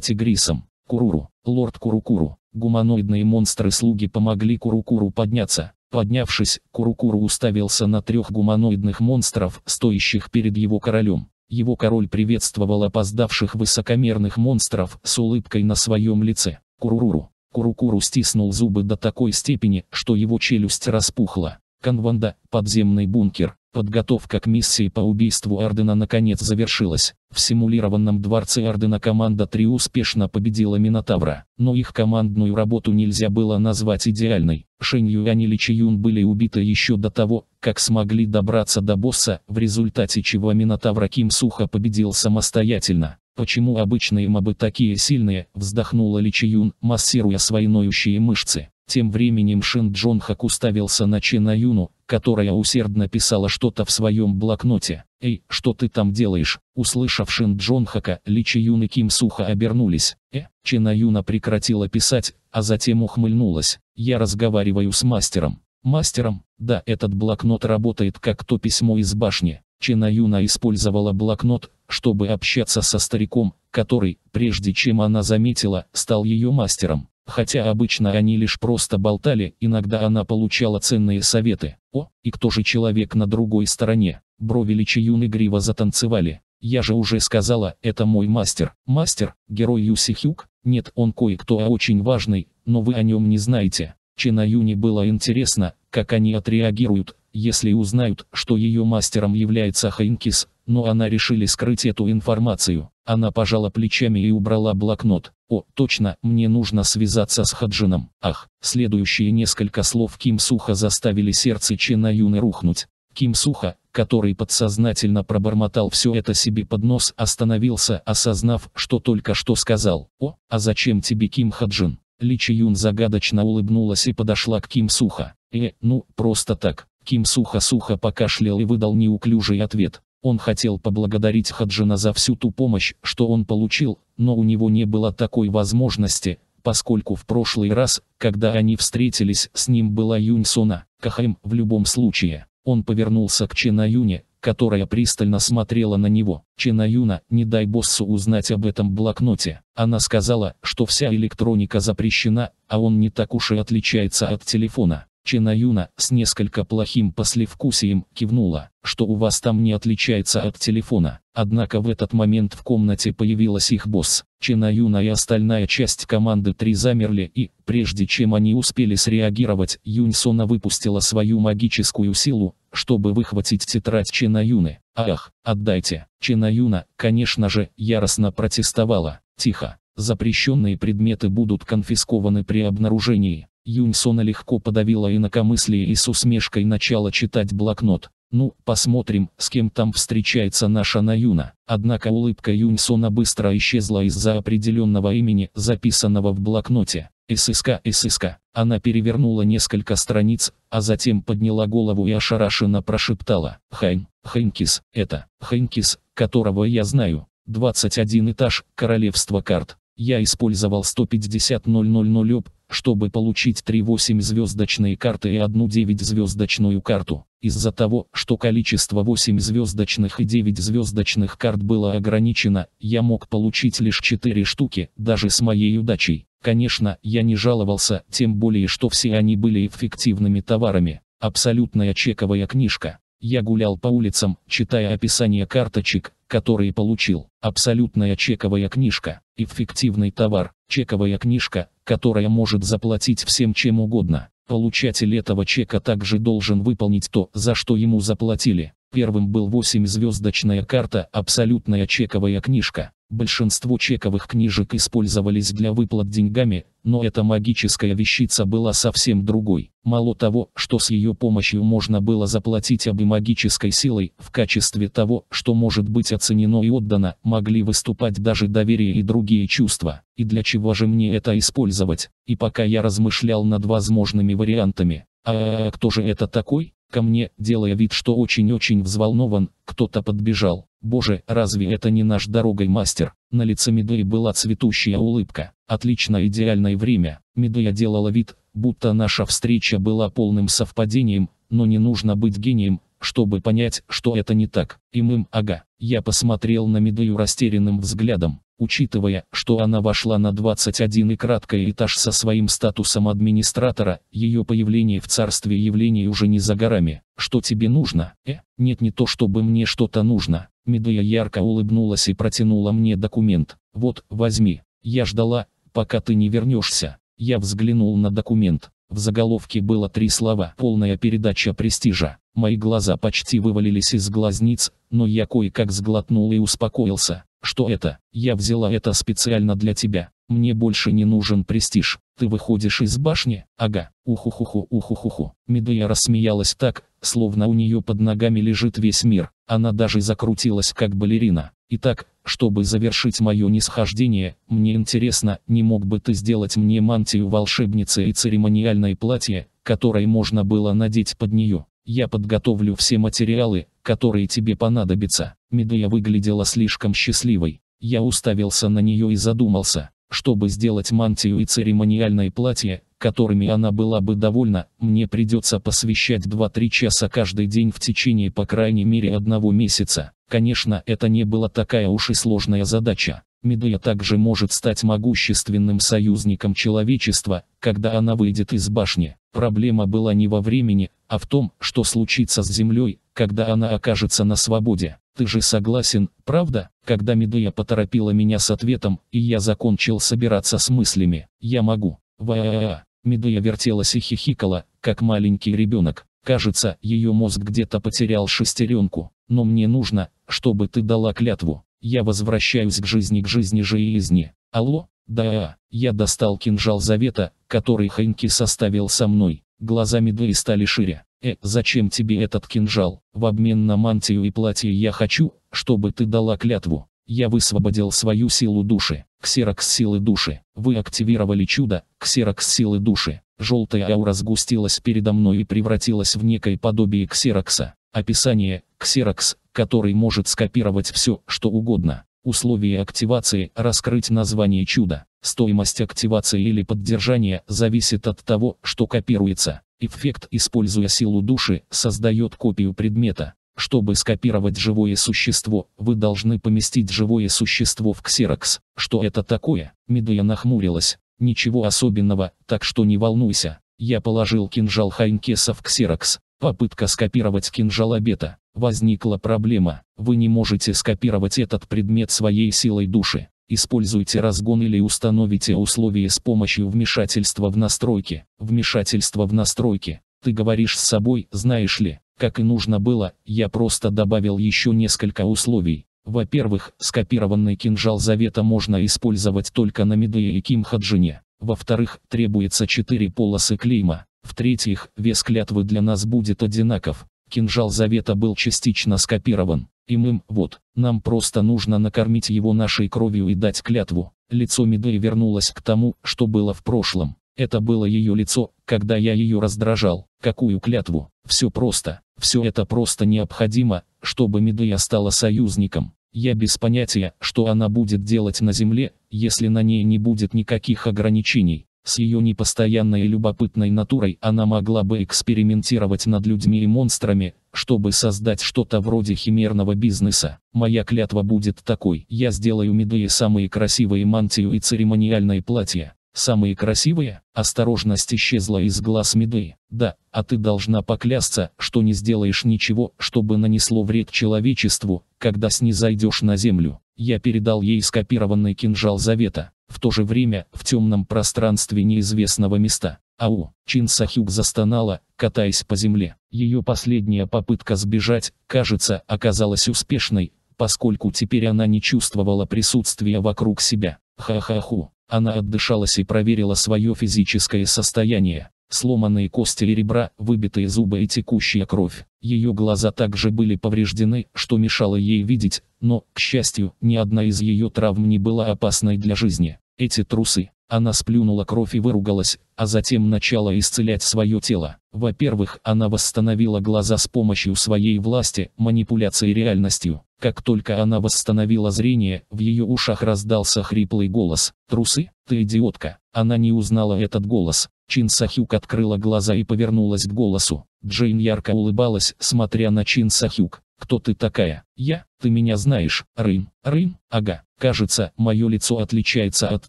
тигрисом. Куруру, лорд Курукуру, гуманоидные монстры-слуги помогли Курукуру подняться. Поднявшись, Курукуру уставился на трех гуманоидных монстров, стоящих перед его королем. Его король приветствовал опоздавших высокомерных монстров с улыбкой на своем лице. Куруруру. Курукуру стиснул зубы до такой степени, что его челюсть распухла. Канванда, подземный бункер, Подготовка к миссии по убийству Ардена наконец завершилась. В симулированном дворце Ардена команда 3 успешно победила Минотавра, но их командную работу нельзя было назвать идеальной. Шень Юань и Ли Чиюн были убиты еще до того, как смогли добраться до босса, в результате чего Минотавра Ким Суха победил самостоятельно. «Почему обычные мобы такие сильные?» – вздохнула Ли Чиюн, массируя свои ноющие мышцы. Тем временем Шин Джонхак уставился на Чена Юну, которая усердно писала что-то в своем блокноте. «Эй, что ты там делаешь?» Услышав Шин Джонхака, Ли Чи Юн и Ким сухо обернулись. «Э?» Чина Юна прекратила писать, а затем ухмыльнулась. «Я разговариваю с мастером». «Мастером?» «Да, этот блокнот работает как то письмо из башни». Чина Юна использовала блокнот, чтобы общаться со стариком, который, прежде чем она заметила, стал ее мастером. Хотя обычно они лишь просто болтали, иногда она получала ценные советы. О, и кто же человек на другой стороне? Брови личи юны грива затанцевали. Я же уже сказала, это мой мастер. Мастер, герой Юси Хюк? Нет, он кое-кто, а очень важный, но вы о нем не знаете. Чина Юни было интересно, как они отреагируют, если узнают, что ее мастером является Хайнкис, но она решили скрыть эту информацию. Она пожала плечами и убрала блокнот. О, точно, мне нужно связаться с Хаджином. Ах, следующие несколько слов Ким Суха заставили сердце Чена Юны рухнуть. Ким Суха, который подсознательно пробормотал все это себе под нос, остановился, осознав, что только что сказал. О, а зачем тебе Ким Хаджин? Ли Юн загадочно улыбнулась и подошла к Ким Суха. Э, ну, просто так. Ким Суха-Суха покашлял и выдал неуклюжий ответ. Он хотел поблагодарить Хаджина за всю ту помощь, что он получил, но у него не было такой возможности, поскольку в прошлый раз, когда они встретились, с ним была Юнь Сона. Кахаим в любом случае. Он повернулся к Чена Юне, которая пристально смотрела на него. Чена Юна, не дай боссу узнать об этом блокноте. Она сказала, что вся электроника запрещена, а он не так уж и отличается от телефона. Чинаюна, с несколько плохим послевкусием, кивнула, что у вас там не отличается от телефона. Однако в этот момент в комнате появилась их босс. Чинаюна и остальная часть команды три замерли и, прежде чем они успели среагировать, Юньсона выпустила свою магическую силу, чтобы выхватить тетрадь Чинаюны. «Ах, отдайте!» Чинаюна, конечно же, яростно протестовала. «Тихо! Запрещенные предметы будут конфискованы при обнаружении. Юнсона легко подавила инакомыслие и с усмешкой начала читать блокнот. «Ну, посмотрим, с кем там встречается наша Наюна». Однако улыбка Юнсона быстро исчезла из-за определенного имени, записанного в блокноте. «ССК, ССК». Она перевернула несколько страниц, а затем подняла голову и ошарашенно прошептала. «Хайн, Хайнкис, это, Хайнкис, которого я знаю. 21 этаж, королевство карт. Я использовал 150 000 об, чтобы получить 3-8 звездочные карты и одну 9 звездочную карту. Из-за того, что количество 8 звездочных и 9 звездочных карт было ограничено, я мог получить лишь 4 штуки, даже с моей удачей. Конечно, я не жаловался, тем более что все они были эффективными товарами. Абсолютная чековая книжка. Я гулял по улицам, читая описание карточек, которые получил. Абсолютная чековая книжка. Эффективный товар. Чековая книжка, которая может заплатить всем чем угодно. Получатель этого чека также должен выполнить то, за что ему заплатили. Первым был 8-звездочная карта «Абсолютная чековая книжка». Большинство чековых книжек использовались для выплат деньгами, но эта магическая вещица была совсем другой. Мало того, что с ее помощью можно было заплатить обе магической силой, в качестве того, что может быть оценено и отдано, могли выступать даже доверие и другие чувства. И для чего же мне это использовать? И пока я размышлял над возможными вариантами, а кто же это такой? Ко мне, делая вид, что очень-очень взволнован, кто-то подбежал. Боже, разве это не наш дорогой мастер? На лице Медеи была цветущая улыбка. Отлично, идеальное время. Медея делала вид, будто наша встреча была полным совпадением, но не нужно быть гением, чтобы понять, что это не так. И мым, ага. Я посмотрел на Медею растерянным взглядом. Учитывая, что она вошла на 21 и краткий этаж со своим статусом администратора, ее появление в царстве явлений уже не за горами. Что тебе нужно? Э, нет не то чтобы мне что-то нужно. Медея ярко улыбнулась и протянула мне документ. Вот, возьми. Я ждала, пока ты не вернешься. Я взглянул на документ. В заголовке было три слова «Полная передача престижа». Мои глаза почти вывалились из глазниц, но я кое-как сглотнул и успокоился что это, я взяла это специально для тебя. Мне больше не нужен престиж. Ты выходишь из башни? Ага. Уху-ху-ху, уху-ху-ху. Медея рассмеялась так, словно у нее под ногами лежит весь мир. Она даже закрутилась как балерина. Итак, чтобы завершить мое нисхождение, мне интересно, не мог бы ты сделать мне мантию волшебницы и церемониальное платье, которое можно было надеть под нее? Я подготовлю все материалы, которые тебе понадобятся. Медея выглядела слишком счастливой. Я уставился на нее и задумался, чтобы сделать мантию и церемониальное платье, которыми она была бы довольна, мне придется посвящать 2-3 часа каждый день в течение по крайней мере одного месяца. Конечно, это не была такая уж и сложная задача. Медея также может стать могущественным союзником человечества, когда она выйдет из башни. Проблема была не во времени, а в том, что случится с Землей, когда она окажется на свободе. Ты же согласен, правда? Когда Медея поторопила меня с ответом, и я закончил собираться с мыслями. Я могу. Ва-а-а. Медея вертелась и хихикала, как маленький ребенок. Кажется, ее мозг где-то потерял шестеренку. Но мне нужно, чтобы ты дала клятву. Я возвращаюсь к жизни, к жизни же и жизни. Алло? Да, я достал кинжал завета, который Хэнки составил со мной. Глаза Медеи стали шире. «Э, зачем тебе этот кинжал? В обмен на мантию и платье я хочу, чтобы ты дала клятву. Я высвободил свою силу души. Ксерокс силы души. Вы активировали чудо. Ксерокс силы души. Желтая аура сгустилась передо мной и превратилась в некое подобие ксерокса. Описание. Ксерокс, который может скопировать все, что угодно. Условия активации – раскрыть название чуда. Стоимость активации или поддержания зависит от того, что копируется эффект, используя силу души, создает копию предмета. Чтобы скопировать живое существо, вы должны поместить живое существо в ксерокс. Что это такое? Медуя нахмурилась. Ничего особенного, так что не волнуйся. Я положил кинжал Хайнкеса в ксерокс. Попытка скопировать кинжал обета. Возникла проблема. Вы не можете скопировать этот предмет своей силой души. Используйте разгон или установите условия с помощью вмешательства в настройки. Вмешательство в настройки. Ты говоришь с собой, знаешь ли, как и нужно было, я просто добавил еще несколько условий. Во-первых, скопированный кинжал завета можно использовать только на Медее и Кимхаджине. Во-вторых, требуется 4 полосы клейма. В-третьих, вес клятвы для нас будет одинаков. Кинжал завета был частично скопирован. И им, вот, нам просто нужно накормить его нашей кровью и дать клятву. Лицо Медеи вернулось к тому, что было в прошлом. Это было ее лицо, когда я ее раздражал. Какую клятву? Все просто. Все это просто необходимо, чтобы Медея стала союзником. Я без понятия, что она будет делать на земле, если на ней не будет никаких ограничений. С ее непостоянной и любопытной натурой она могла бы экспериментировать над людьми и монстрами, чтобы создать что-то вроде химерного бизнеса. Моя клятва будет такой. Я сделаю Медее самые красивые мантию и церемониальные платья. Самые красивые, осторожность исчезла из глаз меды. Да, а ты должна поклясться, что не сделаешь ничего, чтобы нанесло вред человечеству, когда снизойдешь на землю. Я передал ей скопированный кинжал завета. В то же время, в темном пространстве неизвестного места. Ау, Чин Сахюк застонала, катаясь по земле. Ее последняя попытка сбежать, кажется, оказалась успешной, поскольку теперь она не чувствовала присутствия вокруг себя. Ха-ха-ху. Она отдышалась и проверила свое физическое состояние. Сломанные кости и ребра, выбитые зубы и текущая кровь. Ее глаза также были повреждены, что мешало ей видеть, но, к счастью, ни одна из ее травм не была опасной для жизни. Эти трусы, она сплюнула кровь и выругалась, а затем начала исцелять свое тело. Во-первых, она восстановила глаза с помощью своей власти, манипуляции реальностью. Как только она восстановила зрение, в ее ушах раздался хриплый голос. «Трусы? Ты идиотка!» Она не узнала этот голос. Чин Сахюк открыла глаза и повернулась к голосу. Джейн ярко улыбалась, смотря на Чин Сахюк. «Кто ты такая?» «Я? Ты меня знаешь, Рым?» «Рым? Ага. Кажется, мое лицо отличается от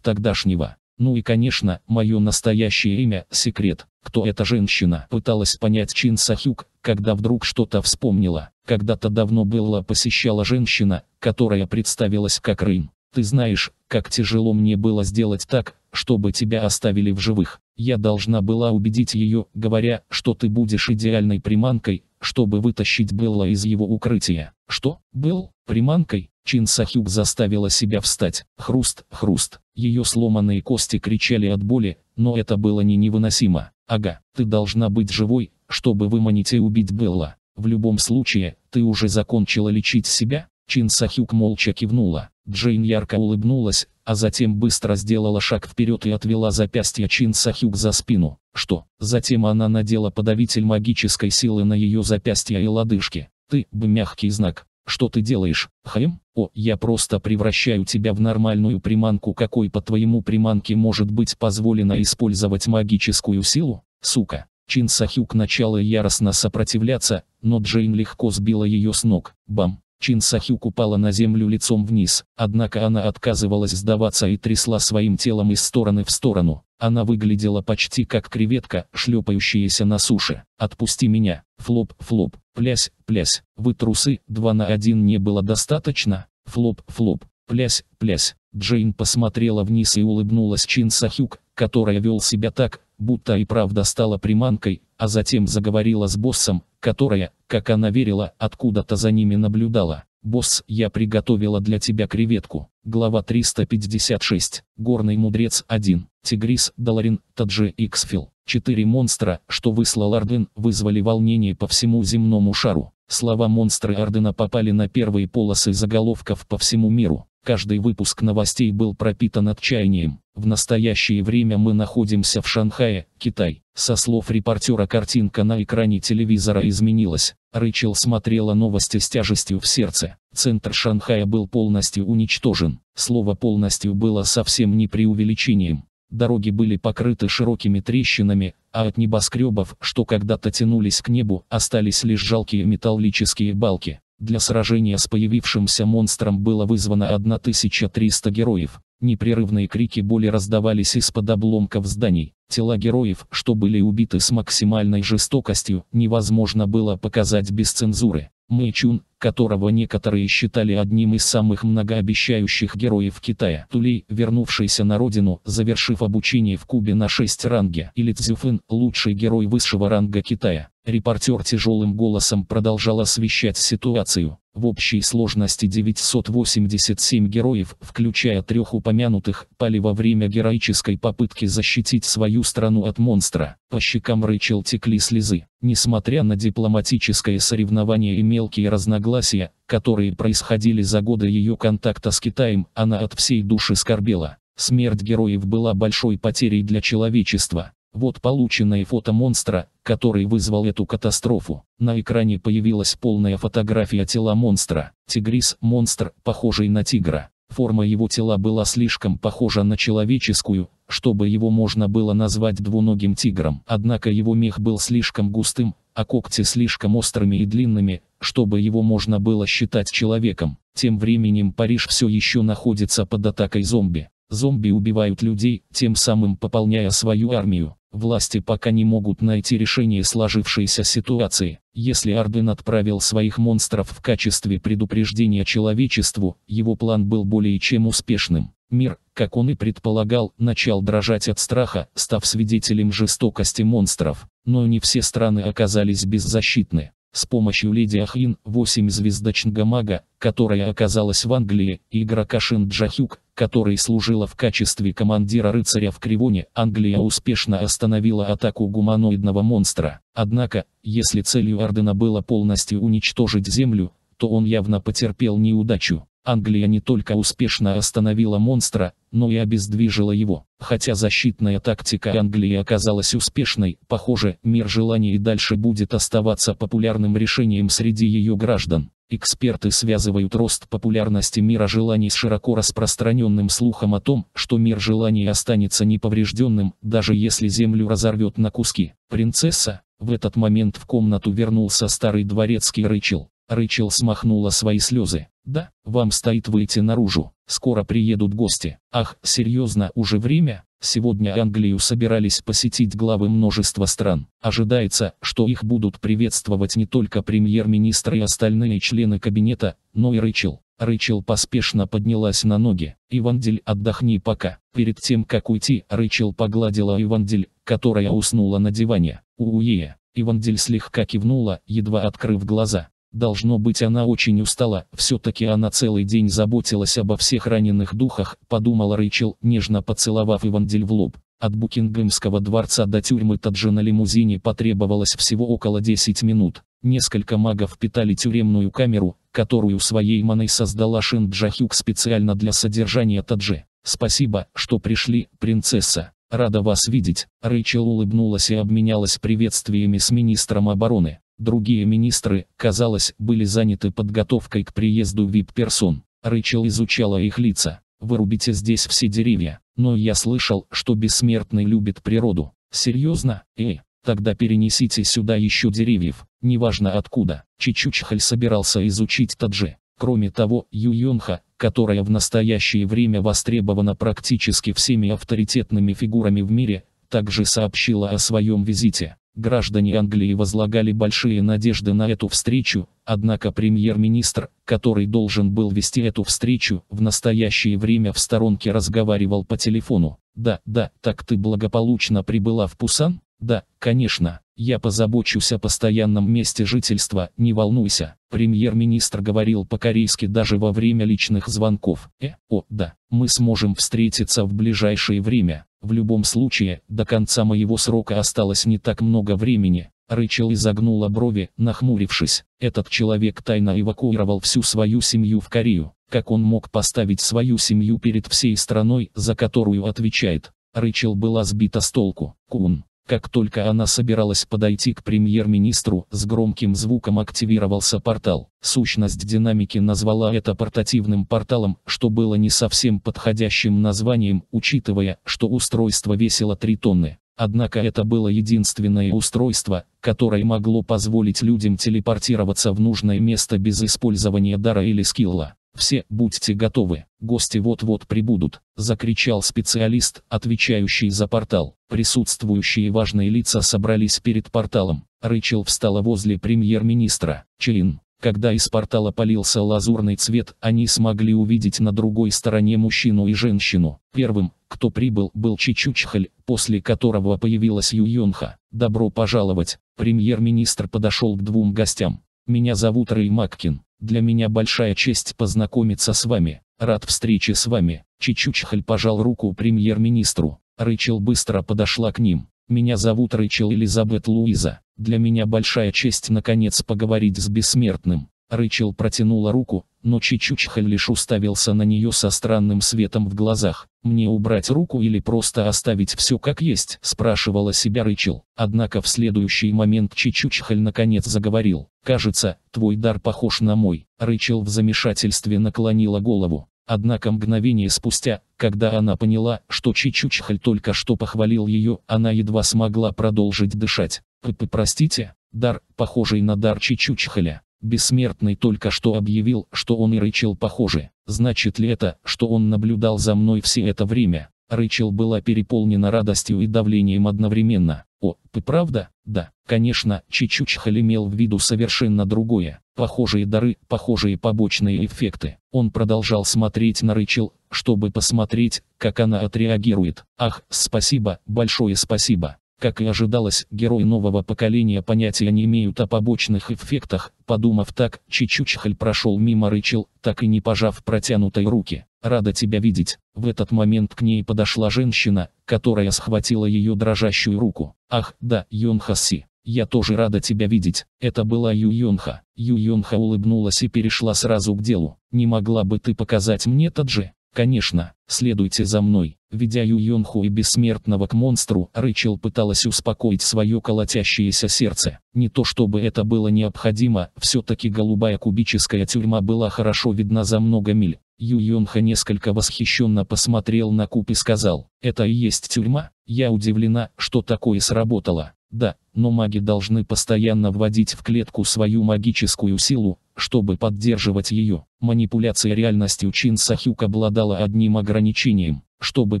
тогдашнего. Ну и конечно, мое настоящее имя – секрет. Кто эта женщина? Пыталась понять Чин Сахюк, когда вдруг что-то вспомнила. Когда-то давно была посещала женщина, которая представилась как Рим. Ты знаешь, как тяжело мне было сделать так, чтобы тебя оставили в живых. Я должна была убедить ее, говоря, что ты будешь идеальной приманкой, чтобы вытащить Белла из его укрытия. Что? Был? Приманкой? Чин Сахюб заставила себя встать. Хруст, хруст. Ее сломанные кости кричали от боли, но это было не невыносимо. Ага, ты должна быть живой, чтобы выманить и убить Белла. В любом случае, ты уже закончила лечить себя? Чин Сахюк молча кивнула. Джейн ярко улыбнулась, а затем быстро сделала шаг вперед и отвела запястье Чин Сахюк за спину. Что? Затем она надела подавитель магической силы на ее запястье и лодыжки. Ты, бы мягкий знак. Что ты делаешь, Хэм? О, я просто превращаю тебя в нормальную приманку. Какой по твоему приманке может быть позволено использовать магическую силу? Сука. Чин Сахюк начала яростно сопротивляться, но Джейн легко сбила ее с ног. Бам. Чин Сахюк упала на землю лицом вниз, однако она отказывалась сдаваться и трясла своим телом из стороны в сторону. Она выглядела почти как креветка, шлепающаяся на суше. «Отпусти меня! Флоп, флоп! Плясь, плясь! Вы трусы, два на один не было достаточно? Флоп, флоп! Плясь, плясь!» Джейн посмотрела вниз и улыбнулась Чин Сахюк, которая вел себя так, будто и правда стала приманкой, а затем заговорила с боссом, которая, как она верила, откуда-то за ними наблюдала. «Босс, я приготовила для тебя креветку». Глава 356. Горный мудрец 1. Тигрис, Даларин Таджи, Иксфил. Четыре монстра, что выслал Орден, вызвали волнение по всему земному шару. Слова монстры Ордена попали на первые полосы заголовков по всему миру. Каждый выпуск новостей был пропитан отчаянием. В настоящее время мы находимся в Шанхае, Китай. Со слов репортера картинка на экране телевизора изменилась. Рэйчел смотрела новости с тяжестью в сердце. Центр Шанхая был полностью уничтожен. Слово «полностью» было совсем не преувеличением. Дороги были покрыты широкими трещинами, а от небоскребов, что когда-то тянулись к небу, остались лишь жалкие металлические балки. Для сражения с появившимся монстром было вызвано 1300 героев. Непрерывные крики боли раздавались из-под обломков зданий. Тела героев, что были убиты с максимальной жестокостью, невозможно было показать без цензуры. Мэйчун, которого некоторые считали одним из самых многообещающих героев Китая. Тулей, вернувшийся на родину, завершив обучение в Кубе на 6 ранге. Или Цзюфэн, лучший герой высшего ранга Китая. Репортер тяжелым голосом продолжал освещать ситуацию. В общей сложности 987 героев, включая трех упомянутых, пали во время героической попытки защитить свою страну от монстра. По щекам Рэйчел текли слезы. Несмотря на дипломатическое соревнование и мелкие разногласия, которые происходили за годы ее контакта с Китаем, она от всей души скорбела. Смерть героев была большой потерей для человечества. Вот полученное фото монстра, который вызвал эту катастрофу. На экране появилась полная фотография тела монстра. Тигрис – монстр, похожий на тигра. Форма его тела была слишком похожа на человеческую, чтобы его можно было назвать двуногим тигром. Однако его мех был слишком густым, а когти слишком острыми и длинными, чтобы его можно было считать человеком. Тем временем Париж все еще находится под атакой зомби. Зомби убивают людей, тем самым пополняя свою армию. Власти пока не могут найти решение сложившейся ситуации. Если Арден отправил своих монстров в качестве предупреждения человечеству, его план был более чем успешным. Мир, как он и предполагал, начал дрожать от страха, став свидетелем жестокости монстров. Но не все страны оказались беззащитны. С помощью леди Ахин, 8 звездочного мага, которая оказалась в Англии, игрока Шин Джахюк, которой служила в качестве командира рыцаря в Кривоне, Англия успешно остановила атаку гуманоидного монстра. Однако, если целью Ордена было полностью уничтожить Землю, то он явно потерпел неудачу. Англия не только успешно остановила монстра, но и обездвижила его. Хотя защитная тактика Англии оказалась успешной, похоже, мир желаний и дальше будет оставаться популярным решением среди ее граждан. Эксперты связывают рост популярности мира желаний с широко распространенным слухом о том, что мир желаний останется неповрежденным, даже если землю разорвет на куски. Принцесса, в этот момент в комнату вернулся старый дворецкий Рэйчел. Рэйчел смахнула свои слезы. «Да, вам стоит выйти наружу. Скоро приедут гости. Ах, серьезно, уже время?» Сегодня Англию собирались посетить главы множества стран. Ожидается, что их будут приветствовать не только премьер-министр и остальные члены кабинета, но и Рэйчел. Рэйчел поспешно поднялась на ноги. «Ивандель, отдохни пока». Перед тем, как уйти, Рэйчел погладила Ивандель, которая уснула на диване. «Уе». Ивандель слегка кивнула, едва открыв глаза. Должно быть она очень устала, все-таки она целый день заботилась обо всех раненых духах, подумала Рэйчел, нежно поцеловав Ивандель в лоб. От Букингемского дворца до тюрьмы Таджи на лимузине потребовалось всего около 10 минут. Несколько магов питали тюремную камеру, которую своей маной создала Шин Джахюк специально для содержания Таджи. «Спасибо, что пришли, принцесса. Рада вас видеть». Рэйчел улыбнулась и обменялась приветствиями с министром обороны. Другие министры, казалось, были заняты подготовкой к приезду вип-персон. Рэйчел изучала их лица. «Вырубите здесь все деревья, но я слышал, что бессмертный любит природу. Серьезно? Эй, тогда перенесите сюда еще деревьев, неважно откуда». Чичучхаль собирался изучить таджи. Кроме того, Юйонха, которая в настоящее время востребована практически всеми авторитетными фигурами в мире, также сообщила о своем визите. Граждане Англии возлагали большие надежды на эту встречу, однако премьер-министр, который должен был вести эту встречу, в настоящее время в сторонке разговаривал по телефону. «Да, да, так ты благополучно прибыла в Пусан?» Да, конечно, я позабочусь о постоянном месте жительства, не волнуйся. Премьер-министр говорил по-корейски даже во время личных звонков. Э, о, да, мы сможем встретиться в ближайшее время. В любом случае, до конца моего срока осталось не так много времени. Рэйчел изогнула брови, нахмурившись. Этот человек тайно эвакуировал всю свою семью в Корею. Как он мог поставить свою семью перед всей страной, за которую отвечает? Рэйчел была сбита с толку. Кун, как только она собиралась подойти к премьер-министру, с громким звуком активировался портал. Сущность динамики назвала это портативным порталом, что было не совсем подходящим названием, учитывая, что устройство весило 3 тонны. Однако это было единственное устройство, которое могло позволить людям телепортироваться в нужное место без использования дара или скилла. «Все, будьте готовы, гости вот-вот прибудут», – закричал специалист, отвечающий за портал. Присутствующие важные лица собрались перед порталом. Рэйчел встала возле премьер-министра, Чейн. Когда из портала полился лазурный цвет, они смогли увидеть на другой стороне мужчину и женщину. Первым, кто прибыл, был Чичучхаль, после которого появилась Юйонха. «Добро пожаловать!» Премьер-министр подошел к двум гостям. «Меня зовут Рэй Маккин. Для меня большая честь познакомиться с вами. Рад встрече с вами. Чичучхаль пожал руку премьер-министру. рычел быстро подошла к ним. Меня зовут рычел, Элизабет Луиза. Для меня большая честь наконец поговорить с бессмертным. Рычел протянула руку, но Чичучхан лишь уставился на нее со странным светом в глазах. «Мне убрать руку или просто оставить все как есть?» – спрашивала себя Рычел. Однако в следующий момент Чичучхаль наконец заговорил. «Кажется, твой дар похож на мой». Рычел в замешательстве наклонила голову. Однако мгновение спустя, когда она поняла, что Чичучхаль только что похвалил ее, она едва смогла продолжить дышать. «П -п «Простите?» Дар, похожий на дар Чичучхаля. Бессмертный только что объявил, что он и Рэйчел похожи. Значит ли это, что он наблюдал за мной все это время? Рэйчел была переполнена радостью и давлением одновременно. «О, ты правда?» «Да, конечно, Чичучхал имел в виду совершенно другое. Похожие дары, похожие побочные эффекты». Он продолжал смотреть на Рэйчел, чтобы посмотреть, как она отреагирует. «Ах, спасибо, большое спасибо». Как и ожидалось, герои нового поколения понятия не имеют о побочных эффектах, подумав так, Чичучхаль прошел мимо Рычел, так и не пожав протянутой руки. «Рада тебя видеть». В этот момент к ней подошла женщина, которая схватила ее дрожащую руку. «Ах, да, Йонхаси, я тоже рада тебя видеть». Это была Ю Йонха. Ю Йонха улыбнулась и перешла сразу к делу. «Не могла бы ты показать мне Таджи?» Конечно, следуйте за мной. Ведя Ю Йонху и бессмертного к монстру, Рэйчел пыталась успокоить свое колотящееся сердце. Не то чтобы это было необходимо, все-таки голубая кубическая тюрьма была хорошо видна за много миль. Ю Йонха несколько восхищенно посмотрел на куб и сказал, «Это и есть тюрьма? Я удивлена, что такое сработало». Да, но маги должны постоянно вводить в клетку свою магическую силу, чтобы поддерживать ее, манипуляция реальностью Чин Сахюк обладала одним ограничением. Чтобы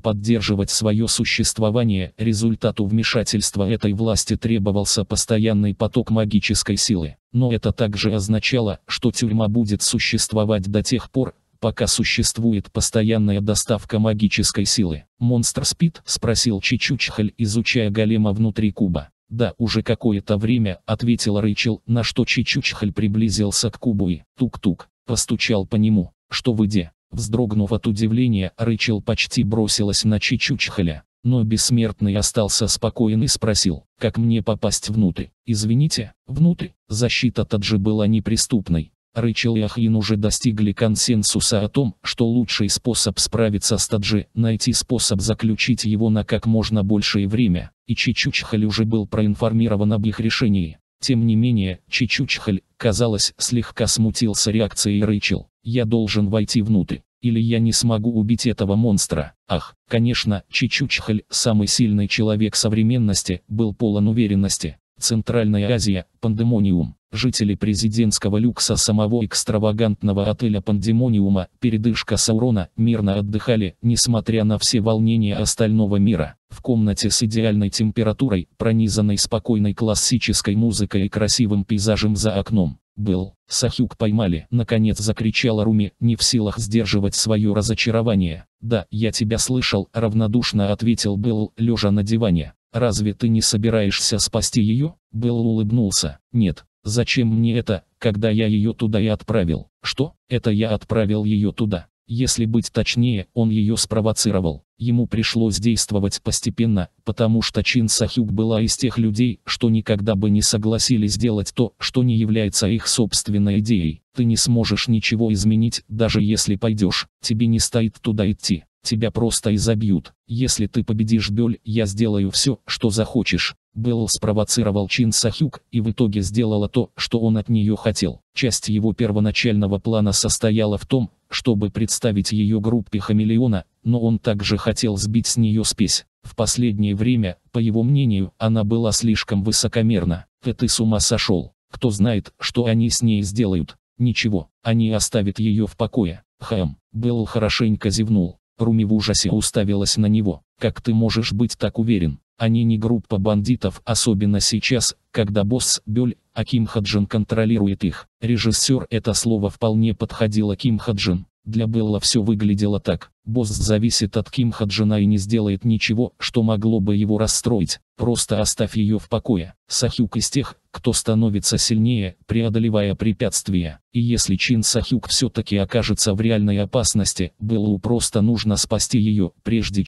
поддерживать свое существование, результату вмешательства этой власти требовался постоянный поток магической силы. Но это также означало, что тюрьма будет существовать до тех пор, пока существует постоянная доставка магической силы. «Монстр спит?» – спросил Чичучхаль, изучая голема внутри куба. «Да, уже какое-то время», — ответил Рэйчел, на что Чичучхаль приблизился к кубу и «тук-тук», постучал по нему. «Что вы Вздрогнув от удивления, Рэйчел почти бросилась на Чичучхаля. Но бессмертный остался спокоен и спросил, как мне попасть внутрь. Извините, внутрь? Защита Таджи была неприступной. Рычел и Ахин уже достигли консенсуса о том, что лучший способ справиться с Таджи – найти способ заключить его на как можно большее время, и Чичучхаль уже был проинформирован об их решении. Тем не менее, Чичучхаль, казалось, слегка смутился реакцией Рычел. «Я должен войти внутрь» или я не смогу убить этого монстра. Ах, конечно, Чичучхаль, самый сильный человек современности, был полон уверенности. Центральная Азия, пандемониум. Жители президентского люкса самого экстравагантного отеля Пандемониума, передышка Саурона, мирно отдыхали, несмотря на все волнения остального мира. В комнате с идеальной температурой, пронизанной спокойной классической музыкой и красивым пейзажем за окном. Был. Сахюк поймали. Наконец закричала Руми, не в силах сдерживать свое разочарование. «Да, я тебя слышал», — равнодушно ответил Белл, лежа на диване. «Разве ты не собираешься спасти ее?» Белл улыбнулся. «Нет, Зачем мне это, когда я ее туда и отправил? Что? Это я отправил ее туда. Если быть точнее, он ее спровоцировал. Ему пришлось действовать постепенно, потому что Чин Сахюк была из тех людей, что никогда бы не согласились делать то, что не является их собственной идеей. Ты не сможешь ничего изменить, даже если пойдешь, тебе не стоит туда идти тебя просто изобьют. Если ты победишь Бёль, я сделаю все, что захочешь. Белл спровоцировал Чин Сахюк и в итоге сделала то, что он от нее хотел. Часть его первоначального плана состояла в том, чтобы представить ее группе Хамелеона, но он также хотел сбить с нее спесь. В последнее время, по его мнению, она была слишком высокомерна. «Э, ты с ума сошел. Кто знает, что они с ней сделают. Ничего, они оставят ее в покое. Хэм, Белл хорошенько зевнул. Руми в ужасе уставилась на него. «Как ты можешь быть так уверен? Они не группа бандитов, особенно сейчас, когда босс Бёль, а Ким Хаджин контролирует их». Режиссер это слово вполне подходило Ким Хаджин. Для Белла все выглядело так. Босс зависит от Ким Хаджина и не сделает ничего, что могло бы его расстроить. Просто оставь ее в покое. Сахюк из тех, кто становится сильнее, преодолевая препятствия. И если Чин Сахюк все-таки окажется в реальной опасности, Беллу просто нужно спасти ее, прежде